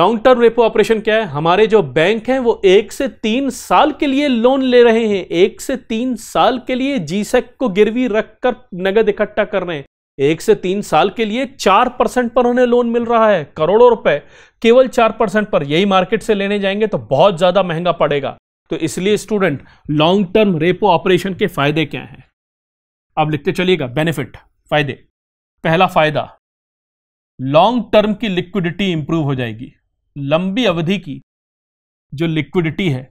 लॉन्ग टर्म रेपो ऑपरेशन क्या है हमारे जो बैंक हैं वो एक से तीन साल के लिए लोन ले रहे हैं एक से तीन साल के लिए जीसेक e को गिरवी रखकर नगद इकट्ठा कर रहे हैं एक से तीन साल के लिए चार परसेंट पर उन्हें लोन मिल रहा है करोड़ों रुपए केवल चार परसेंट पर यही मार्केट से लेने जाएंगे तो बहुत ज्यादा महंगा पड़ेगा तो इसलिए student long term repo operation के फायदे क्या हैं अब लिखते चलिएगा बेनिफिट फायदे पहला फायदा लॉन्ग टर्म की लिक्विडिटी इंप्रूव हो जाएगी लंबी अवधि की जो लिक्विडिटी है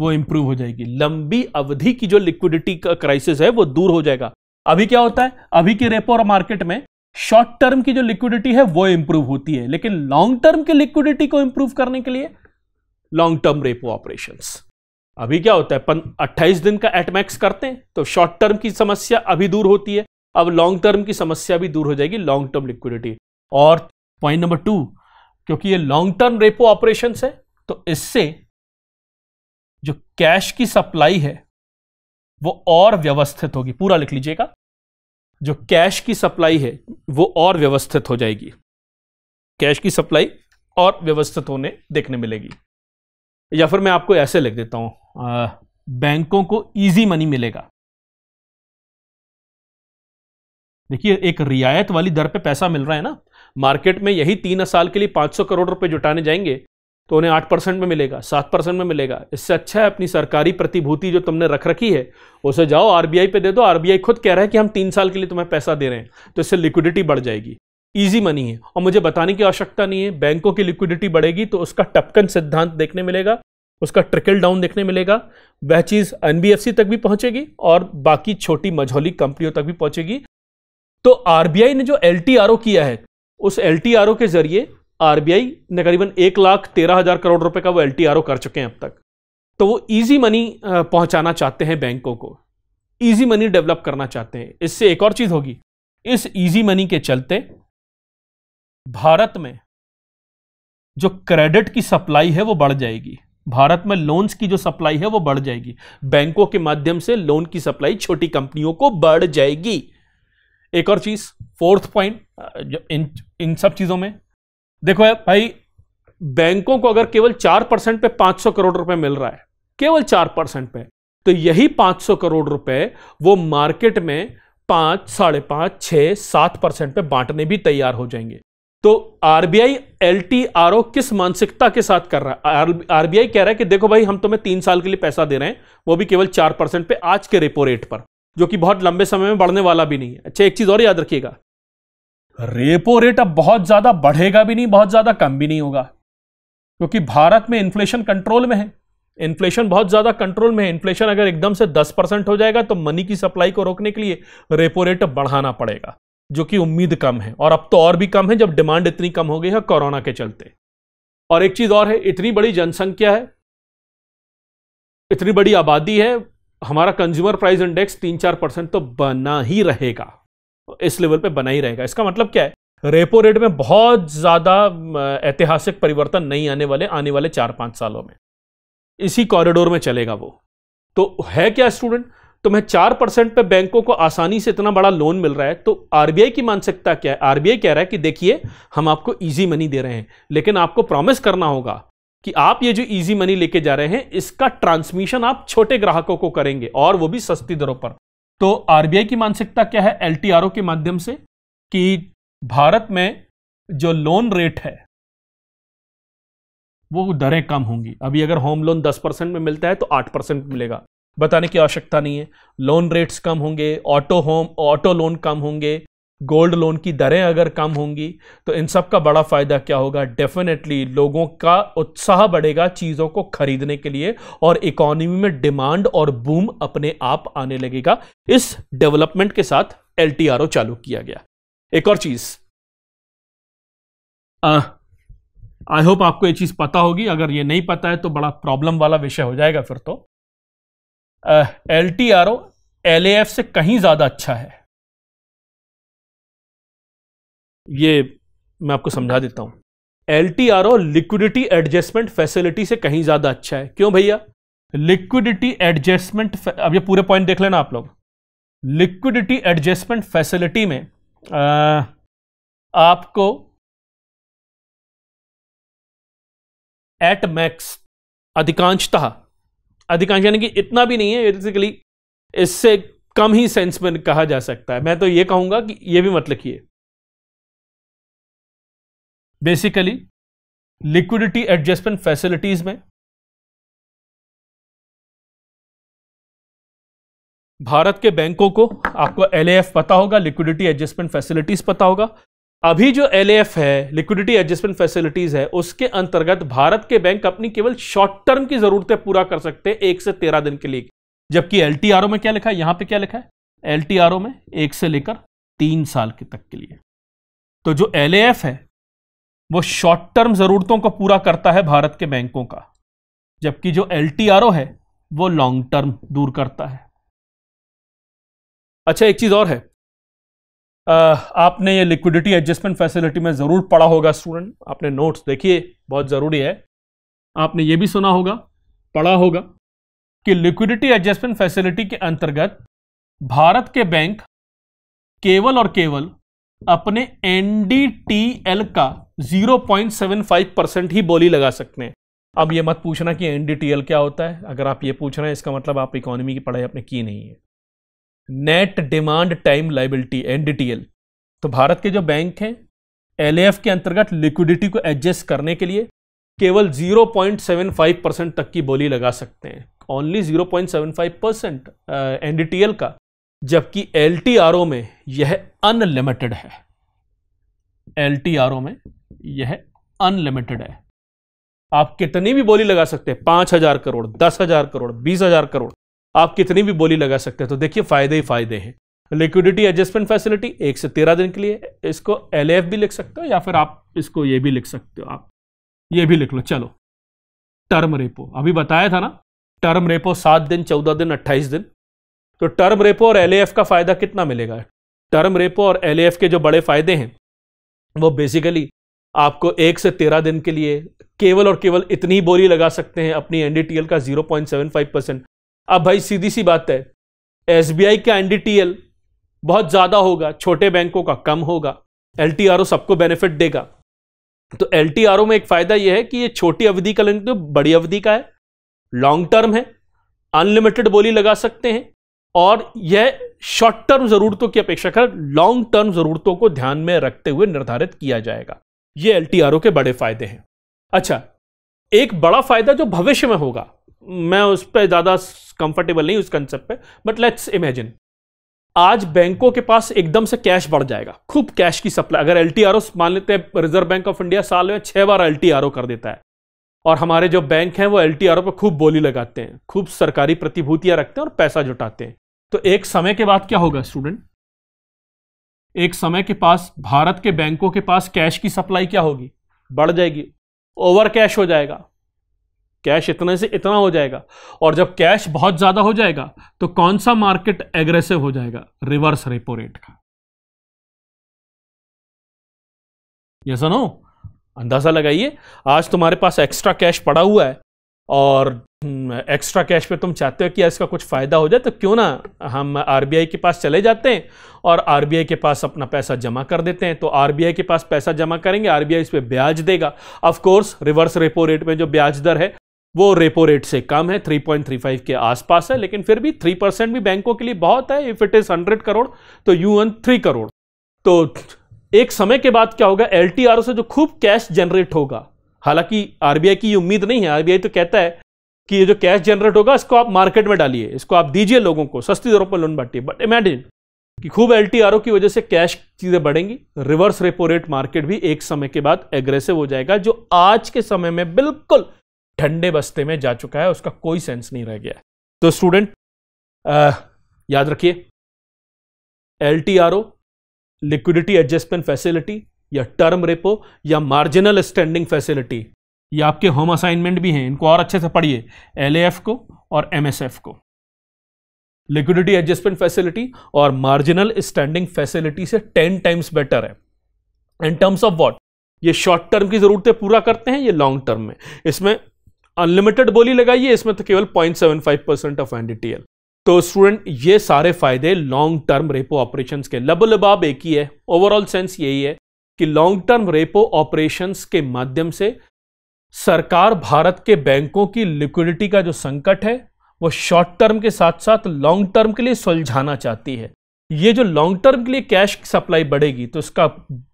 वो इंप्रूव हो जाएगी लंबी अवधि की जो लिक्विडिटी का क्राइसिस है वो दूर हो जाएगा अभी क्या होता है अभी के रेपो और मार्केट में शॉर्ट टर्म की जो लिक्विडिटी है वो इंप्रूव होती है लेकिन लॉन्ग टर्म की लिक्विडिटी को इंप्रूव करने के लिए लॉन्ग टर्म रेपो ऑपरेशन अभी क्या होता है 28 दिन का एटमैक्स करते हैं तो शॉर्ट टर्म की समस्या अभी दूर होती है अब लॉन्ग टर्म की समस्या भी दूर हो जाएगी लॉन्ग टर्म लिक्विडिटी और पॉइंट नंबर टू क्योंकि ये लॉन्ग टर्म रेपो ऑपरेशन है तो इससे जो कैश की सप्लाई है वो और व्यवस्थित होगी पूरा लिख लीजिएगा जो कैश की सप्लाई है वो और व्यवस्थित हो जाएगी कैश की सप्लाई और व्यवस्थित होने देखने मिलेगी या फिर मैं आपको ऐसे लिख देता हूं बैंकों को इजी मनी मिलेगा देखिए एक रियायत वाली दर पे पैसा मिल रहा है ना मार्केट में यही तीन साल के लिए 500 करोड़ रुपए जुटाने जाएंगे तो उन्हें आठ परसेंट में मिलेगा सात परसेंट में मिलेगा इससे अच्छा है अपनी सरकारी प्रतिभूति जो तुमने रख रखी है उसे जाओ आरबीआई पे दे दो आरबीआई खुद कह रहा है कि हम तीन साल के लिए तुम्हें पैसा दे रहे हैं तो इससे लिक्विडिटी बढ़ जाएगी ईजी मनी है और मुझे बताने की आवश्यकता नहीं है बैंकों की लिक्विडिटी बढ़ेगी तो उसका टपकन सिद्धांत देखने मिलेगा उसका ट्रिकल डाउन देखने मिलेगा वह चीज़ एन तक भी पहुंचेगी और बाकी छोटी मझौली कंपनियों तक भी पहुंचेगी तो आरबीआई ने जो एल किया है उस एल के जरिए आरबीआई ने करीबन एक लाख तेरह हजार करोड़ रुपए का वो एल कर चुके हैं अब तक तो वो ईजी मनी पहुंचाना चाहते हैं बैंकों को ईजी मनी डेवलप करना चाहते हैं इससे एक और चीज होगी इस ईजी मनी के चलते भारत में जो क्रेडिट की सप्लाई है वो बढ़ जाएगी भारत में लोन्स की जो सप्लाई है वो बढ़ जाएगी बैंकों के माध्यम से लोन की सप्लाई छोटी कंपनियों को बढ़ जाएगी एक और चीज फोर्थ पॉइंट इन इन सब चीजों में देखो भाई बैंकों को अगर केवल चार परसेंट पे पांच सौ करोड़ रुपए मिल रहा है केवल चार परसेंट पे तो यही पांच सौ करोड़ रुपए वो मार्केट में पांच साढ़े पांच छह सात परसेंट पे बांटने भी तैयार हो जाएंगे तो आरबीआई एल किस मानसिकता के साथ कर रहा है आरबीआई कह रहा है कि देखो भाई हम तुम्हें तीन साल के लिए पैसा दे रहे हैं वो भी केवल चार परसेंट पे आज के रेपो रेट पर जो कि बहुत लंबे समय में बढ़ने वाला भी नहीं है अच्छा एक चीज और याद रखिएगा रेपो रेट अब बहुत ज्यादा बढ़ेगा भी नहीं बहुत ज्यादा कम भी नहीं होगा क्योंकि भारत में इन्फ्लेशन कंट्रोल में है इन्फ्लेशन बहुत ज्यादा कंट्रोल में है इन्फ्लेशन अगर एकदम से 10 परसेंट हो जाएगा तो मनी की सप्लाई को रोकने के लिए रेपो रेट बढ़ाना पड़ेगा जो कि उम्मीद कम है और अब तो और भी कम है जब डिमांड इतनी कम हो गई है कोरोना के चलते और एक चीज और है इतनी बड़ी जनसंख्या है इतनी बड़ी आबादी है हमारा कंज्यूमर प्राइस इंडेक्स तीन चार परसेंट तो बना ही रहेगा इस लेवल पे बना ही रहेगा इसका मतलब क्या है रेपो रेट में बहुत ज़्यादा ऐतिहासिक परिवर्तन नहीं आने वाले आने वाले चार पांच सालों में इसी कॉरिडोर में चलेगा वो तो है क्या स्टूडेंट तो मैं चार परसेंट पर बैंकों को आसानी से इतना बड़ा लोन मिल रहा है तो आरबीआई की मानसिकता क्या है आरबीआई कह रहा है कि देखिए हम आपको ईजी मनी दे रहे हैं लेकिन आपको प्रॉमिस करना होगा कि आप ये जो इजी मनी लेके जा रहे हैं इसका ट्रांसमिशन आप छोटे ग्राहकों को करेंगे और वो भी सस्ती दरों पर तो आरबीआई की मानसिकता क्या है एलटीआरओ के माध्यम से कि भारत में जो लोन रेट है वो दरें कम होंगी अभी अगर होम लोन 10 परसेंट में मिलता है तो 8 परसेंट मिलेगा बताने की आवश्यकता नहीं है लोन रेट्स कम होंगे ऑटो होम ऑटो लोन कम होंगे गोल्ड लोन की दरें अगर कम होंगी तो इन सब का बड़ा फ़ायदा क्या होगा डेफिनेटली लोगों का उत्साह बढ़ेगा चीज़ों को खरीदने के लिए और इकोनॉमी में डिमांड और बूम अपने आप आने लगेगा इस डेवलपमेंट के साथ एल चालू किया गया एक और चीज़ आई होप आपको ये चीज़ पता होगी अगर ये नहीं पता है तो बड़ा प्रॉब्लम वाला विषय हो जाएगा फिर तो L T R O L F से कहीं ज़्यादा अच्छा है ये मैं आपको समझा देता हूं L T R O liquidity adjustment facility से कहीं ज़्यादा अच्छा है क्यों भैया लिक्विडिटी एडजस्टमेंट अब ये पूरे पॉइंट देख लेना आप लोग लिक्विडिटी एडजस्टमेंट फैसिलिटी में आ, आपको एट मैक्स अधिकांशतः अधिकांश यानी कि इतना भी नहीं है बेसिकली इससे कम ही सेंस में कहा जा सकता है मैं तो ये कहूंगा कि ये भी मत लिखिए बेसिकली लिक्विडिटी एडजस्टमेंट फैसिलिटीज में भारत के बैंकों को आपको एल पता होगा लिक्विडिटी एडजस्टमेंट फैसिलिटीज पता होगा अभी जो एल है लिक्विडिटी एडजस्टमेंट फैसिलिटीज है उसके अंतर्गत भारत के बैंक अपनी केवल शॉर्ट टर्म की जरूरतें पूरा कर सकते हैं एक से तेरह दिन के लिए जबकि एल में क्या लिखा है यहां पर क्या लिखा है एल में एक से लेकर तीन साल के तक के लिए तो जो एल है वो शॉर्ट टर्म ज़रूरतों को पूरा करता है भारत के बैंकों का जबकि जो एल है वो लॉन्ग टर्म दूर करता है अच्छा एक चीज़ और है आ, आपने ये लिक्विडिटी एडजस्टमेंट फैसिलिटी में ज़रूर पढ़ा होगा स्टूडेंट आपने नोट्स देखिए बहुत ज़रूरी है आपने ये भी सुना होगा पढ़ा होगा कि लिक्विडिटी एडजस्टमेंट फैसिलिटी के अंतर्गत भारत के बैंक केवल और केवल अपने एनडीटीएल का 0.75 परसेंट ही बोली लगा सकते हैं अब ये मत पूछना कि एनडीटीएल क्या होता है अगर आप ये पूछ रहे हैं इसका मतलब आप इकोनॉमी की पढ़ाई आपने की नहीं है net demand time liability NDTL तो भारत के जो बैंक हैं एल के अंतर्गत लिक्विडिटी को एडजस्ट करने के लिए केवल 0.75 परसेंट तक की बोली लगा सकते हैं ओनली 0.75 परसेंट एनडीटीएल का जबकि एल में यह अनलिमिटेड है एल में यह अनलिमिटेड है आप कितनी भी बोली लगा सकते हैं पांच हजार करोड़ दस हजार करोड़ बीस हजार करोड़ आप कितनी भी बोली लगा सकते हैं तो देखिए फायदे ही फायदे हैं लिक्विडिटी एडजस्टमेंट फैसिलिटी एक से तेरह दिन के लिए इसको एल भी लिख सकते हो या फिर आप इसको ये भी लिख सकते हो आप ये भी लिख लो चलो टर्म रेपो अभी बताया था ना टर्म रेपो सात दिन चौदह दिन अट्ठाईस दिन तो टर्म रेपो और एल का फायदा कितना मिलेगा टर्म रेपो और एल के जो बड़े फायदे हैं वो बेसिकली आपको एक से तेरह दिन के लिए केवल और केवल इतनी बोली लगा सकते हैं अपनी एनडीटीएल का 0.75 परसेंट अब भाई सीधी सी बात है एस का एनडीटीएल बहुत ज़्यादा होगा छोटे बैंकों का कम होगा एल सबको बेनिफिट देगा तो एल में एक फ़ायदा यह है कि ये छोटी अवधि का लेंगे तो बड़ी अवधि का है लॉन्ग टर्म है अनलिमिटेड बोली लगा सकते हैं और यह शॉर्ट टर्म जरूरतों की अपेक्षा कर लॉन्ग टर्म जरूरतों को ध्यान में रखते हुए निर्धारित किया जाएगा ये एल के बड़े फायदे हैं अच्छा एक बड़ा फायदा जो भविष्य में होगा मैं उस पर ज़्यादा कंफर्टेबल नहीं उस कंसेप्ट पे बट लेट्स इमेजिन आज बैंकों के पास एकदम से कैश बढ़ जाएगा खूब कैश की सप्लाई अगर एल मान लेते हैं रिजर्व बैंक ऑफ इंडिया साल में छह बार एल कर देता है और हमारे जो बैंक हैं वो एल टी पे खूब बोली लगाते हैं खूब सरकारी प्रतिभूतियां रखते हैं और पैसा जुटाते हैं तो एक समय के बाद क्या होगा स्टूडेंट एक समय के पास भारत के बैंकों के पास कैश की सप्लाई क्या होगी बढ़ जाएगी ओवर कैश हो जाएगा कैश इतने से इतना हो जाएगा और जब कैश बहुत ज़्यादा हो जाएगा तो कौन सा मार्केट एग्रेसिव हो जाएगा रिवर्स रेपो रेट का यह सुनो अंदाज़ा लगाइए आज तुम्हारे पास एक्स्ट्रा कैश पड़ा हुआ है और एक्स्ट्रा हम्म, कैश पे तुम चाहते हो कि इसका कुछ फ़ायदा हो जाए तो क्यों ना हम आर के पास चले जाते हैं और आर के पास अपना पैसा जमा कर देते हैं तो आर के पास पैसा जमा करेंगे आर बी इस पर ब्याज देगा of course reverse repo rate में जो ब्याज दर है वो रेपो रेट से कम है 3.35 के आसपास है लेकिन फिर भी 3 परसेंट भी बैंकों के लिए बहुत है if it is hundred crore तो यू एन थ्री करोड़ तो एक समय के बाद क्या होगा एल से जो खूब कैश जनरेट होगा हालांकि आरबीआई की उम्मीद नहीं है आरबीआई तो कहता है कि ये जो कैश जनरेट होगा इसको आप मार्केट में डालिए इसको आप दीजिए लोगों को सस्ती दरों पर लोन बांटिए बट इमेजिन कि खूब एल की वजह से कैश चीज़ें बढ़ेंगी रिवर्स रेपो रेट मार्केट भी एक समय के बाद एग्रेसिव हो जाएगा जो आज के समय में बिल्कुल ठंडे बस्ते में जा चुका है उसका कोई सेंस नहीं रह गया तो स्टूडेंट याद रखिए एल लिक्विडिटी एडजस्टमेंट फैसिलिटी या टर्म रेपो या मार्जिनल स्टैंडिंग फैसिलिटी ये आपके होम असाइनमेंट भी हैं इनको और अच्छे से पढ़िए एल को और एम को लिक्विडिटी एडजस्टमेंट फैसिलिटी और मार्जिनल स्टैंडिंग फैसिलिटी से टेन टाइम्स बेटर है इन टर्म्स ऑफ वॉट ये शॉर्ट टर्म की जरूरतें पूरा करते हैं ये लॉन्ग टर्म में इसमें अनलिमिटेड बोली लगाइए इसमें तो केवल 0.75 परसेंट ऑफ एनडीटीएल तो स्टूडेंट ये सारे फायदे लॉन्ग टर्म रेपो ऑपरेशंस के लबलबाब एक ही है ओवरऑल सेंस यही है कि लॉन्ग टर्म रेपो ऑपरेशंस के माध्यम से सरकार भारत के बैंकों की लिक्विडिटी का जो संकट है वो शॉर्ट टर्म के साथ साथ लॉन्ग टर्म के लिए सुलझाना चाहती है ये जो लॉन्ग टर्म के लिए कैश सप्लाई बढ़ेगी तो इसका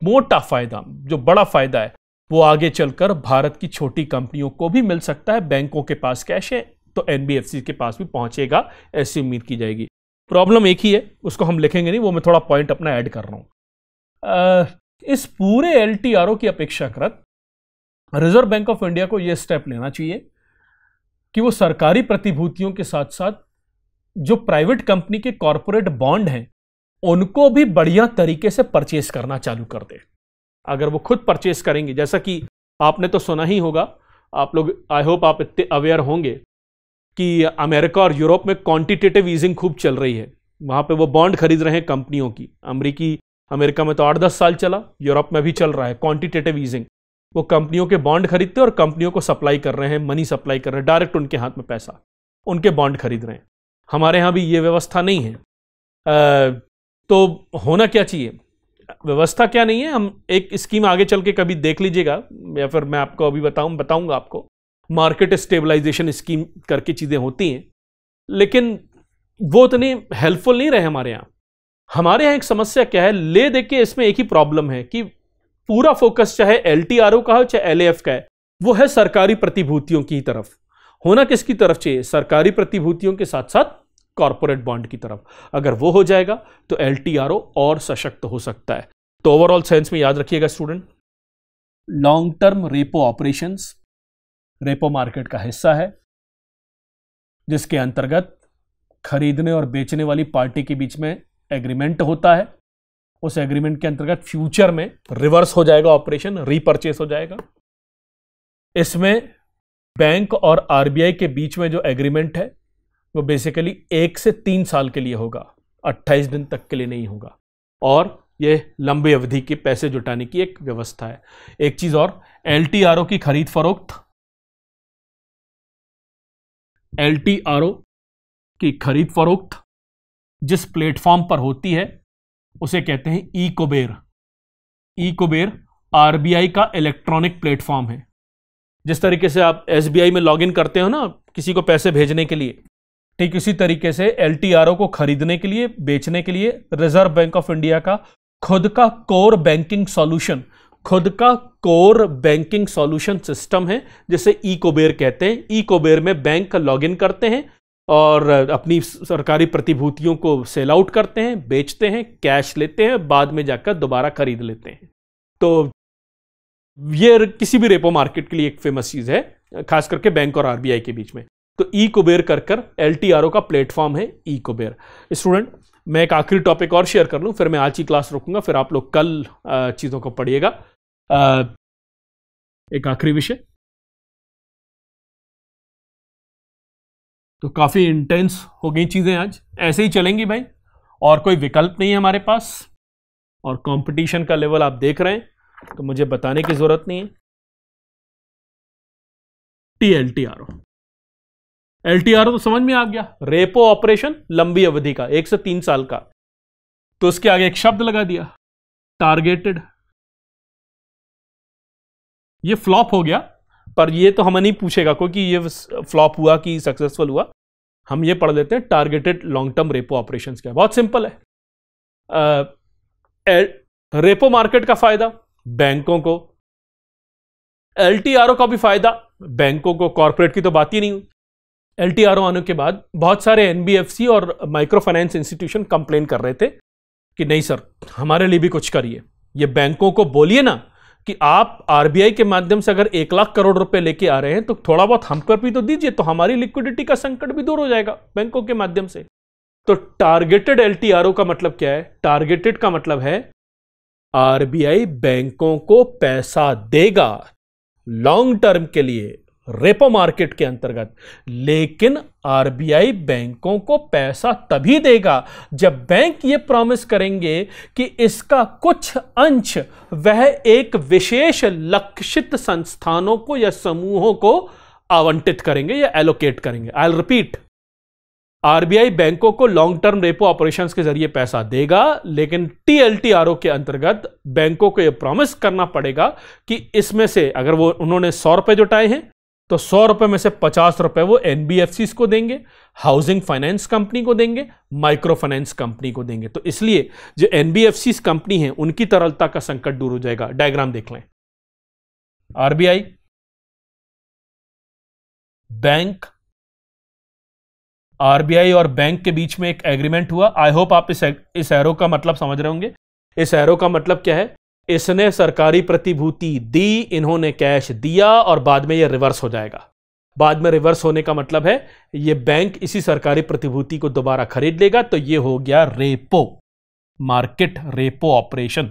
मोटा फायदा जो बड़ा फायदा है वो आगे चलकर भारत की छोटी कंपनियों को भी मिल सकता है बैंकों के पास कैश है तो एन के पास भी पहुंचेगा ऐसी उम्मीद की जाएगी प्रॉब्लम एक ही है उसको हम लिखेंगे नहीं वो मैं थोड़ा पॉइंट अपना ऐड कर रहा हूँ इस पूरे एल की अपेक्षाकृत रिजर्व बैंक ऑफ इंडिया को यह स्टेप लेना चाहिए कि वो सरकारी प्रतिभूतियों के साथ साथ जो प्राइवेट कंपनी के कॉरपोरेट बॉन्ड हैं उनको भी बढ़िया तरीके से परचेस करना चालू कर दे अगर वो खुद परचेस करेंगे जैसा कि आपने तो सुना ही होगा आप लोग आई होप आप इतने अवेयर होंगे कि अमेरिका और यूरोप में क्वांटिटेटिव ईजिंग खूब चल रही है वहां पे वो बॉन्ड खरीद रहे हैं कंपनियों की अमरीकी अमेरिका में तो आठ दस साल चला यूरोप में भी चल रहा है क्वांटिटेटिव ईजिंग वो कंपनियों के बॉन्ड खरीदते और कंपनियों को सप्लाई कर रहे हैं मनी सप्लाई कर रहे हैं डायरेक्ट उनके हाथ में पैसा उनके बॉन्ड खरीद रहे हैं हमारे यहाँ भी ये व्यवस्था नहीं है आ, तो होना क्या चाहिए व्यवस्था क्या नहीं है हम एक स्कीम आगे चल के कभी देख लीजिएगा या फिर मैं आपको अभी बताऊँ बताऊँगा आपको मार्केट स्टेबलाइजेशन स्कीम करके चीज़ें होती हैं लेकिन वो उतनी हेल्पफुल नहीं रहे हमारे यहाँ हमारे यहाँ एक समस्या क्या है ले देख के इसमें एक ही प्रॉब्लम है कि पूरा फोकस चाहे एल का हो चाहे एल का है वो है सरकारी प्रतिभूतियों की तरफ होना किसकी तरफ चाहिए सरकारी प्रतिभूतियों के साथ साथ कॉरपोरेट बॉन्ड की तरफ अगर वो हो जाएगा तो एल और सशक्त हो सकता है तो ओवरऑल सेंस में याद रखिएगा student long term repo operations repo market का हिस्सा है जिसके अंतर्गत खरीदने और बेचने वाली पार्टी के बीच में एग्रीमेंट होता है उस एग्रीमेंट के अंतर्गत फ्यूचर में रिवर्स हो जाएगा ऑपरेशन रीपरचेस हो जाएगा इसमें बैंक और आरबीआई के बीच में जो एग्रीमेंट है वो बेसिकली एक से तीन साल के लिए होगा अट्ठाईस दिन तक के लिए नहीं होगा और ये लंबी अवधि के पैसे जुटाने की एक व्यवस्था है एक चीज और एल की खरीद फरोख्त एल की खरीद फरोख्त जिस प्लेटफॉर्म पर होती है उसे कहते हैं E Kuber E Kuber RBI का इलेक्ट्रॉनिक प्लेटफॉर्म है जिस तरीके से आप एसबीआई में लॉगिन करते हो ना किसी को पैसे भेजने के लिए ठीक इसी तरीके से एल को खरीदने के लिए बेचने के लिए रिजर्व बैंक ऑफ इंडिया का खुद का कोर बैंकिंग सॉल्यूशन खुद का कोर बैंकिंग सॉल्यूशन सिस्टम है जिसे ई कुबेर कहते हैं ई कुबेर में बैंक लॉगिन करते हैं और अपनी सरकारी प्रतिभूतियों को सेल आउट करते हैं बेचते हैं कैश लेते हैं बाद में जाकर दोबारा खरीद लेते हैं तो ये किसी भी रेपो मार्केट के लिए एक फेमस चीज़ है खास करके बैंक और आरबीआई के बीच में तो ई कुबेर कर कर एल का प्लेटफॉर्म है ई कुबेर स्टूडेंट मैं एक आखिरी टॉपिक और शेयर कर लूँ फिर मैं आज ही क्लास रोकूंगा फिर आप लोग कल चीज़ों को पढ़िएगा एक आखिरी विषय तो काफ़ी इंटेंस हो गई चीज़ें आज ऐसे ही चलेंगी भाई और कोई विकल्प नहीं है हमारे पास और कंपटीशन का लेवल आप देख रहे हैं तो मुझे बताने की ज़रूरत नहीं है T L T R O L T R O तो समझ में आ गया रेपो ऑपरेशन लंबी अवधि का एक से तीन साल का तो उसके आगे एक शब्द लगा दिया टारगेटेड ये फ्लॉप हो गया पर ये तो हमें नहीं पूछेगा क्योंकि ये फ्लॉप हुआ कि सक्सेसफुल हुआ हम ये पढ़ लेते हैं targeted long term repo operation क्या बहुत सिंपल है आ, ए, रेपो मार्केट का फायदा बैंकों को एल का भी फायदा बैंकों को कॉरपोरेट की तो बात ही नहीं हुई एल आने के बाद बहुत सारे एन और माइक्रो फाइनेंस इंस्टीट्यूशन कंप्लेन कर रहे थे कि नहीं सर हमारे लिए भी कुछ करिए ये बैंकों को बोलिए ना कि आप आरबीआई के माध्यम से अगर एक लाख करोड़ रुपए लेके आ रहे हैं तो थोड़ा बहुत हम पर भी तो दीजिए तो हमारी लिक्विडिटी का संकट भी दूर हो जाएगा बैंकों के माध्यम से तो टारगेटेड एल का मतलब क्या है टारगेटेड का मतलब है आरबीआई बैंकों को पैसा देगा लॉन्ग टर्म के लिए रेपो मार्केट के अंतर्गत लेकिन आरबीआई बैंकों को पैसा तभी देगा जब बैंक ये प्रॉमिस करेंगे कि इसका कुछ अंश वह एक विशेष लक्षित संस्थानों को या समूहों को आवंटित करेंगे या एलोकेट करेंगे आई रिपीट आरबीआई बैंकों को लॉन्ग टर्म रेपो ऑपरेशंस के जरिए पैसा देगा लेकिन टीएलटीआरओ के अंतर्गत बैंकों को यह प्रॉमिस करना पड़ेगा कि इसमें से अगर वो उन्होंने सौ रुपए जुटाए हैं तो सौ रुपए में से पचास रुपए वो एनबीएफसी को देंगे हाउसिंग फाइनेंस कंपनी को देंगे माइक्रो फाइनेंस कंपनी को देंगे तो इसलिए जो एनबीएफसी कंपनी है उनकी तरलता का संकट दूर हो जाएगा डायग्राम देख लें आरबीआई बैंक आरबीआई और बैंक के बीच में एक एग्रीमेंट हुआ आई होप आप इस इस एरो का मतलब समझ रहे होंगे इस एरो का मतलब क्या है इसने सरकारी प्रतिभूति दी इन्होंने कैश दिया और बाद में यह रिवर्स हो जाएगा बाद में रिवर्स होने का मतलब है ये बैंक इसी सरकारी प्रतिभूति को दोबारा खरीद लेगा तो ये हो गया रेपो मार्केट रेपो ऑपरेशन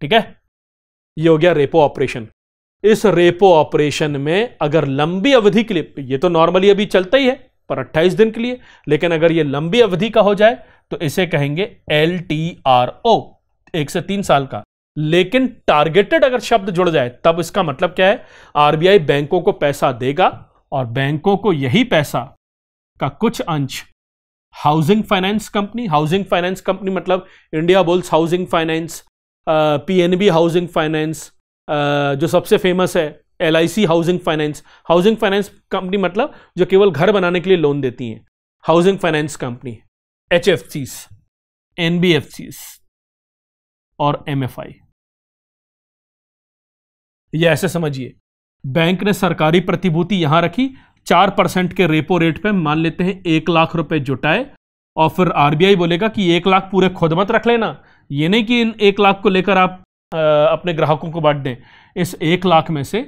ठीक है ये हो गया रेपो ऑपरेशन इस रेपो ऑपरेशन में अगर लंबी अवधि के लिए ये तो नॉर्मली अभी चलता ही है पर 28 दिन के लिए लेकिन अगर ये लंबी अवधि का हो जाए तो इसे कहेंगे एल टी आर ओ एक से तीन साल का लेकिन टारगेटेड अगर शब्द जुड़ जाए तब इसका मतलब क्या है आरबीआई बैंकों को पैसा देगा और बैंकों को यही पैसा का कुछ अंश housing finance company housing finance company मतलब Indiabulls housing finance PNB housing finance जो सबसे फेमस है L housing finance housing finance company मतलब जो केवल घर बनाने के लिए लोन देती हैं housing finance company H F Cs N B F Cs और आई ये ऐसे समझिए बैंक ने सरकारी प्रतिभूति यहां रखी चार परसेंट के रेपो रेट पे मान लेते हैं एक लाख रुपए जुटाए और फिर आरबीआई बोलेगा कि एक लाख पूरे खुद मत रख लेना ये नहीं कि इन एक लाख को लेकर आप आ, अपने ग्राहकों को बांट दें इस एक लाख में से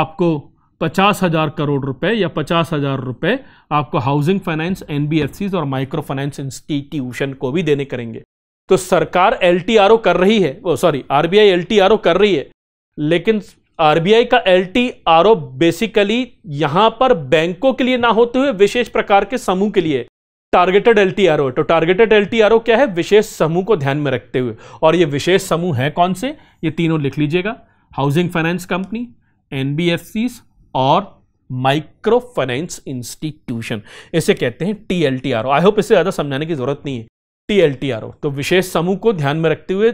आपको पचास हजार करोड़ रुपए या पचास हजार रुपए आपको हाउसिंग फाइनेंस एनबीएफसी और माइक्रो फाइनेंस इंस्टीट्यूशन को भी देने करेंगे तो सरकार एल कर रही है सॉरी आरबीआई एल कर रही है लेकिन आरबीआई का L T R O basically यहां पर बैंकों के लिए ना होते हुए विशेष प्रकार के समूह के लिए targeted L T R O तो targeted L T R O क्या है विशेष समूह को ध्यान में रखते हुए और ये विशेष समूह है कौन से ये तीनों लिख लीजिएगा हाउसिंग फाइनेंस कंपनी एनबीएफसी और माइक्रो फाइनेंस इंस्टीट्यूशन इसे कहते हैं T L T R O I hope इसे ज़्यादा समझाने की जरूरत नहीं है टीएलटीआरओ एल टी तो विशेष समूह को ध्यान में रखते हुए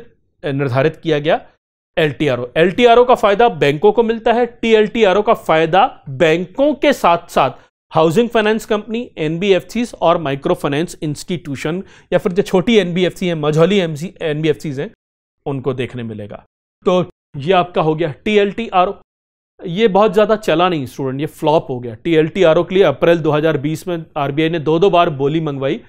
निर्धारित किया गया एल टी आर ओ का फायदा बैंकों को मिलता है टीएलटीआरओ का फायदा बैंकों के साथ साथ हाउसिंग फाइनेंस कंपनी एनबीएफसीज और माइक्रो फाइनेंस इंस्टीट्यूशन या फिर जो छोटी एनबीएफसी है मझौली एनबीएफसीज हैं उनको देखने मिलेगा तो ये आपका हो गया टीएलटीआरओ ये बहुत ज़्यादा चला नहीं स्टूडेंट ये फ्लॉप हो गया टीएलटीआरओ के लिए अप्रैल 2020 में आरबीआई ने दो दो बार बोली मंगवाई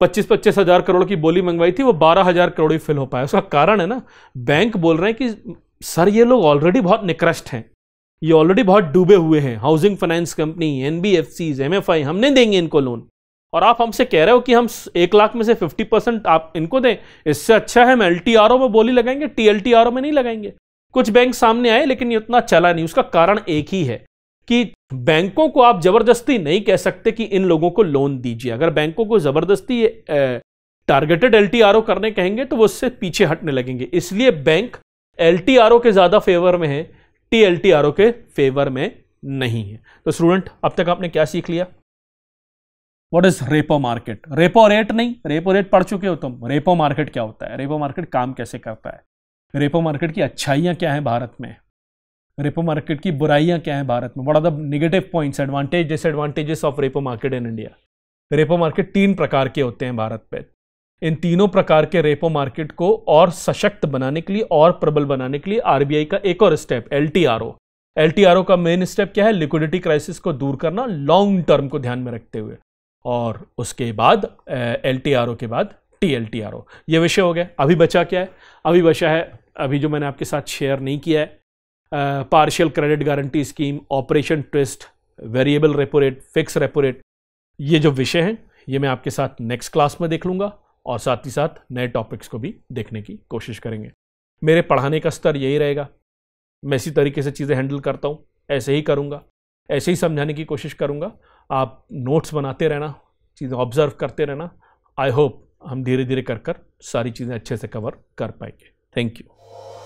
पच्चीस पच्चीस हजार करोड़ की बोली मंगवाई थी वो बारह हजार करोड़ ही फिल हो पाया उसका कारण है ना बैंक बोल रहे हैं कि सर ये लोग ऑलरेडी बहुत निकृष्ट हैं ये ऑलरेडी बहुत डूबे हुए हैं housing finance company N B F Cs M F I हमने देंगे इनको लोन और आप हमसे कह रहे हो कि हम एक लाख में से फिफ्टी परसेंट आप इनको दें इससे अच्छा है हम एल टी आर ओ में बोली लगाएंगे T L T R O में नहीं लगाएंगे कुछ बैंक सामने आए लेकिन ये उतना चला नहीं उसका कारण एक ही है कि बैंकों को आप जबरदस्ती नहीं कह सकते कि इन लोगों को लोन दीजिए अगर बैंकों को जबरदस्ती टारगेटेड एल करने कहेंगे तो वो उससे पीछे हटने लगेंगे इसलिए बैंक एल के ज़्यादा फेवर में है टी एल के फेवर में नहीं है तो स्टूडेंट अब तक आपने क्या सीख लिया what is repo market repo rate नहीं रेपो रेट पढ़ चुके हो तुम रेपो मार्केट क्या होता है रेपो मार्केट काम कैसे करता है रेपो मार्केट की अच्छाइयां क्या है भारत में रेपो मार्केट की बुराइयां क्या हैं भारत में बड़ा are the negative points advantage disadvantages of repo market in India repo market तीन प्रकार के होते हैं भारत पे इन तीनों प्रकार के रेपो मार्केट को और सशक्त बनाने के लिए और प्रबल बनाने के लिए आरबीआई का एक और स्टेप एल एल का मेन स्टेप क्या है लिक्विडिटी क्राइसिस को दूर करना लॉन्ग टर्म को ध्यान में रखते हुए और उसके बाद एल के बाद टी एल ये विषय हो गया अभी बचा क्या है अभी बचा है अभी जो मैंने आपके साथ शेयर नहीं किया है partial credit guarantee scheme operation twist variable repo rate fix repo rate ये जो विषय हैं ये मैं आपके साथ नेक्स्ट क्लास में देख लूँगा और साथ ही साथ नए टॉपिक्स को भी देखने की कोशिश करेंगे मेरे पढ़ाने का स्तर यही रहेगा मैं इसी तरीके से चीज़ें हैंडल करता हूँ ऐसे ही करूँगा ऐसे ही समझाने की कोशिश करूँगा आप नोट्स बनाते रहना चीज़ें ऑब्जर्व करते रहना आई होप हम धीरे धीरे कर कर सारी चीज़ें अच्छे से कवर कर पाएंगे थैंक यू